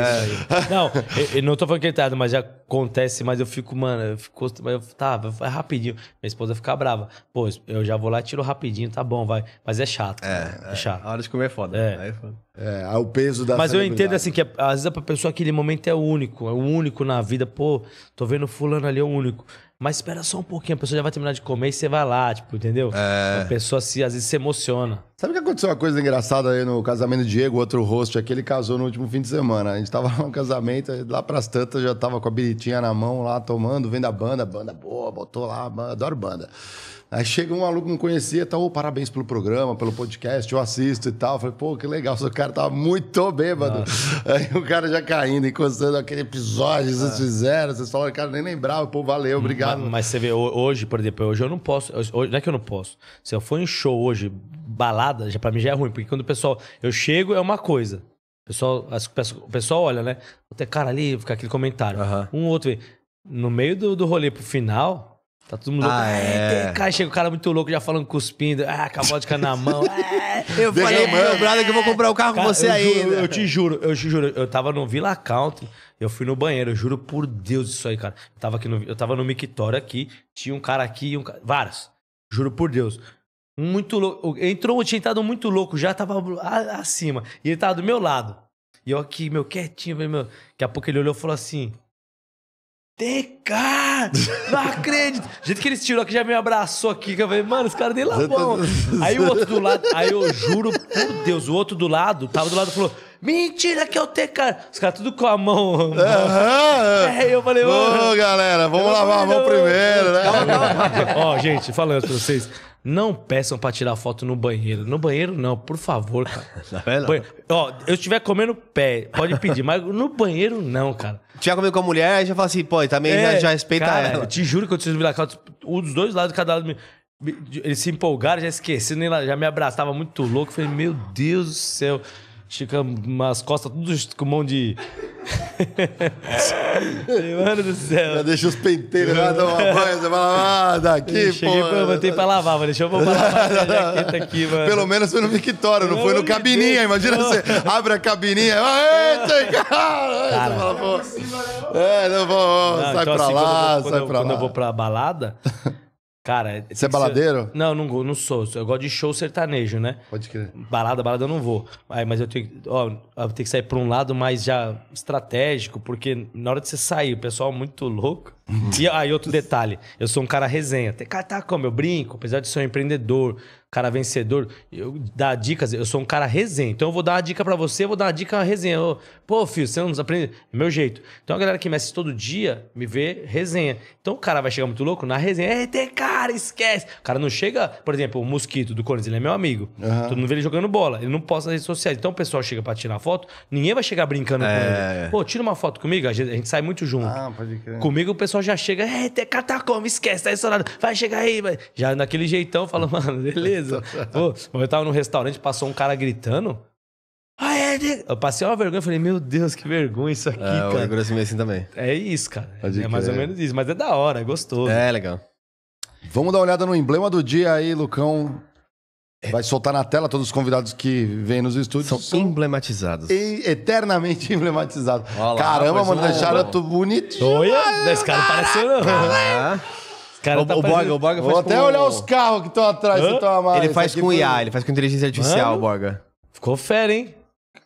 Não, eu, eu, não tô falando que ele tá mas já acontece, mas eu fico, mano, eu fico, mas eu, tá, vai rapidinho. Minha esposa fica brava. Pô, eu já vou lá, tiro rapidinho, tá bom, vai. Mas é chato. É, é, chato. A hora de comer é foda. É, é foda. É, o peso da Mas eu entendo assim que é, às vezes é a pessoa aquele momento é único, é o único na vida. Pô, tô vendo fulano ali, é o único. Mas espera só um pouquinho, a pessoa já vai terminar de comer e você vai lá, tipo, entendeu? É. A pessoa se, às vezes se emociona. Sabe que aconteceu uma coisa engraçada aí no casamento do Diego, outro host aqui, ele casou no último fim de semana. A gente tava lá no casamento, lá pras tantas já tava com a bilhetinha na mão lá, tomando, vendo a banda, banda boa, botou lá, adoro banda. Aí chega um maluco que não conhecia, tá, oh, parabéns pelo programa, pelo podcast, eu assisto e tal. falei, pô, que legal, seu cara tava muito bêbado. Nossa. Aí o cara já caindo, encostando aquele episódio, vocês ah. fizeram, vocês falaram, cara, nem lembrava, pô, valeu, obrigado. Mas, mas você vê, hoje, por exemplo, hoje eu não posso, hoje, não é que eu não posso. Se eu for em show hoje, balada, já, pra mim já é ruim, porque quando o pessoal, eu chego, é uma coisa. O pessoal, o pessoal olha, né? Até cara ali, fica aquele comentário. Um outro. No meio do, do rolê pro final, Tá todo mundo louco. Ah, é, é. Cara, chega o um cara muito louco já falando cuspindo. Ah, acabou de ficar na mão. [laughs] eu é. Deixa falei meu brother que eu vou comprar o um carro cara, com você aí eu te juro, eu te juro. Eu tava no Villa Country, eu fui no banheiro. Eu juro por Deus isso aí, cara. Eu tava, aqui no, eu tava no mictório aqui, tinha um cara aqui um cara... Vários. Juro por Deus. Muito louco. Entrou, tinha entrado muito louco, já tava acima. E ele tava do meu lado. E eu aqui, meu, quietinho, meu. Daqui a pouco ele olhou e falou assim... TK! Não acredito! Gente jeito que eles tirou aqui, já me abraçou aqui, que eu falei, mano, os caras nem lá vão. Aí o outro do lado, aí eu juro por Deus, o outro do lado, tava do lado e falou: Mentira que eu o cara. Os caras tudo com a mão. É. [laughs] é, eu falei, Ô, galera, vamos lavar a mão primeiro, né? Calma, calma. Ó, gente, falando pra vocês. Não peçam pra tirar foto no banheiro. No banheiro, não, por favor, cara. Não é não. Ó, eu estiver comendo pé, pode pedir, mas no banheiro, não, cara. Tiver comendo com a mulher, aí já fala assim, pô, também é, já, já, respeita cara, ela. Eu te juro que eu preciso me lacar os dois lados, cada lado. Eles se empolgaram, já esqueci, nem lá, já me abraçava muito louco. Falei, meu Deus do céu. Chica, as costas tudo com um monte de. [laughs] Mano do céu. Já deixa os penteiros lá, dá uma banha, você fala, ah, daqui, Cheguei, pô. Eu botei pra lavar, mano. Deixa eu pôr lavar essa jaqueta aqui, mano. Pelo menos foi no Victória, não, não foi no cabininha. Imagina não. você abre a cabininha, ah, é. eita, cara. cara. Você fala, pô. É, não vou, sai então, pra assim, lá, quando, sai quando pra quando lá. Quando eu vou pra balada. [laughs] Cara. Você é baladeiro? Ser... Não, não, não sou. Eu gosto de show sertanejo, né? Pode crer. Balada, balada eu não vou. Aí, mas eu tenho, ó, eu tenho que sair pra um lado mais já estratégico, porque na hora de você sair, o pessoal é muito louco. E uhum. aí, outro detalhe, eu sou um cara resenha. Tá como? Eu brinco, apesar de ser um empreendedor, cara vencedor, eu dar dicas, eu sou um cara resenha. Então eu vou dar uma dica para você, eu vou dar uma dica resenha. Eu, Pô, filho, você não aprende. É meu jeito. Então a galera que mexe todo dia me vê resenha. Então o cara vai chegar muito louco na resenha. Eita, cara, esquece. O cara não chega, por exemplo, o Mosquito do Corinthians, ele é meu amigo. Uhum. Todo mundo vê ele jogando bola. Ele não posta nas redes sociais. Então o pessoal chega para tirar foto, ninguém vai chegar brincando é... com ele. Pô, tira uma foto comigo, a gente, a gente sai muito junto. Ah, pode crer. Comigo o pessoal pessoal já chega, é, catacomba, esquece, tá estourado, vai chegar aí. Vai. Já naquele jeitão, fala, [laughs] mano, beleza. Pô, eu tava num restaurante, passou um cara gritando. Ah, é, eu passei uma vergonha, falei, meu Deus, que vergonha isso aqui, é, cara. eu vergonha é assim também. É isso, cara. Pode é crer. mais ou menos isso, mas é da hora, é gostoso. É, legal. Vamos dar uma olhada no emblema do dia aí, Lucão. É. Vai soltar na tela todos os convidados que vêm nos estúdios. São, são emblematizados. E eternamente [laughs] emblematizados. Olá, Caramba, mano, é. deixaram tu bonitinho. Olha, esse cara parece... não. Né? Cara o, tá o Borga, o Borga faz Vou até olhar os carros que estão atrás. ele faz com IA, ele faz com inteligência artificial, mano, Borga. Ficou fera, hein?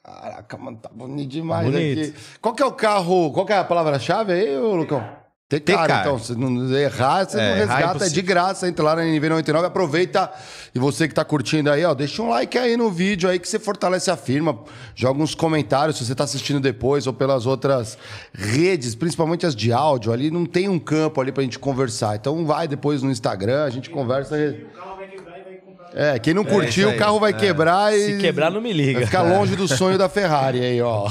Caraca, mano, tá bonito demais tá bonito. aqui. Qual que é o carro, qual que é a palavra-chave aí, Lucão? Ter cara, então, se não errar, você é, não é resgata, é, é de graça. Entra lá na NV99, aproveita. E você que tá curtindo aí, ó, deixa um like aí no vídeo aí que você fortalece a firma. Joga uns comentários se você tá assistindo depois ou pelas outras redes, principalmente as de áudio. Ali não tem um campo ali pra gente conversar. Então vai depois no Instagram, a gente conversa. E... É, quem não é curtiu, o carro vai é. quebrar e. Se quebrar, não me liga. Vai ficar longe do sonho da [laughs] Ferrari aí, ó.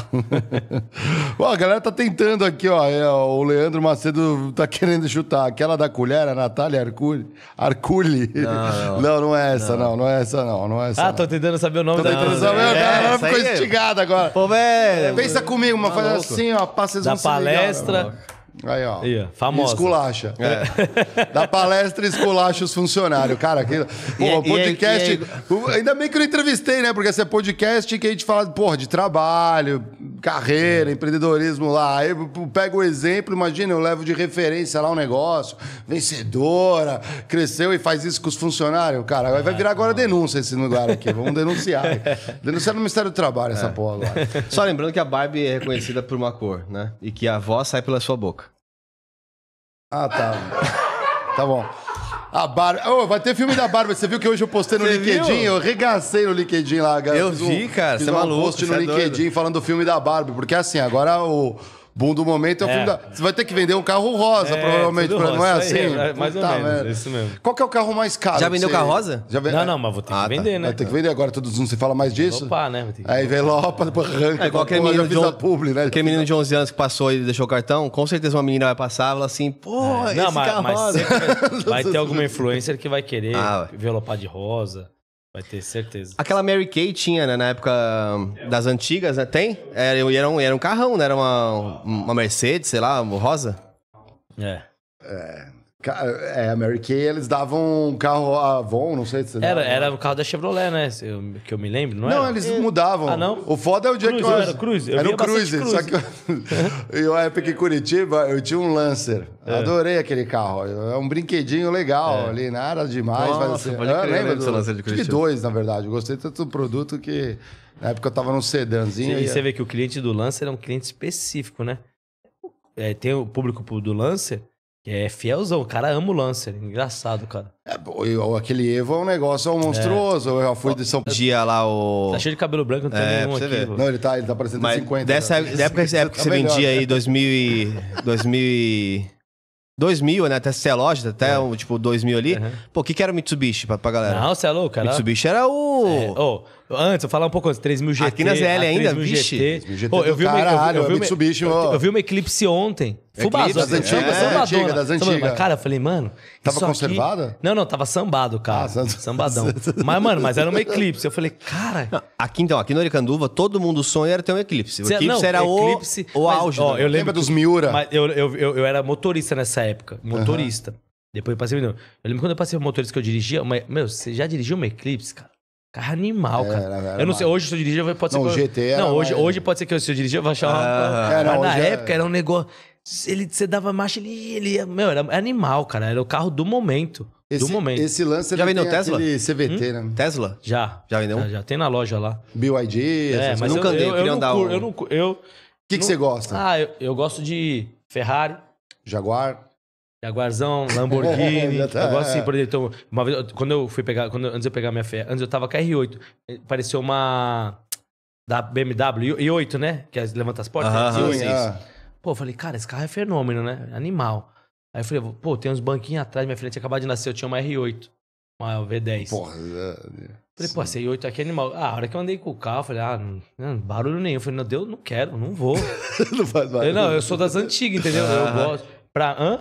ó, a galera tá tentando aqui, ó. É, o Leandro Macedo tá querendo chutar. Aquela da colher, a Natália Arculi. Arculi. Não, não, não, não é essa, não. não. Não, é essa, não. Não é essa. Ah, não. tô tentando saber o nome tô da tentando saber. É, a galera ficou instigada agora. Pô, velho. Pensa comigo, mas faz assim, ó. Passa da assim, palestra. Ligar, tá Aí, ó. Aí, famosa. Esculacha. É. é. Da palestra esculacha os funcionários. Cara, aquilo. Pô, é- e, é- podcast. E, e, ainda bem que eu não entrevistei, né? Porque esse é podcast que a gente fala, porra, de trabalho, carreira, empreendedorismo lá. Aí eu pego o exemplo, imagina, eu levo de referência lá um negócio, vencedora, cresceu e faz isso com os funcionários. Cara, vai ah, virar agora não. denúncia esse lugar aqui. Vamos denunciar. [laughs] denunciar no Ministério do Trabalho essa porra agora. Só lembrando que a Barbie é reconhecida por uma cor, né? E que a voz sai pela sua boca. Ah, tá. tá bom. A Bárbara. Oh, vai ter filme da Bárbara. Você viu que hoje eu postei no Você LinkedIn? Viu? Eu regacei no LinkedIn lá, galera. Eu vi, cara. Você é um maluco. post no é LinkedIn doido. falando do filme da Barbie. Porque assim, agora o boom do momento é o é. filme da. Você vai ter que vender um carro rosa, é, provavelmente. Rosa. Não é assim? É, é mais ou, tá, ou menos, isso mesmo. Qual que é o carro mais caro? Já vendeu você... carro rosa? Já vende... Não, não, mas vou ter ah, que tá. vender, tá. né? Vai ter que vender agora, todos não se fala mais disso. Opa, né? Aí envelopa, depois arranca. É igual aquele menino, de, on... publi, né? aquele menino de 11 anos que passou e deixou o cartão, com certeza uma menina vai passar e falar assim, pô, é. esse mas, carro mas rosa. [laughs] vai ter alguma influencer que vai querer envelopar ah, de rosa. Vai ter certeza. Aquela Mary Kay tinha, né, na época hum, das antigas, né? Tem? É, era, era, um, era um carrão, né? Era uma, uma Mercedes, sei lá, rosa. É. É. É, a Mary Kay, eles davam um carro Avon, não sei se você era, era o carro da Chevrolet, né? Que eu me lembro, não, não era? Não, eles é. mudavam. Ah, não? O foda é o dia Cruze, que eu... Era Cruze. Eu era o Cruze, Cruze, só que eu, [laughs] eu época em Curitiba, eu tinha um Lancer. É. Adorei aquele carro. É um brinquedinho legal é. ali, nada demais. Nossa, mas assim, pode eu lembro né, do, Lancer de Curitiba. Tive dois, na verdade. Eu gostei tanto do produto que na época eu tava num sedanzinho. Sim, e, você vê que o cliente do Lancer é um cliente específico, né? É, tem o público do Lancer é fielzão, o cara ama o Lancer, engraçado, cara. É, aquele Evo é um negócio é monstruoso. É. Eu já fui de São Paulo. dia lá o. Tá cheio de cabelo branco, não tem é, nenhum aqui. Ver. Não, ele tá, ele tá parecendo Mas 50. Dessa né? época, época que tá você melhor, vendia né? aí 2000 e. 2000 e. 2000, né? Até Celogis, até é. um, tipo 2000 ali. Uhum. Pô, o que, que era o Mitsubishi pra, pra galera? Não, você é louco, cara. Mitsubishi era o. É. Oh. Antes, eu falar um pouco antes, mil GT. Aqui na ZL ainda, mil GT. GT oh, eu vi uma, caralho, eu, eu, vi uma, Mitsubishi, eu, eu vi uma Eclipse ontem. Fubazão. Das assim, antigas, é, né? antiga, das antigas. Mas, cara, eu falei, mano... Tava conservada? Aqui... Não, não, tava sambado, cara. Ah, Sambadão. [laughs] mas, mano, mas era uma Eclipse. Eu falei, cara... Não, aqui, então, aqui no Aricanduva, todo mundo sonha era ter um Eclipse. O Eclipse não, era eclipse, o, o auge. Ó, eu lembro dos Miura? Mas eu, eu, eu, eu era motorista nessa época. Motorista. Uhum. Depois eu passei... Eu lembro quando eu passei pro motorista que eu dirigia... meu, você já dirigiu uma Eclipse, cara? Carro animal, cara. Era, era eu não sei, hoje se eu dirigir, pode não, ser. Não, GT Não, hoje, mais... hoje pode ser que eu, se eu dirigir, eu vou achar uma. Ah, é, Mas na é. época era um negócio. Ele, você dava marcha, ele, ele. Meu, era animal, cara. Era o carro do momento. Esse, do momento. Esse lance já vendeu Tesla? CVT, hum? né? Tesla? Já. Já vendeu? Já, já, tem na loja lá. BYD, é, mas nunca eu, andei, eu, queria eu andar. Eu não. O que, que você gosta? Ah, eu, eu gosto de Ferrari. Jaguar. Jaguarzão, [laughs] Lamborghini. Negócio assim, por exemplo, uma vez, quando eu fui pegar, quando, antes eu pegar minha fé, antes eu tava com a R8. Eh, Pareceu uma da BMW i8, né? Que é levanta as portas. Aham, né? isso. Pô, eu falei, cara, esse carro é fenômeno, né? Animal. Aí eu falei, pô, tem uns banquinhos atrás, minha filha tinha acabado de nascer, eu tinha uma R8. Uma V10. Porra. É, é. Falei, pô, essa I8 aqui é animal. Ah, a hora que eu andei com o carro, falei, ah, não, barulho nenhum. Eu falei, não, Deus, não quero, não vou. [laughs] não faz barulho. Eu, não, eu sou das antigas, entendeu? Eu gosto. Pra. Hã?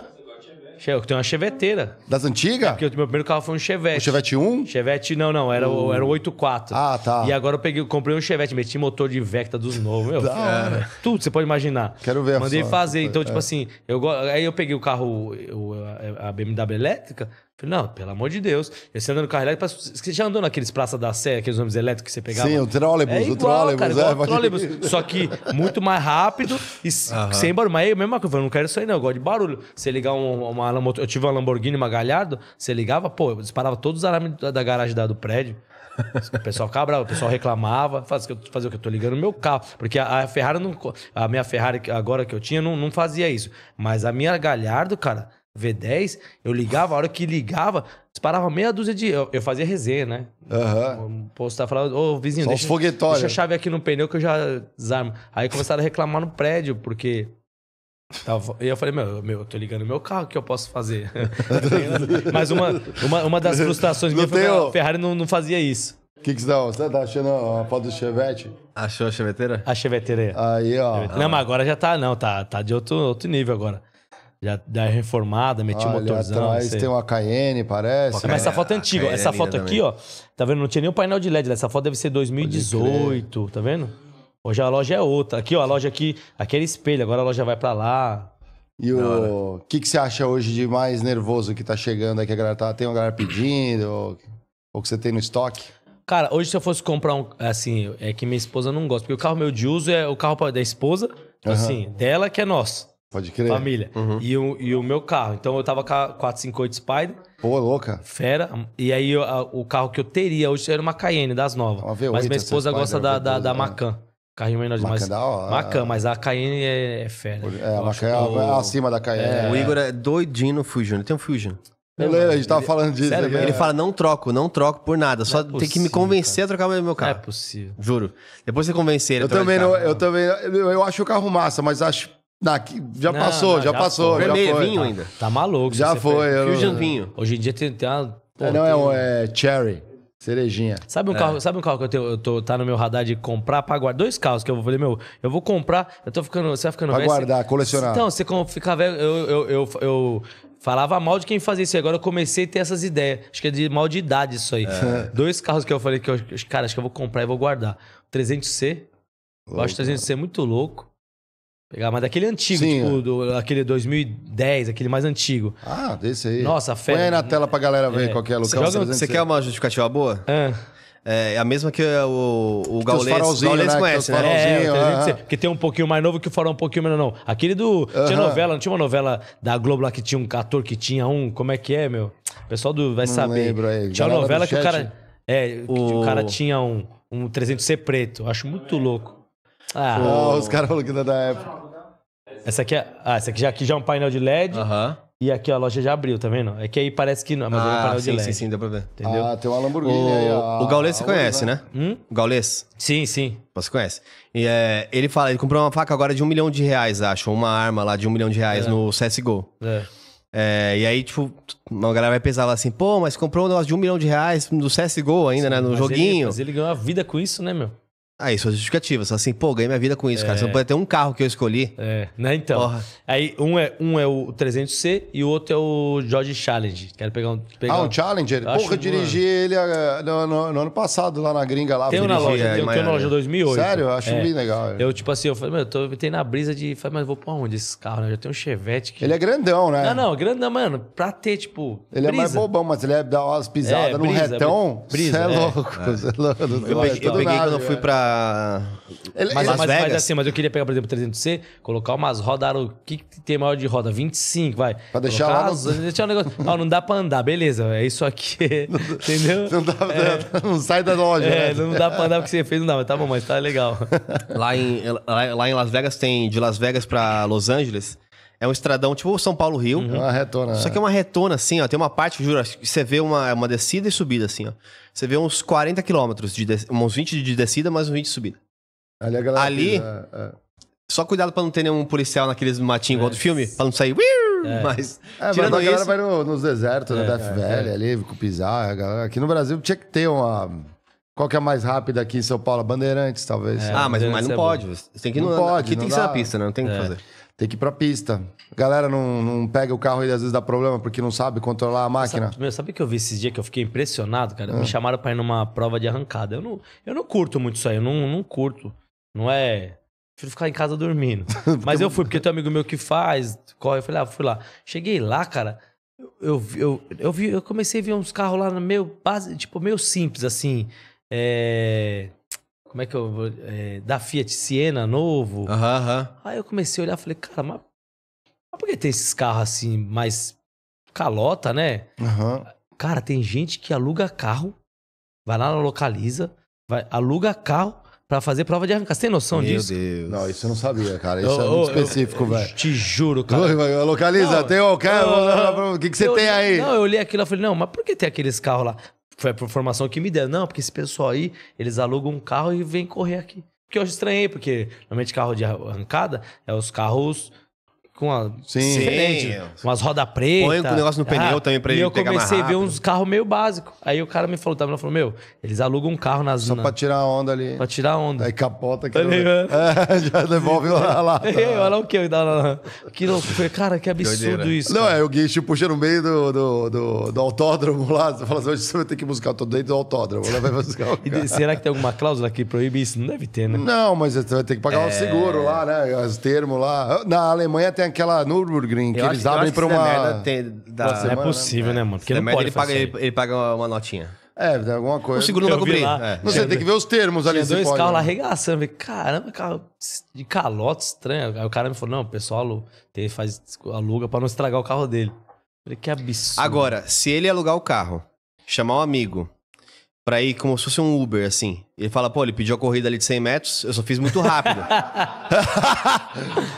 Eu tenho uma cheveteira. Das antigas? É, porque o meu primeiro carro foi um Chevette. O Chevette 1? Chevette, não, não. Era, o, uh. era o 84. Ah, tá. E agora eu peguei, comprei um Chevette, meti motor de Vecta dos novos. Meu, cara, é. tudo, você pode imaginar. Quero ver Mandei fazer. Então, é. tipo assim, eu, aí eu peguei o carro, a BMW elétrica, Falei, não, pelo amor de Deus. E você andando no carro elétrico, você já andou naqueles praças da Sé, aqueles homens elétricos que você pegava? Sim, o trólebus, é o trólebus. é, o Só que muito mais rápido e uhum. sem barulho. Mas aí, é a mesma coisa, eu não quero isso aí não, eu gosto de barulho. Você ligar uma, uma, uma eu tive uma Lamborghini, uma Galhardo, você ligava, pô, eu disparava todos os arames da, da garagem da, do prédio. O pessoal cabra, o pessoal reclamava, faz, fazer o que eu tô ligando meu carro, porque a, a, Ferrari não a minha Ferrari agora que eu tinha não, não fazia isso, mas a minha Galhardo, cara, V10, eu ligava, a hora que ligava, disparava meia dúzia de. Eu, eu fazia resenha, né? Aham. Uhum. Postar tá falava, ô vizinho, Só deixa, deixa a chave aqui no pneu que eu já desarmo. Aí começaram a reclamar no prédio, porque. Tava... E eu falei, meu, meu, eu tô ligando meu carro, o que eu posso fazer? [laughs] Mas uma, uma, uma das frustrações minha foi que a Ferrari não, não fazia isso. O que, que você tá? Você tá achando a foto do Chevette? Achou a cheveteira? A cheveteira aí. Aí, ó. Não, mas agora já tá, não, tá, tá de outro, outro nível agora. Já da reformada, meti o motorzão. Atrás tem uma Cayenne, parece. Mas essa foto é antiga. essa foto aqui, também. ó. Tá vendo? Não tinha nem o painel de LED. Essa foto deve ser 2018, tá vendo? Hoje a loja é outra. Aqui, ó, a loja aqui, aqui era espelho, agora a loja vai para lá. E o que, que você acha hoje de mais nervoso que tá chegando aqui a galera tá. Tem uma galera pedindo, ou, ou que você tem no estoque? Cara, hoje se eu fosse comprar um. Assim, é que minha esposa não gosta, porque o carro meu de uso é o carro da esposa, uhum. assim, dela que é nosso. Pode crer. Família. Uhum. E, o, e o meu carro. Então eu tava com a 458 Spider. Pô, louca. Fera. E aí a, o carro que eu teria hoje era uma Cayenne das novas. Uma V8, mas minha esposa gosta da, da, da, né? Macan. Carrinho menor demais. Macan, é hora, Macan, mas a Cayenne é, é fera. É, a Macan é, é acima da Cayenne. É. O Igor é doidinho no Fusion. Ele tem um Fusion. beleza é, a gente tava falando disso. Sério, é. ele fala, não troco, não troco por nada. Só é tem que me convencer cara. a trocar meu carro. é possível. Juro. Depois você convencer ele eu a também não, Eu também eu, eu acho o carro massa, mas acho Daqui, já, não, passou, não, já, já passou, já, foi. vinho tá. ainda. Tá maluco. Já foi. Eu... Fusion vinho. Hoje em dia tem, tem uma... Pô, é, não, tem... é, um, é cherry. Cerejinha. Sabe um, é. carro, sabe um carro que eu tenho, eu tô, tá no meu radar de comprar pra guardar? Dois carros que eu falei, meu, eu vou comprar, eu tô ficando, você vai ficando pra velho. Pra guardar, você, colecionar. Então, você fica velho, eu, eu, eu, eu, falava mal de quem fazia isso, agora eu comecei a ter essas ideias. Acho que é de mal de idade isso aí. É. [laughs] Dois carros que eu falei que eu, cara, acho que eu vou comprar e vou guardar. 300C, louco, eu acho 300C muito louco. Pegar, mas daquele antigo, Sim, tipo, é. do, aquele 2010, aquele mais antigo. Ah, desse aí. Nossa, fé. Põe aí na é tela pra galera ver é. qual que é, Lucão. Você, você quer uma justificativa boa? É. É, é a mesma que o, o Gaules, Gaules né? conhece, né? É, é, é. Que tem um pouquinho mais novo que o farol um pouquinho menos não. Aquele do... Tinha novela, não tinha uma novela da Globo lá que tinha um ator que tinha um... Como é que é, meu? O pessoal do, vai não saber. lembro aí. Tinha uma novela que chat. É, o cara... É, o... o cara tinha um, um 300C preto. Acho muito louco. Ah, os caras falaram que não é da época. Essa aqui, é, ah, essa aqui, já, aqui já é um painel de LED. Aham. E aqui ó, a loja já abriu, tá vendo? É que aí parece que não, mas é um Ah, painel de sim, sim, sim, dá pra ver. Entendeu? Ah, tem uma Lamborghini aí. O, o Gaulês você conhece, né? Hum? O Sim, sim. você conhece. E, é, ele fala, ele comprou uma faca agora de um milhão de reais, acho. Uma arma lá de um milhão de reais é. no CSGO. É. É, e aí, tipo, uma galera vai pensar lá assim, pô, mas comprou um negócio de um milhão de reais do CSGO ainda, né? No Mas ele- joguinho. mas ele ganhou a vida com isso, né, meu? Aí, ah, suas é justificativas. Assim, pô, ganhei minha vida com isso, é. cara. Você não é. pode ter um carro que eu escolhi. É, né? Então. Porra. Aí, um é, um é o 300C e o outro é o Dodge Challenge. Quero pegar um. Pegar ah, um, um Challenger? Eu Porra, eu dirigi uma... É. ele ah, no, no, no, ano passado lá na gringa. lá. Tem uma na loja, é, tem, tem um loja 2008. Sério? Eu acho é. bem legal. Eu, tipo assim, eu falei, meu, eu tô, eu na brisa de. Falei, mas vou pra onde esse carro, né? Eu já tenho um Chevette. Que... Ele é grandão, né? Não, não, grandão, mano. Pra ter, tipo. Ele brisa. é mais bobão, mas ele é dar umas pisadas é, no retão. Brisa. Você é, louco. É. é louco. Eu peguei quando eu fui pra. Ele, mas, ele, mas, mas, assim, mas eu queria pegar, por exemplo, 300C, colocar umas rodas. O que, que tem maior de roda? 25, vai. Pra deixar lá. No... Deixar um negócio. [laughs] não, não dá pra andar, beleza. É isso aqui. [laughs] entendeu? Não, dá, é, não, sai da loja. É, né? não dá pra andar porque você fez, não dá, mas tá bom, mas tá legal. lá, em, lá, lá em Las Vegas tem. De Las Vegas pra Los Angeles é um estradão tipo São Paulo-Rio. Uhum. É uma retona. Só é. que é uma retona, assim, ó. Tem uma parte, que você vê uma, uma descida e subida, assim, ó. Você vê uns 40 quilômetros, de uns 20 de descida, mais uns 20 de subida. Ali a galera... Ali... é... Só cuidado pra não ter nenhum policial naqueles matinhos igual do é. filme, pra não sair... É. Mas, é, tirando a galera isso... vai no, nos desertos, né? é, né? Death é, Valley, é. ali, Cupizar. Galera... Aqui no Brasil tinha que ter uma... Qual que é a mais rápida aqui em São Paulo? Bandeirantes, talvez. ah, mas, mas não pode. Você tem que ir não no... pode, Aqui tem que ser na pista, né? Não tem o que fazer. Tem que ir pra pista. A galera não, não pega o carro e às vezes dá problema porque não sabe controlar a máquina. Sabe, meu, sabe que eu vi esses dias que eu fiquei impressionado, cara? É. Me ah. chamaram pra ir numa prova de arrancada. Eu não, eu não curto muito isso aí, eu não, não curto. Não é. Prefiro ficar em casa dormindo. [laughs] Mas eu fui, porque tem um amigo meu que faz, corre. Eu falei, ah, fui lá. Cheguei lá, cara. Eu, eu, eu, vi, eu comecei a ver uns carros lá meio base, tipo, meio simples, assim. É como é que eu vou. É, da Fiat Siena novo. Aham, uhum, Aí eu comecei a olhar e falei, cara, mas, mas por que tem esses carros assim, mais calota, né? Uhum. Cara, tem gente que aluga carro, vai lá na localiza, vai, aluga carro para fazer prova de arrancar. Você tem noção Meu disso? Meu Deus. Não, isso eu não sabia, cara. Isso oh, é muito oh, específico, velho. Te juro, cara. Localiza, não, tem o carro. O que, que você eu, tem aí? Não, eu olhei aquilo e falei, não, mas por que tem aqueles carros lá? foi a formação que me deram. Não, porque esse pessoal aí, eles alugam um carro e vêm correr aqui. Que eu estranhei, porque normalmente carro de arrancada é os carros com uma Sim. diferente, umas roda preta. Põe um negócio no ah, pneu ah, também pra ele E eu comecei a ver uns carros meio básicos. Aí o cara me falou, tava tá? falou, meu, eles alugam um carro zona. Só pra tirar a onda ali. Pra tirar a onda. Aí capota que tá [laughs] é, já devolve lá. [laughs] lá Olha o que eu dava Que louco. Cara, que absurdo isso. Não, cara. é o guincho tipo, puxa no meio do, do, do, do, autódromo lá. Você fala assim, hoje você vai ter que buscar todo dentro do autódromo. Lá né, vai buscar será que tem alguma cláusula que proíbe isso? Não deve ter, né? Não, mas você vai ter que pagar é... um seguro lá, né? Os termos lá. Na Alemanha tem a aquela Nürburgring, que Eu eles acho abrem pra é uma... merda, tem- dá- é possível, né, mano? Porque é não pode ele paga, ele, ele paga uma notinha. É, tem alguma coisa. O seguro não vai cobrir. É. Não sei, tem que ver os termos ali. Tinha dois pode, carros lá arregaçando. Falei, caramba, carro de calote estranho. Aí o cara me falou, não, o pessoal tem- faz, aluga pra não estragar o carro dele. Falei, que absurdo. Agora, se ele alugar o carro, chamar um amigo pra ir como se fosse um Uber, assim, ele fala, pô, ele pediu a corrida ali de 100 metros, eu só fiz muito rápido. [laughs]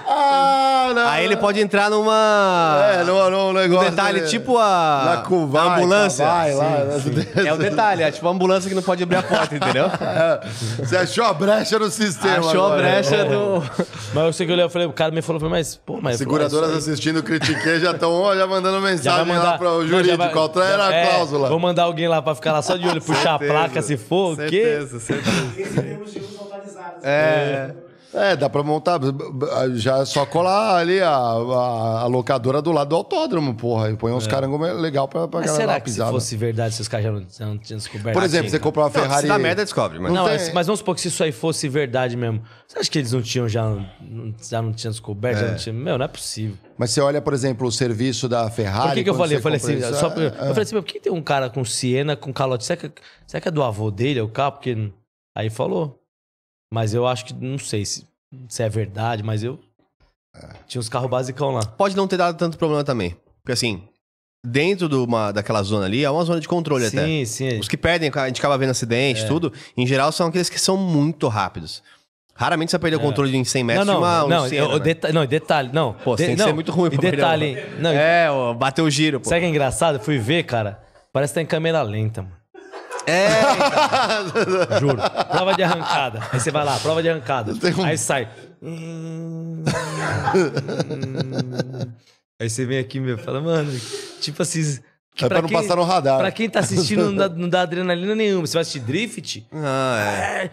ah, não, Aí ele pode entrar numa. É, num, negócio. Um detalhe, ali, tipo a. Na Cuvai, a ambulância. Tá, sim, sim. [laughs] É o detalhe, é tipo a ambulância que não pode abrir a porta, entendeu? É. você achou a brecha no sistema. Achou agora. a brecha é. do. Mas eu sei que eu eu falei, o cara me falou, mas, pô, mas. Seguradoras falei, assistindo o Critiquei já estão já mandando mensagem já mandar, lá para o jurídico. Não, vai, qual era a cláusula? Vou mandar alguém lá para ficar lá só de olho, puxar certeza, a placa se for, certeza. o quê? certeza. [laughs] Recebemos de uso autorizado. É. é. É, dá pra montar. Já é só colar ali a, a, a, locadora do lado do autódromo, porra. E põe uns é. carangos legal pra, pra mas galera será que pisada. se fosse verdade, se os caras já não, não tinham descoberto? Por exemplo, assim, você comprou uma Ferrari... Não, se dá merda, descobre. Mas... Não, não tem... mas vamos supor que se isso aí fosse verdade mesmo. Você acha que eles não tinham já... Já não tinham descoberto? É. Não Meu, não é possível. Mas você olha, por exemplo, o serviço da Ferrari... Por que, que eu falei? Eu falei, assim, isso, só pra... É, é, eu falei assim, por que tem um cara com Siena, com calote? Será que, é, será que é do avô dele, é o carro? Porque... Aí falou... Mas eu acho que, não sei se, se é verdade, mas eu. É. Tinha uns carros basicão lá. Pode não ter dado tanto problema também. Porque assim, dentro de uma, daquela zona ali, é uma zona de controle sim, até. Sim, sim. Os que perdem, a gente acaba vendo acidente, é. tudo, em geral são aqueles que são muito rápidos. Raramente você perdeu o é. controle em 100 metros não, não, de uma não, Luciana, eu, né? deta não, detalhe, não. Pô, de, tem não, que ser muito ruim pra detalhe, perder uma... não, É, bateu o giro, pô. Sabe que é engraçado? fui ver, cara, parece que tá em câmera lenta, mano. É. [laughs] Então. Juro. Prova de arrancada. Aí você vai lá, prova de arrancada. Um... Aí sai. [laughs] Aí você vem aqui, meu, fala, mano, tipo assim. Que é pra, pra não quem, passar no radar. Pra quem tá assistindo, não dá, não dá adrenalina nenhuma. Você vai assistir drift? Ah, é. é,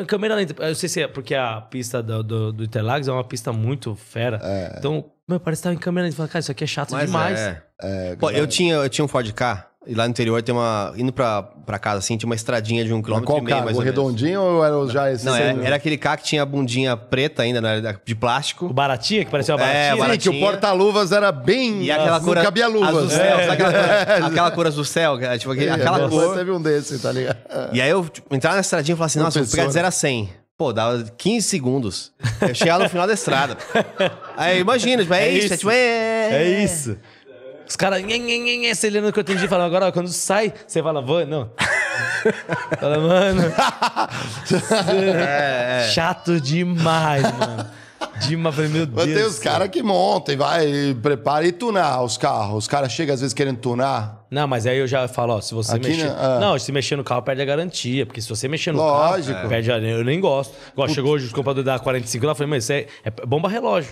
é câmera lenta. Eu sei se é porque a pista do, do, do Interlagos é uma pista muito fera. É. Então, meu, parece que tava tá em câmera lenta. Fala, cara, isso aqui é chato Mas demais. É. É, Pô, eu, tinha, eu tinha um Ford Car. E lá no interior tem uma. Indo pra, pra casa assim, tinha uma estradinha de um quilômetro qual e meio. Carro? Mais o redondinho ou era já esse? Não, era, era, aquele carro que tinha a bundinha preta ainda, né, de plástico. O baratinha, que parecia uma é, baratinha. É, baratinha. Sim, que o porta-luvas era bem. E aquela cor. Não cabia luvas. Azul é. céu, aquela, cor, [laughs] é. aquela cor azul céu? Tipo, é, aquela cor. teve um desse, tá ligado? E aí eu tipo, na estradinha e falava assim: nossa, vou pegar de 0 a 100. Pô, dava 15 segundos. Eu chegava no final da estrada. Aí imagina, tipo, é, é isso, é isso. É, tipo, é, é isso. Os caras, acelerando que eu atendi, falando, agora quando sai, você fala, vou, não. [laughs] fala, mano. É, é, Chato demais, mano. Dima, falei, meu Deus. Mas tem os caras que montam e vai, prepara e tunar os carros. Os caras chegam às vezes querendo tunar. Não, mas aí eu já falo, ó, se você Aqui, mexer. Não, ah. se mexer no carro, perde a garantia. Porque se você mexer no Lógico. carro, perde a Eu nem gosto. Igual, chegou hoje os compradores da 45 lá, falei, mas isso é, é bomba relógio.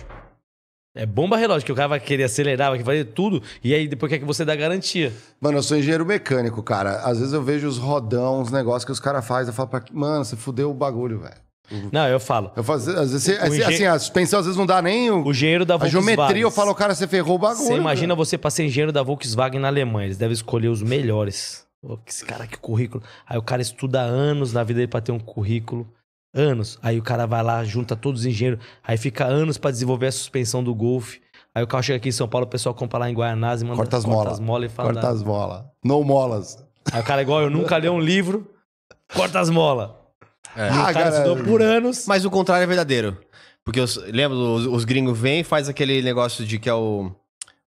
É bomba relógio, que o cara vai querer acelerar, vai fazer tudo, e aí depois quer que você dá garantia. Mano, eu sou engenheiro mecânico, cara. Às vezes eu vejo os rodão, os negócios que os caras fazem, eu falo pra... Mano, você fudeu o bagulho, velho. Não, eu falo. Eu faz... às vezes, o, assim, o assim, a suspensão às vezes não dá nem o... O engenheiro da Volkswagen. A geometria, eu falo, cara, você ferrou o bagulho. Você imagina você pra ser engenheiro da Volkswagen na Alemanha. Eles devem escolher os melhores. esse cara, que currículo. Aí o cara estuda anos na vida dele pra ter um currículo. Anos. Aí o cara vai lá, junta todos os engenheiros. Aí fica anos para desenvolver a suspensão do Golf. Aí o carro chega aqui em São Paulo, o pessoal compra lá em Guaianás e manda corta as, molas e fala. Corta as molas. Não molas. Aí o cara, é igual eu nunca li um livro, corta as molas. É. Ah, o cara estudou por é. anos. Mas o contrário é verdadeiro. Porque, os, lembra, os, os gringos vêm e faz aquele negócio de que é o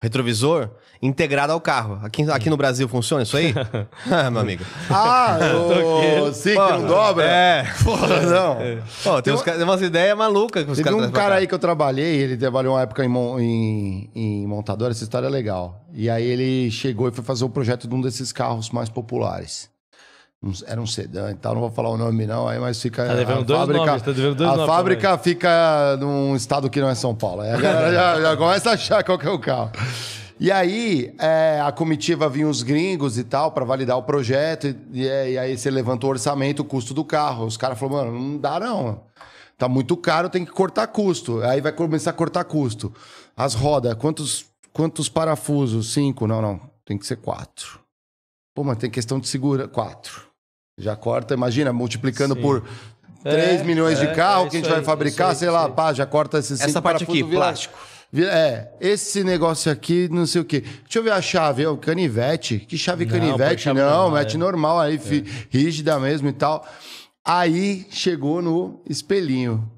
retrovisor integrado ao carro. Aqui, aqui no Brasil funciona isso aí? [laughs] ah, meu amigo. Ah, o... [laughs] sim, que não dobra? É. Porra, [laughs] não. É. Pô, tem, tem, uma... umas ideias malucas que os Teve um cara aí que eu trabalhei, ele trabalhou uma época em, em, em montadora, essa história é legal. E aí ele chegou e foi fazer o um projeto de um desses carros mais populares era um sedã e tal, não vou falar o nome não, aí mas fica tá devendo a dois fábrica, nomes, tá devendo dois a nomes fábrica também. fica num estado que não é São Paulo. Aí a galera [laughs] já, já, começa a achar qual que é o carro. E aí é, a comitiva vinha os gringos e tal para validar o projeto e, é, e, aí você levanta o orçamento, o custo do carro. Os caras falaram, mano, não dá não. Tá muito caro, tem que cortar custo. Aí vai começar a cortar custo. As rodas, quantos quantos parafusos? Cinco? Não, não. Tem que ser quatro. Pô, mas tem questão de segura. Quatro. Já corta, imagina, multiplicando Sim. por 3 é, milhões é, de carro é que a gente vai aí, fabricar, sei lá, pá, já corta esses Essa parte aqui, vira, plástico. Vira, é, esse negócio aqui, não sei o quê. Deixa eu ver a chave, é o canivete. Que chave não, canivete? não, mete normal aí, é. rígida mesmo e tal. Aí chegou no espelhinho.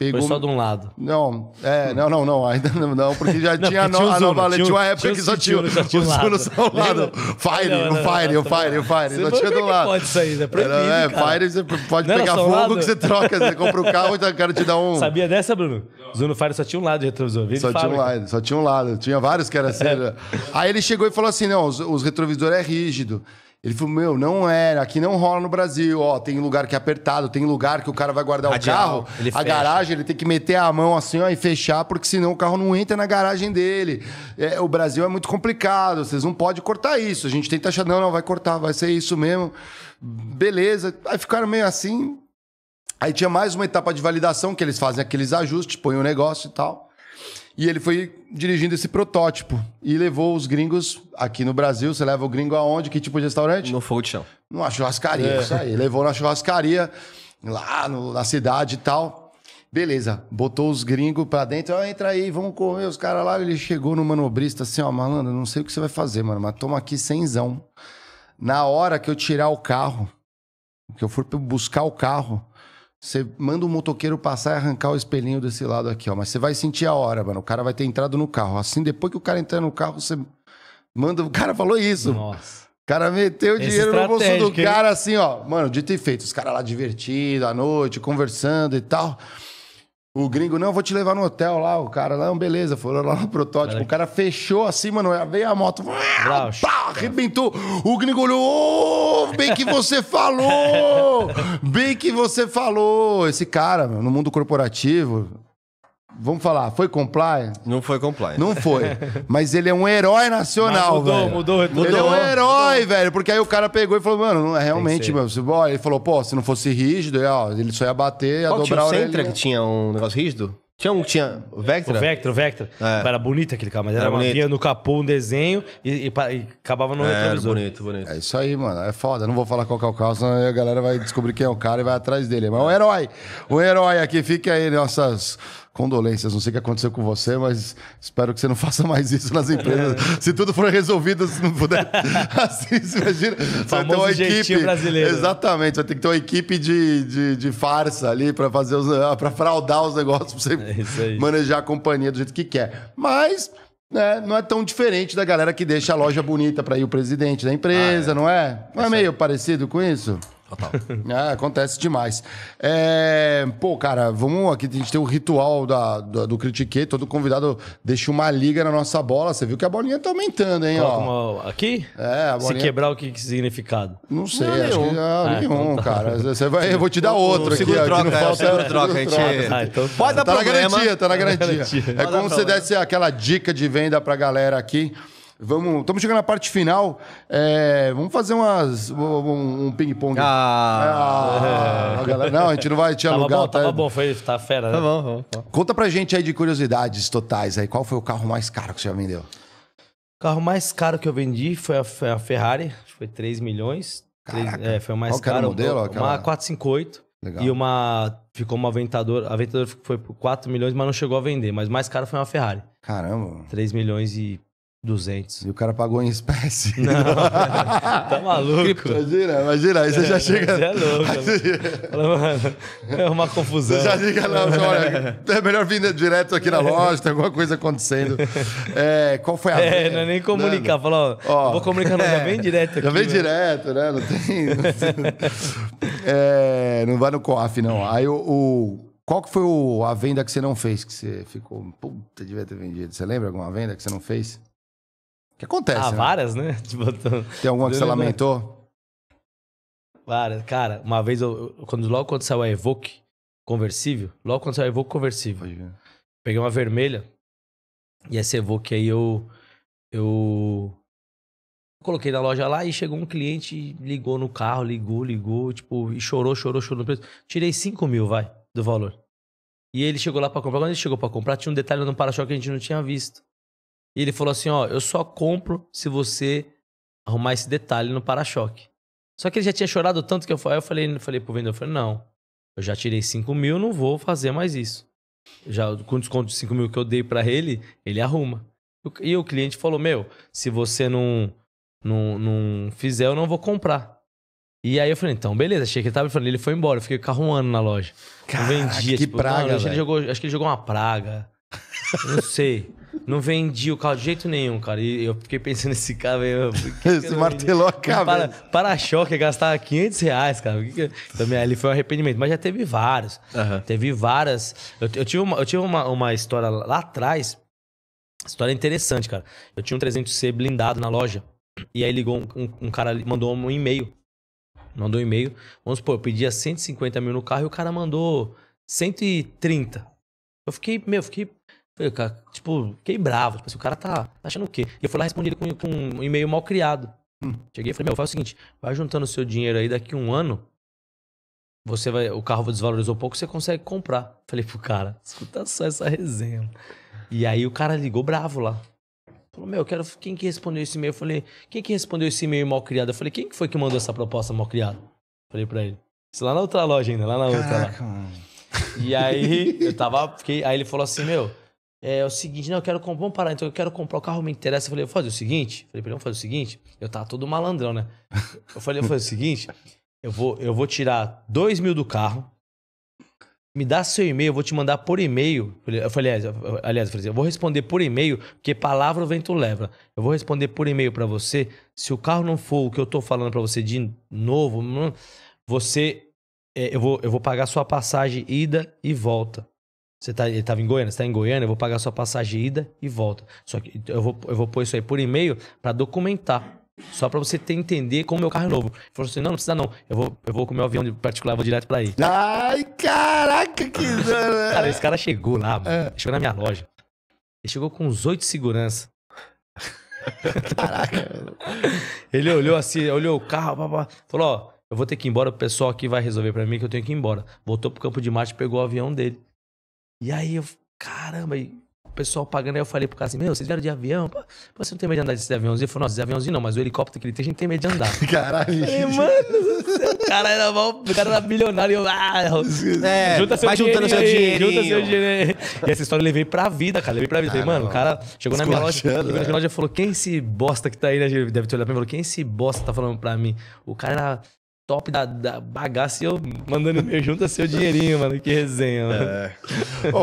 Pegou... Foi só de um lado. Não, é, não, não, não, ainda [laughs] não, não porque já não, tinha, porque tinha, ah, a nova, tinha, tinha uma época tinha que só tinha, só tinha um lado. Só um lado. Fire, o fire, o fire, o fire, só tinha do lado. Pode sair, né? Proibido, é, fire, você pode pegar fogo lado. que você troca, você compra o um carro e o cara te dá um... Sabia dessa, Bruno? Zuno Fire só tinha um lado de retrovisor. Vem só tinha um lado, só tinha um lado, tinha vários que era [laughs] assim. Né? Aí ele chegou e falou assim, não, os, os retrovisores é rígido. Ele falou, meu, não era, aqui não rola no Brasil. Ó, tem lugar que é apertado, tem lugar que o cara vai guardar Radial, o carro, a fecha. garagem, ele tem que meter a mão assim, ó, e fechar, porque senão o carro não entra na garagem dele. É, o Brasil é muito complicado, vocês não podem cortar isso. A gente tenta achar, não, não, vai cortar, vai ser isso mesmo. Beleza. Aí ficaram meio assim. Aí tinha mais uma etapa de validação que eles fazem aqueles ajustes, põem o um negócio e tal. E ele foi dirigindo esse protótipo e levou os gringos aqui no Brasil. Você leva o gringo aonde? Que tipo de restaurante? No fogo de chão. Numa churrascaria, é. isso aí. Levou na churrascaria, lá no, na cidade e tal. Beleza, botou os gringos pra dentro. Oh, entra aí, vamos comer. Os caras lá, ele chegou no manobrista assim, ó, oh, malandro, não sei o que você vai fazer, mano, mas toma aqui cenzão. Na hora que eu tirar o carro, que eu for buscar o carro, você manda um motoqueiro passar e arrancar o espelhinho desse lado aqui, ó. Mas você vai sentir a hora, mano. O cara vai ter entrado no carro. Assim, depois que o cara entrar no carro, você manda. O cara falou isso. Nossa. O cara meteu o dinheiro no bolso do cara, assim, ó. Mano, dito e feito. Os caras lá divertidos, à noite, conversando e tal. O gringo, não, vou te levar no hotel lá. O cara, não, beleza. Foram lá no protótipo. O cara fechou assim, mano. Veio a moto. pá, arrebentou. O gringo olhou. Oh, bem que você falou. bem que você falou. Esse cara, meu, no mundo corporativo, Vamos falar, foi compliant? Não foi compliant. Não foi. [laughs] Mas ele é um herói nacional, mudou, velho. Mudou, mudou. Ele é um herói, mudou. velho. Porque aí o cara pegou e falou, mano, não é realmente, meu. Ele falou, pô, se não fosse rígido, ó, ele só ia bater, ia Qual dobrar tinha o Sentra que tinha um negócio rígido? Tinha um, tinha Vectra? O Vectra, o Vectra. É. Era bonito aquele carro, mas era, era uma via no capô, um desenho e, e, e acabava no é, retrovisor. Era bonito, bonito. É isso aí, mano. É foda. Não vou falar qual é o carro, senão a galera vai descobrir quem é o cara e vai atrás dele. Mas é. um herói. Um herói aqui. Fica aí nossas condolências, não sei o que aconteceu com você, mas espero que você não faça mais isso nas empresas. É. se tudo for resolvido, se não puder. [laughs] assim, imagina. Você vai ter uma equipe. Brasileiro. Exatamente, vai ter que ter uma equipe de, de, de farsa ali para fazer ah, para fraudar os negócios, para você é manejar a companhia do jeito que quer. Mas. É, não é tão diferente da galera que deixa a loja bonita para ir o presidente da empresa, ah, é. não é? Não é, é meio parecido com isso? Total. é, [laughs] acontece demais. É, pô, cara, vamos aqui. A gente tem o ritual da, do, do Critiquei. Todo convidado deixa uma liga na nossa bola. Você viu que a bolinha tá aumentando, hein? ó. Uma... Aqui? É, a bolinha... Se quebrar, o que, que significado? Não sei, não, acho nenhum. que ah, nenhum, então tá. cara. Você vai, eu vou te dar outro. aqui, troca, aqui é falta, [laughs] troca. A gente... Ah, então tá. tá Pode dar tá problema. Tá na garantia, [laughs] tá na garantia. É como se desse aquela dica de venda pra galera aqui. Vamos, estamos chegando na parte final. É, vamos fazer umas, um, um ping-pong. Ah, ah não, a gente não vai te tava alugar. tá tava bom, foi, tá fera. Né? Tá bom, tá tá bom. Conta pra gente aí de curiosidades totais. aí Qual foi o carro mais caro que você já vendeu? O carro mais caro que eu vendi foi a, a Ferrari, foi 3 milhões. 3, é, foi o mais Qual caro. modelo? Uma aquela... 458. Legal. E uma. Ficou uma Aventador. A Aventador foi por 4 milhões, mas não chegou a vender. Mas mais caro foi uma Ferrari. Caramba. 3 milhões e 200. E o cara pagou em espécie. [laughs] Não, é tá maluco. Imagina, imagina, aí você é, já chega. Você é, é louco. Fala, mano, é uma confusão. Você já [laughs] é melhor vir direto aqui na é. loja, tem alguma coisa acontecendo. É, qual foi a. É, não é nem comunicar, ó, ó, vou comunicar, não, já vem direto aqui. Já vem mano. direto, né? Não tem. é, não vai no COAF, não. Aí o, o... Qual que foi a venda que você não fez, que você ficou, puta, devia ter vendido? Você lembra alguma venda que você não fez? Que acontece. Ah, né? várias, né? [laughs] Tipo, tô... Tem alguma que você lamentou? Várias. Cara, uma vez, eu, quando, logo quando saiu a Evoque conversível, logo quando saiu a Evoque conversível, peguei uma vermelha e essa Evoque aí eu, eu coloquei na loja lá e chegou um cliente, ligou no carro, ligou, ligou, tipo, e chorou, chorou, chorou no preço. Tirei 5 mil, vai, do valor. E ele chegou lá para comprar. Quando ele chegou para comprar, tinha um detalhe no para-choque que a gente não tinha visto. E ele falou assim: ó, eu só compro se você arrumar esse detalhe no para-choque. Só que ele já tinha chorado tanto que eu falei, eu falei, falei pro vendedor, eu falei, não, eu já tirei 5 mil, não vou fazer mais isso. Já, com desconto de 5 mil que eu dei para ele, ele arruma. E o cliente falou, meu, se você não, não, não fizer, eu não vou comprar. E aí eu falei, então, beleza, achei que ele tava falando, ele foi embora, eu fiquei carruando na loja. não vendia, que tipo, praga, não, acho, que ele jogou, acho que ele jogou uma praga. não sei. Não vendi o carro de jeito nenhum, cara. E eu fiquei pensando nesse carro aí. Esse martelou a cabeça. Para-choque, para gastar 500 reais, cara. Também ali foi um arrependimento. Mas já teve vários. Uhum. Teve várias. Eu, eu, tive, uma, eu tive uma, uma história lá atrás. História interessante, cara. Eu tinha um 300C blindado na loja. E aí ligou um, um, um cara, mandou um e-mail. Mandou um e-mail. Vamos supor, eu pedia 150 mil no carro e o cara mandou 130. Eu fiquei, meu, fiquei cara, tipo, fiquei bravo. Tipo assim, o cara tá, tá achando o quê? E eu fui lá responder com, com um e-mail mal criado. Hum. Cheguei e falei, meu, faz o seguinte, vai juntando o seu dinheiro aí daqui um ano, você vai, o carro desvalorizou pouco, você consegue comprar. Falei pro cara, escuta só essa resenha. E aí o cara ligou bravo lá. Falou, meu, eu quero. Quem que respondeu esse e-mail? Eu falei, quem que respondeu esse e-mail mal criado? Eu falei, quem que foi que mandou essa proposta mal criada? Falei pra ele. Isso lá na outra loja ainda, lá na Caraca, outra. Lá. Mano. E aí eu tava. Fiquei, aí ele falou assim, meu, é, é, o seguinte, não, eu quero comprar, vamos parar, então eu quero comprar o carro, me interessa. Eu falei, vou fazer o seguinte, falei vamos fazer o seguinte, eu tava todo malandrão, né? [laughs] Eu falei, vou fazer o seguinte, eu vou, eu vou tirar dois mil do carro, me dá seu e-mail, eu vou te mandar por e-mail. Eu falei, aliás, eu, aliás, eu, falei, assim, eu vou responder por e-mail, porque palavra o vento leva. Eu vou responder por e-mail para você. Se o carro não for o que eu tô falando para você de novo, hum, você, é, eu, vou, eu vou pagar sua passagem ida e volta. Você tá, ele tava em Goiânia, você tá em Goiânia, eu vou pagar sua passagem ida e volta. Só que eu vou, eu vou pôr isso aí por e-mail para documentar. Só para você ter, entender como meu é carro é novo. Ele falou assim: não, não precisa não. Eu vou, eu vou com o meu avião de particular, vou direto para aí. Ai, caraca, que. [laughs] cara, esse cara chegou lá, é. chegou na minha loja. Ele chegou com uns oito segurança. Caraca. [laughs] ele olhou assim, olhou o carro, falou: ó, eu vou ter que ir embora, o pessoal aqui vai resolver para mim que eu tenho que ir embora. Voltou pro Campo de Marte, pegou o avião dele. E aí eu, caramba, e o pessoal pagando, aí eu falei pro cara assim, meu, vocês vieram de avião? Pô, você não tem medo de andar de aviãozinho? Ele falou, nossa, esses aviãozinhos não, mas o helicóptero que ele tem, a gente tem medo de andar. [laughs] Caralho. Falei, mano, o cara era mal, o cara era milionário Eu, ah, é, é, junta seu vai juntando seu dinheiro. Junta seu dinheiro. E essa história eu levei pra vida, cara. Levei pra vida. Falei, mano, o cara chegou na minha loja, na minha né? loja e falou, quem é esse bosta que tá aí, né? Deve ter olhado pra mim e falou, quem é esse bosta que tá falando pra mim? O cara era top da, da bagaça e eu mandando e-mail junto a seu dinheirinho, mano. Que resenha, mano. É.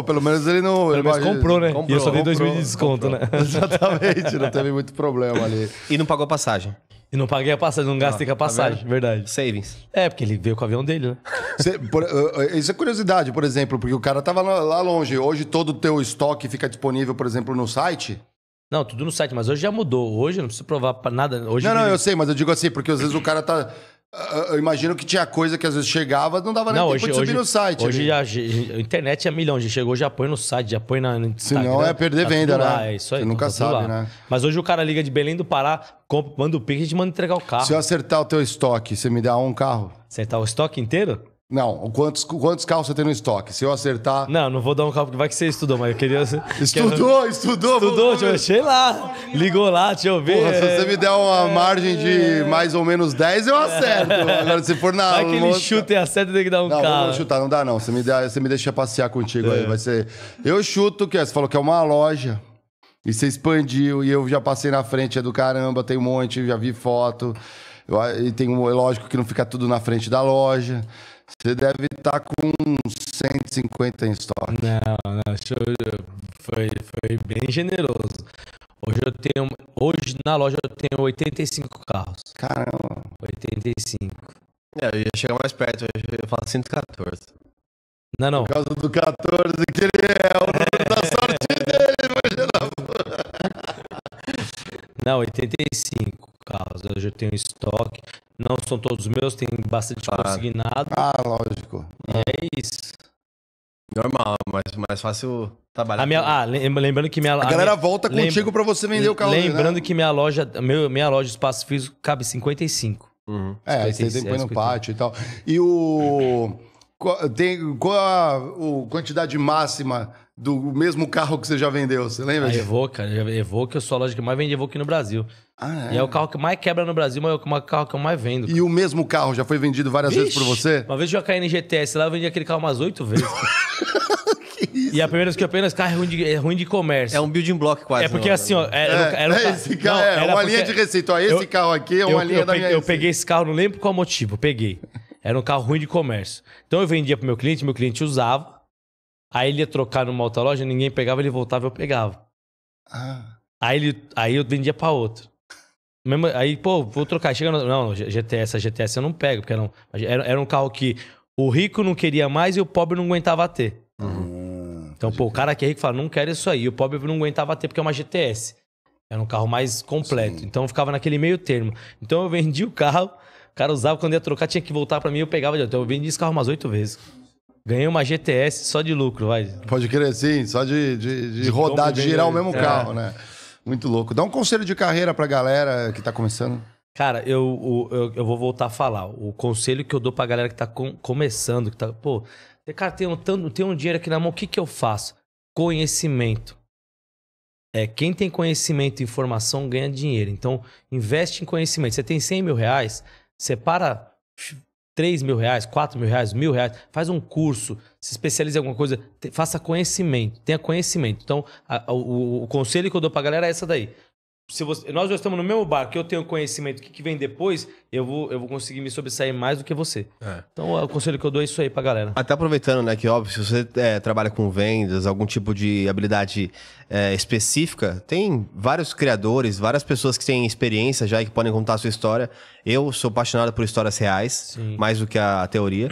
pelo menos ele não. Pelo menos comprou, né? Comprou, e eu só dei dois mil de desconto, comprou. né? [laughs] Exatamente, não teve muito problema ali. E não pagou a passagem. E não paguei a passagem, não gastei com a tá passagem, verdade. Savings. É, porque ele veio com o avião dele, né? por, uh, isso é curiosidade, por exemplo, porque o cara tava lá longe. Hoje todo o teu estoque fica disponível, por exemplo, no site? Não, tudo no site, mas hoje já mudou. Hoje não precisa provar para nada. Hoje não, não, eu sei, mas eu digo assim, porque às vezes o cara tá. Eu imagino que tinha coisa que às vezes chegava não dava nem não, tempo hoje, de subir hoje, no site. Hoje a, a, internet é milhão, já chegou, já põe no site, já põe na, no Instagram. não é perder tá venda, né? é isso aí. Você tá nunca tá sabe, lá. né? Mas hoje o cara liga de Belém do Pará, compra, manda o pique e a gente manda entregar o carro. Se eu acertar o teu estoque, você me dá um carro? Acertar o estoque inteiro? Não, quantos, quantos carros você tem no estoque? Se eu acertar. Não, não vou dar um carro, porque vai que você estudou, mas eu queria. estudou, quero... estudou, Estudou, deixa eu achei lá. Ligou lá, deixa eu ver. Porra, se você me der uma é. margem de mais ou menos 10, eu acerto. [laughs] Agora, se for na. Vai que ele chuta e acerta, tem que dar um não, carro. Não, não chutar, não dá não. Você me, dá, você me deixa passear contigo é. aí. Vai ser. Eu chuto, que é, você falou que é uma loja. E você expandiu, e eu já passei na frente, é do caramba, tem um monte, já vi foto. Eu, e tem um, é lógico que não fica tudo na frente da loja. Você deve estar tá com 150 em estoque. Não, não eh, foi, foi bem generoso. Hoje eu tenho. Hoje na loja eu tenho 85 carros. Caramba. 85. É, eu ia chegar mais perto, eu falo 114. Não, não. Por causa do 14, que ele é o número da sorte [laughs] dele. Não, 85 carros. Eu já tenho estoque. Não são todos meus, tem bastante claro. consignado. Ah, lógico. E é isso. Normal, mas mais fácil trabalhar. Minha, ah, lembrando que minha A, a galera minha, volta lembra, contigo para você vender o carro. Né? Lembrando né? que minha loja, meu, minha loja espaço físico cabe 55. Uhum. É, 56, você depois no pátio e tal. E o. Qual, tem, qual a, a quantidade máxima do mesmo carro que você já vendeu, você lembra? A Evoque, cara. Evoque, eu sou a loja que mais vende Evoque no Brasil. Ah, é. E é o carro que mais quebra no Brasil, mas é o carro que eu mais vendo. Cara. E o mesmo carro já foi vendido várias Vixe, vezes por você? Uma vez eu caí no GTS lá, eu vendi aquele carro umas oito vezes. [laughs] E a primeira vez que eu apenas carro é ruim, de, é ruim de comércio. É um building block quase. É porque né? assim, ó. É, é, era, é, era um, é esse carro, não, é, era uma linha de receita. Ó, esse eu, carro aqui é uma eu, linha eu da peguei, minha Eu receita. peguei esse carro, não lembro qual motivo, peguei. Era um carro ruim de comércio. Então eu vendia pro meu cliente, meu cliente usava. Aí ele ia trocar numa outra loja, ninguém pegava, ele voltava eu pegava. Ah. Aí, ele, aí eu vendia pra outro. Mesmo, aí, pô, vou trocar. Chega no, não, GTS, a GTS eu não pego, porque era um, era, um carro que o rico não queria mais e o pobre não aguentava ter. Uhum. Então, pô, o cara que é rico fala, não quero isso aí. E o pobre não aguentava ter, porque é uma GTS. Era um carro mais completo. Sim. Então ficava naquele meio termo. Então eu [laughs] vendi o carro, o cara usava, quando ia trocar, tinha que voltar para mim, eu pegava de outro. Então, eu vendi esse carro umas oito vezes. Ganhei uma GTS só de lucro, vai. Pode crer, sim, só de, de, de, de rodar, de girar o mesmo é. carro, né? Muito louco. Dá um conselho de carreira pra galera que tá começando. Cara, eu, eu, eu vou voltar a falar. O conselho que eu dou pra galera que tá com, começando, que tá, pô, cara, tem um, tem um dinheiro aqui na mão, o que que eu faço? Conhecimento. É, quem tem conhecimento e informação ganha dinheiro. Então, investe em conhecimento. Você tem 100 mil reais, separa 3 mil reais, 4 mil reais, mil reais, faz um curso, se especialize em alguma coisa, te, faça conhecimento, tenha conhecimento. Então, a, a, o, o, conselho que eu dou pra galera é essa daí se você, nós já estamos no mesmo barco, eu tenho conhecimento que, que vem depois, eu vou, eu vou conseguir me sobressair mais do que você. É. Então, é o conselho que eu dou é isso aí pra galera. Até aproveitando, né, que óbvio, se você é, trabalha com vendas, algum tipo de habilidade é, específica, tem vários criadores, várias pessoas que têm experiência já e que podem contar a sua história. Eu sou apaixonado por histórias reais, Sim. mais do que a teoria.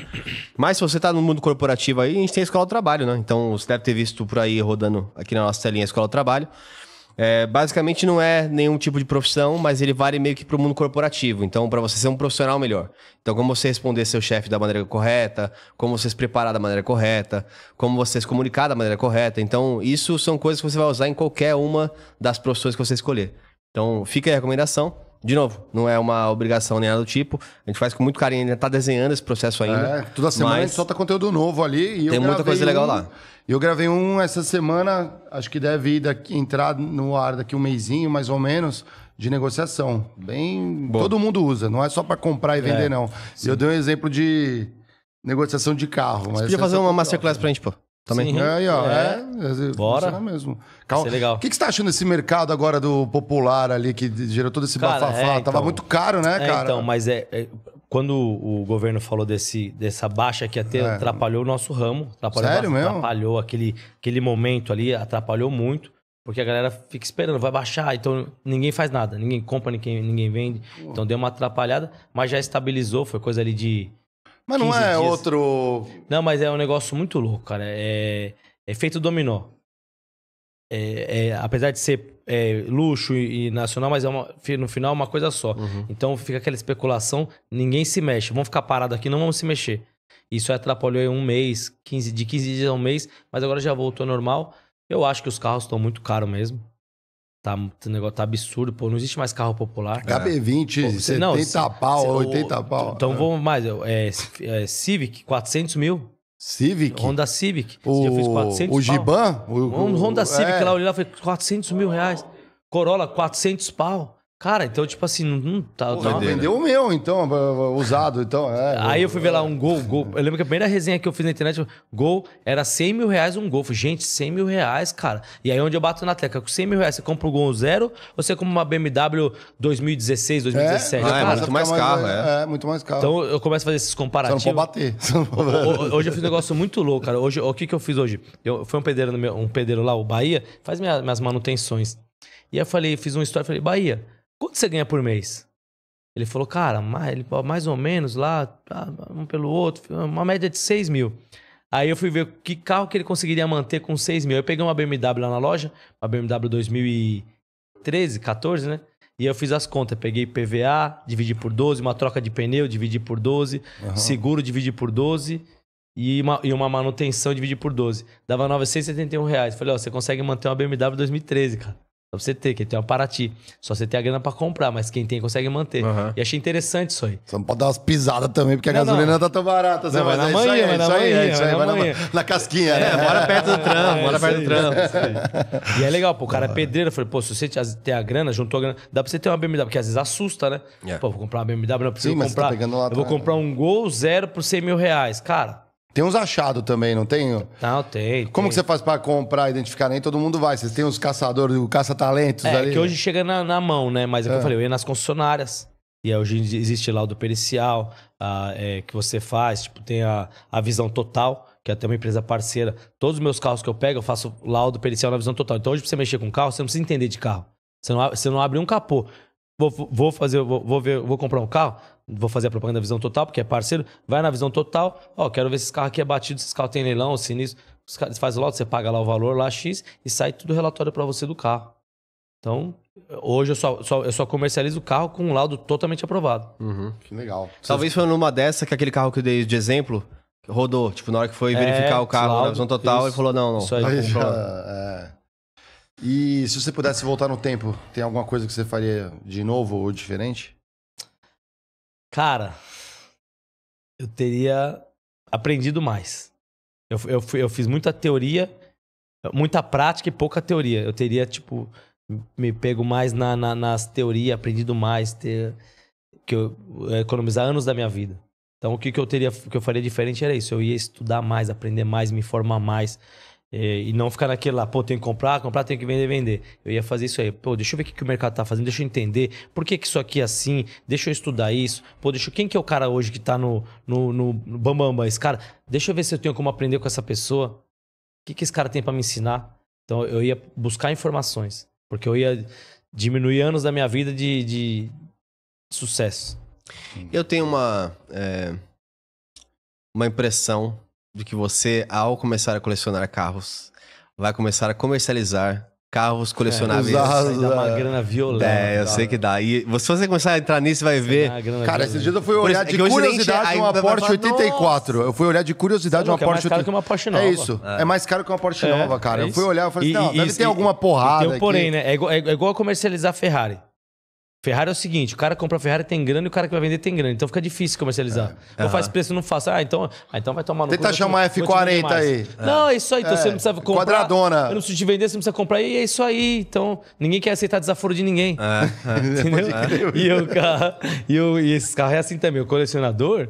Mas se você tá no mundo corporativo aí, a gente tem a Escola do Trabalho, né? Então, você deve ter visto por aí rodando aqui na nossa telinha a Escola do Trabalho. É, basicamente não é nenhum tipo de profissão, mas ele vale meio que para o mundo corporativo. Então, para você ser um profissional melhor. Então, como você responder seu chefe da maneira correta, como você se preparar da maneira correta, como você se comunicar da maneira correta. Então, isso são coisas que você vai usar em qualquer uma das profissões que você escolher. Então, fica a recomendação. De novo, não é uma obrigação nem nada do tipo. A gente faz com muito carinho, ainda tá desenhando esse processo é, ainda. É, toda semana mas... solta conteúdo novo ali. tem muita coisa um, legal lá. Eu gravei um essa semana, acho que deve daqui, entrar no ar daqui um mêsinho, mais ou menos, de negociação. Bem. Boa. Todo mundo usa, não é só para comprar e vender, é, não. Sim. Eu dei um exemplo de negociação de carro. Você podia é fazer uma masterclass pra gente, pô. Também. Sim. É, ó, é. é, é, é Bora. mesmo. Calma. legal. O que, que você tá achando desse mercado agora do popular ali, que gerou todo esse cara, bafafá? É, então, Tava muito caro, né, é, cara? Então, mas é, é, Quando o governo falou desse, dessa baixa que até atrapalhou o nosso ramo. Atrapalhou Sério mesmo? Atrapalhou aquele, aquele momento ali, atrapalhou muito. Porque a galera fica esperando, vai baixar, então ninguém faz nada, ninguém compra, ninguém, ninguém vende. Então deu uma atrapalhada, mas já estabilizou, foi coisa ali de mas não é dias. outro. Não, mas é um negócio muito louco, cara. É, é feito dominó. É, é, apesar de ser é, luxo e, e, nacional, mas é uma, no final é uma coisa só. Uhum. Então fica aquela especulação, ninguém se mexe. Vamos ficar parado aqui, não vamos se mexer. Isso atrapalhou em um mês, 15, de 15 dias a um mês, mas agora já voltou normal. Eu acho que os carros estão muito caros mesmo. Tá, tá, negócio tá absurdo, pô. Não existe mais carro popular. HB20, 70 não, se, pau, 80 o, pau. Então é. vamos mais. É, é, Civic, 400 mil. Civic? Honda Civic. O, o Giban? O, Honda Civic é. lá, eu olhei lá, foi 400 mil reais. Corolla, 400 pau. Cara, então, tipo assim, não, não tá. não, vendeu o meu, então, usado, então. É, aí eu fui ver lá é. um gol, gol. Eu lembro que a primeira resenha que eu fiz na internet, gol, era 100 mil reais um gol. Falei, gente, 100 mil reais, cara. E aí é onde eu bato na tecla, com 100 mil reais, você compra o um gol zero ou você compra uma BMW 2016, 2017? É, ah, é muito mais, caro é. é. muito mais caro. Então eu começo a fazer esses comparativos. Você não pode [laughs] bater. hoje eu fiz um negócio muito louco, cara. Hoje, o que, que eu fiz hoje? Eu fui um pedreiro, meu, um pedreiro lá, o Bahia, faz minhas, minhas manutenções. E aí eu falei, fiz um história falei, Bahia. Quanto você ganha por mês? Ele falou, cara, mais, mais ou menos lá, ah, um pelo outro, uma média de 6 mil. Aí eu fui ver que carro que ele conseguiria manter com 6 mil. Eu peguei uma BMW lá na loja, uma BMW 2013, 14, né? E eu fiz as contas. Peguei PVA, dividi por 12, uma troca de pneu, dividi por 12, uhum. seguro, dividi por 12 e uma, e uma manutenção, dividi por 12. Dava R$ 971. Reais. Falei, ó, você consegue manter uma BMW 2013, cara só você ter, que tem uma Paraty. Só você ter a grana pra comprar, mas quem tem consegue manter. Uhum. E achei interessante isso aí. Só não pode dar umas pisadas também, porque a gasolina não. tá tão barata. Não, mas é isso aí, é isso aí, é isso aí. na, na casquinha, né? é, né? Bora perto do trampo, bora é, perto do trampo. E é legal, pô, o cara é, é. pedreiro. Eu falei, pô, se você tem a grana, juntou a grana, dá pra você ter uma BMW, porque às vezes assusta, né? Yeah. É. Pô, vou comprar uma BMW, não preciso Sim, tá comprar. Tá lá, eu vou né? comprar um Gol zero por 100 mil reais. Cara, tem uns achados também, não tem? Não, tem. Como tem. que você faz para comprar, identificar? Nem todo mundo vai. Vocês têm uns caçadores, o caça-talentos é, ali? É que hoje chega na, na mão, né? Mas é, é que eu ah. falei, eu ia nas concessionárias. E hoje existe lá o do pericial, a, é, que você faz, tipo, tem a, a visão total, que é até uma empresa parceira. Todos os meus carros que eu pego, eu faço laudo pericial na visão total. Então hoje, pra você mexer com carro, você não precisa entender de carro. Você não, você não abre um capô. Vou, vou fazer, vou, vou, ver, vou comprar um carro, vou fazer a propaganda da Visão Total, porque é parceiro, vai na Visão Total, ó, quero ver se esse carro aqui é batido, se esse carro tem leilão, sinistro, os caras fazem logo, você paga lá o valor lá X e sai tudo relatório para você do carro. Então, hoje eu só, só, eu só comercializo o carro com um laudo totalmente aprovado. Uhum, que legal. Talvez foi numa dessa que aquele carro que eu dei de exemplo rodou. Tipo, na hora que foi é, verificar o carro laudo, na visão total, isso, ele falou: não, não. Isso aí, aí já, é. E se você pudesse voltar no tempo, tem alguma coisa que você faria de novo ou diferente? Cara, eu teria aprendido mais. Eu, eu, eu fiz muita teoria, muita prática e pouca teoria. Eu teria, tipo, me pego mais na, na, nas teorias, aprendido mais, ter, que eu, eh, economizar anos da minha vida. Então, o que, que eu teria, que eu faria diferente era isso. Eu ia estudar mais, aprender mais, me formar mais. É, e, não ficar naquele lá, pô, tem que comprar, comprar, tem que vender, vender. Eu ia fazer isso aí. Pô, deixa eu ver o que, que o mercado tá fazendo, deixa eu entender por que, que isso aqui é assim, deixa eu estudar isso. Pô, deixa eu... quem que é o cara hoje que tá no, no, no bam, bam, esse cara? Deixa eu ver se eu tenho como aprender com essa pessoa. O que, que esse cara tem para me ensinar? Então, eu ia buscar informações. Porque eu ia diminuir anos da minha vida de, de sucesso. Eu tenho uma... É, uma impressão de que você, ao começar a colecionar carros, vai começar a comercializar carros é, colecionáveis. É, usar, usar, dá uma grana violenta. É, eu sei que dá. E se você começar a entrar nisso, vai ver. Cara, esse dia é eu fui olhar de curiosidade é uma Porsche 84. Eu fui olhar de curiosidade uma Porsche. É mais caro que uma Porsche nova. É isso. É, mais caro que uma Porsche nova, cara. eu fui olhar e falei, assim, não, deve ter alguma porrada. Tem um porém, né? É igual, é igual comercializar Ferrari. Ferrari é o seguinte, o cara que compra Ferrari tem grana e o cara que vai vender tem grana. Então fica difícil comercializar. É. Não uhum. faz preço, não faço. Ah, então, ah, então vai tomar no Tenta cu, chamar F40 aí. É. Não, é isso aí. Então é. você não precisa comprar. Quadradona. Eu não preciso te vender, você não precisa comprar. E é isso aí. Então ninguém quer aceitar desaforo de ninguém. É. é. [laughs] Entendeu? E, o e, e esse carro é assim também. O colecionador,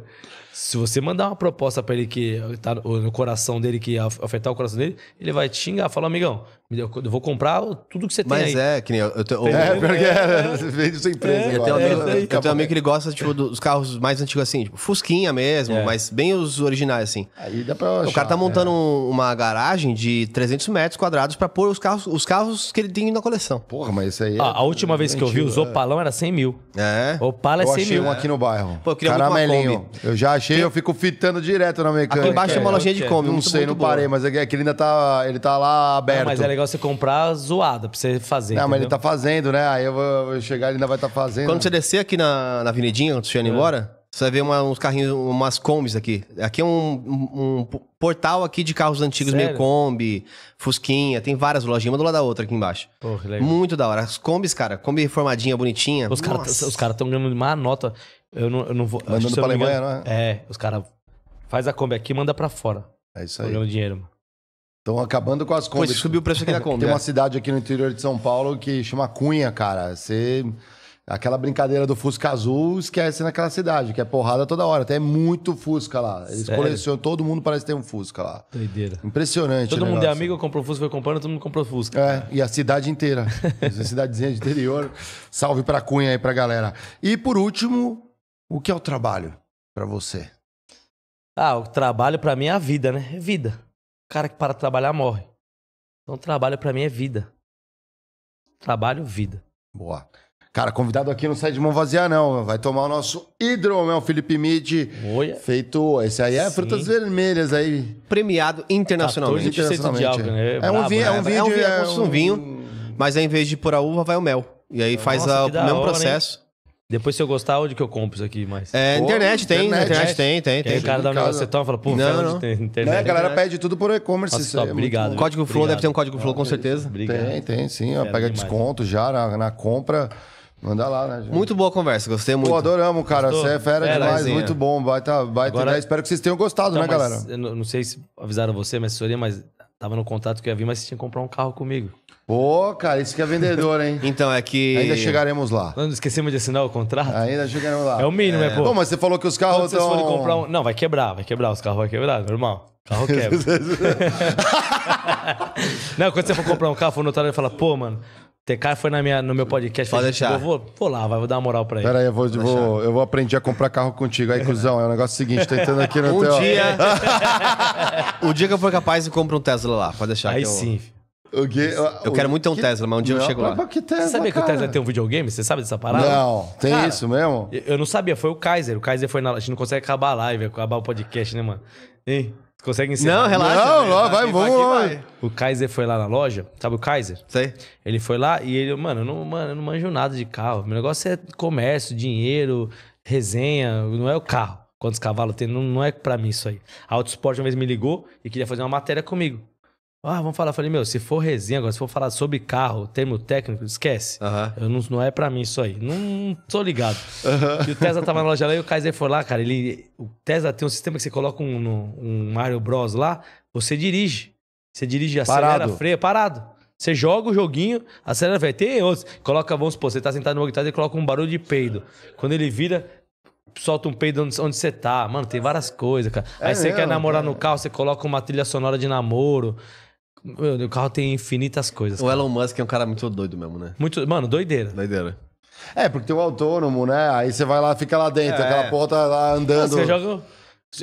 se você mandar uma proposta para ele que tá no coração dele, que afetar o coração dele, ele vai te xingar. Falar, amigão, eu vou comprar tudo que você tem. Mas é, que nem eu. eu, é, porque [laughs] é, é, vende sua empresa. É, eu, tenho amigo, é, eu tenho um amigo que ele gosta tipo, dos carros mais antigos, assim, tipo, Fusquinha mesmo, é. mas bem os originais, assim. Aí dá pra achar, o cara tá montando uma garagem de 300 metros quadrados pra pôr os carros, os carros que ele tem na coleção. Porra, mas isso aí. Ah, a última vez que eu vi, os Opalão era 100 mil. É. Opala é 100 mil eu achei Um aqui no bairro. Pô, eu queria Caramelinho. eu já achei, eu fico fitando direto na mecânica. Aqui embaixo é uma lojinha de Kombi. Não sei, não parei, mas é que ele ainda tá. Ele tá lá ah, aberto legal você comprar zoada pra você fazer. Não, entendeu? mas ele tá fazendo, né? Aí eu vou chegar, ele ainda vai estar tá fazendo. Quando você descer aqui na, na avenidinha, quando você ir é. embora, você vai ver uma, uns carrinhos, umas combis aqui. Aqui é um, um, um portal aqui de carros antigos, Sério? meio Kombi, Fusquinha. Tem várias lojinhas, uma do lado da outra aqui embaixo. Porra, legal. Muito da hora. As combis, cara, Kombi reformadinha, bonitinha. Os caras tá, estão ganhando uma nota. Eu não, eu não vou. Mandando pra Alemanha, não é? É, os caras. Faz a Kombi aqui e manda pra fora. É isso aí. Ganhando dinheiro, mano. Estão acabando com as Kombi. Pois, subiu o preço aqui da [laughs] Kombi. Tem uma é. cidade aqui no interior de São Paulo que chama Cunha, cara. Você... Aquela brincadeira do Fusca Azul esquece naquela cidade, que é porrada toda hora. Até é muito Fusca lá. Eles Sério? colecionam, todo mundo parece ter um Fusca lá. Doideira. Impressionante. Todo mundo é amigo, comprou Fusca, foi comprando, todo mundo comprou Fusca. É, cara. e a cidade inteira. [laughs] a cidadezinha de interior. Salve pra Cunha aí pra galera. E por último, o que é o trabalho para você? Ah, o trabalho para mim é a vida, né? É vida cara que para de trabalhar morre. Então trabalho para mim é vida. Trabalho, vida. Boa. Cara, convidado aqui não sai de mão vazia, não. Vai tomar o nosso hidromel Felipe Midi. Feito. Esse aí é Sim. frutas vermelhas aí. Premiado internacionalmente. internacionalmente. Né? é, um vinho, né? é, um vinho, é um vinho. É um é vinho, é um mas ao em vez de pôr a uva, vai o mel. E aí Nossa, faz a, o mesmo hora, processo. Hein? Depois, se eu gostar, onde que eu compro isso aqui mais? É, Pô, internet tem, internet, internet tem, tem. Tem, o cara da casa... você toma fala, pô, não, não. tem internet. Não, a galera internet. pede tudo por e-commerce. é obrigado. O código Flow deve ter um código Flow, com certeza. Obrigado. Tem, tem, sim. Ó, pega demais, desconto né? já na, na compra. Manda lá, né? Gente? Muito boa conversa, gostei muito. Pô, adoramos, cara. Gostou? Você é fera, demais, muito bom. Vai tá, vai Agora... Ter... Espero que vocês tenham gostado, então, né, galera? Eu não sei se avisaram você, minha assessoria, mas tava no contato que eu ia vir, mas você tinha que comprar um carro comigo. Pô, cara, isso que é vendedor, hein? [laughs] então, é que. Ainda chegaremos lá. Não esquecemos de assinar o contrato? Ainda chegaremos lá. É o mínimo, é, é pô. Bom, mas você falou que os carros estão. Vocês comprar um... Não, vai quebrar, vai quebrar. Os carros vão quebrar, normal. Carro quebra. [laughs] não, quando você for comprar um carro, for notar, notário e fala, pô, mano, TK foi na minha, no meu podcast. Pode fez, deixar. Vou, vou lá, vai, vou dar uma moral pra ele. Peraí, eu vou, vou, vou, eu vou aprender a comprar carro contigo. Aí, cuzão, é o negócio seguinte, tentando aqui no um teu... Dia... [laughs] o dia que eu for capaz, eu compro um Tesla lá, pode deixar. Aí sim. O que, eu quero muito ter um que, Tesla, mas um dia não, eu chego lá. Que Tesla, Você sabia cara? que o Tesla tem um videogame? Você sabe dessa parada? Não, tem cara, isso mesmo? Eu não sabia, foi o Kaiser. O Kaiser foi na. A gente não consegue acabar a live, acabar o podcast, né, mano? Hein? Consegue ensinar? Não, relaxa. Não, vai, vamos Vai. O Kaiser foi lá na loja, sabe o Kaiser? Sei. Ele foi lá e ele, mano, eu não, mano, eu não manjo nada de carro. Meu negócio é comércio, dinheiro, resenha, não é o carro. Quantos cavalos tem, não, não é pra mim isso aí. A Autosport uma vez me ligou e queria fazer uma matéria comigo. Ah, vamos falar. Eu falei, meu, se for resenha agora, se for falar sobre carro, termo técnico, esquece. Uhum. Eu não, não é para mim isso aí. Não, tô ligado. Uhum. E o Tesla tava na loja lá e o Kaiser foi lá, cara. Ele, o Tesla tem um sistema que você coloca um, um Mario Bros lá, você dirige. Você dirige, acelera, parado. freia, parado. Você joga o joguinho, acelera, freia. Tem outros. Coloca, vamos supor, você tá sentado no guitarra e coloca um barulho de peido. Quando ele vira, solta um peido onde você tá. Mano, tem várias coisas, cara. É aí você mesmo, quer namorar no carro, você coloca uma trilha sonora de namoro. Meu, o carro tem infinitas coisas. O cara. Elon Musk é um cara muito doido mesmo, né? Muito, mano, doideira. Doideira. É, porque tem o autônomo, né? Aí você vai lá, fica lá dentro, é. aquela porra tá lá andando. Você joga.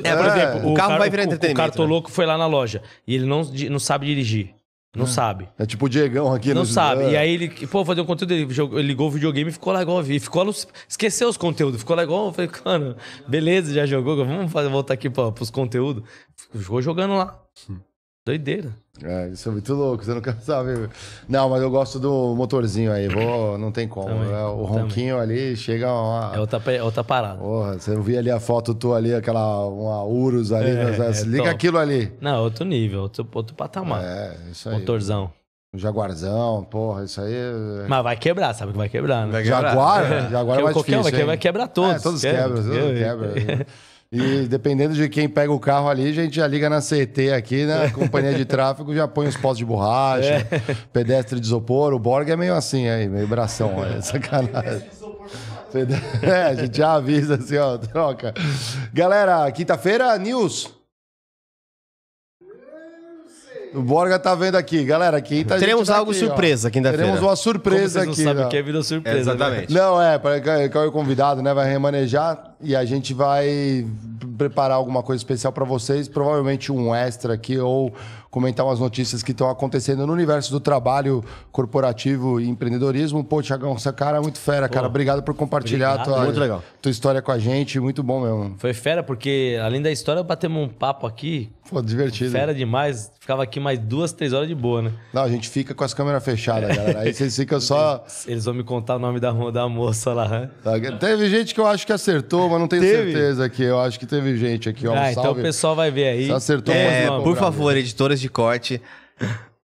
É, por é. exemplo, o, o, carro vai virar entretenimento. O cartoloco né? foi lá na loja e ele não, não sabe dirigir. Não é. sabe. É tipo o Diegão aqui. Não no... Né? sabe. E é. aí ele, pô, fazer um conteúdo, ele, ligou o videogame e ficou lá igual. Ficou, esqueceu os conteúdos. Ficou lá igual. Eu falei, mano, beleza, já jogou. Vamos voltar aqui pra, pros conteúdos. Ficou jogando lá. Sim. Hum. Doideira. É, isso é muito louco, você não quer [laughs] saber. Não, mas eu gosto do motorzinho aí, vou, não tem como. Também, é, o ronquinho também. ali chega uma. É outra, é outra parada. Porra, você viu ali a foto tua ali, aquela uma Urus ali, é, né? é liga top. aquilo ali. Não, outro nível, outro, outro patamar. É, isso aí. Motorzão. Um jaguarzão, porra, isso aí. É- mas vai quebrar, sabe que vai quebrar, né? Vai quebrar. Jaguar? É. Jaguar é mais difícil. vai quebrar, vai quebrar todos. É, todos quebram, todos quebram. [laughs] E dependendo de quem pega o carro ali, a gente já liga na CT aqui, na é. companhia de tráfego, já põe os postos de borracha, é. pedestre de isopor. O Borg é meio assim aí, meio bração, olha, é. sacanagem. É, a gente já avisa assim, ó, troca. Galera, quinta-feira, news. O Borga tá vendo aqui, galera. Quinta Teremos tá algo aqui, surpresa quinta-feira. Teremos uma surpresa Como vocês aqui. Não sabe o que é vida surpresa. É, exatamente. Né? Não, é, qual é o convidado, né? Vai remanejar e a gente vai preparar alguma coisa especial para vocês, provavelmente um extra aqui ou comentar umas notícias que estão acontecendo no universo do trabalho corporativo e empreendedorismo. Pô, Tiagão, essa cara é muito fera, Pô, cara. Obrigado por compartilhar obrigado. Tua, tua, história com a gente. Muito bom mesmo. Foi fera, porque além da história, batemos um papo aqui. Pô, divertido. Fera demais. Ficava aqui mais duas, três horas de boa, né? Não, a gente fica com as câmeras fechadas, galera. Aí vocês ficam só. [laughs] Eles vão me contar o nome da, da moça lá. Né? Teve gente que eu acho que acertou, mas não tenho teve? certeza aqui. Eu acho que teve gente aqui, ó. Ah, então o pessoal vai ver aí. Você acertou é, Por favor, editoras de corte,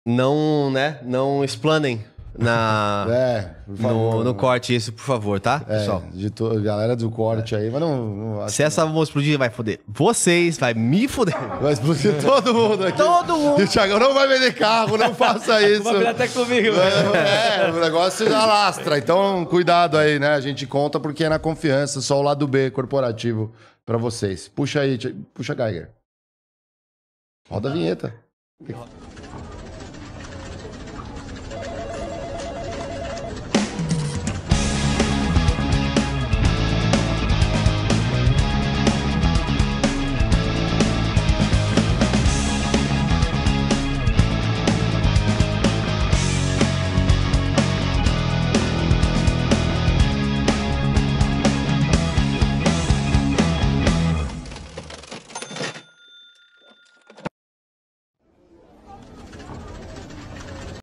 não, né? Não explanem na, [laughs] é, no, no, corte isso, por favor, tá, é, pessoal? De to... Galera do corte é. aí, mas não. não Se essa bomba explodir, vai foder vocês, vai me foder. [laughs] Vai explodir todo mundo aqui. Todo mundo. E o Thiagão não vai vender carro, não faça [laughs] isso. vai até comigo. Né? É, é, o negócio já lastra. Então, cuidado aí, né? A gente conta porque é na confiança, só o lado B corporativo para vocês. Puxa aí, puxa Geiger. Roda a vinheta. Roda.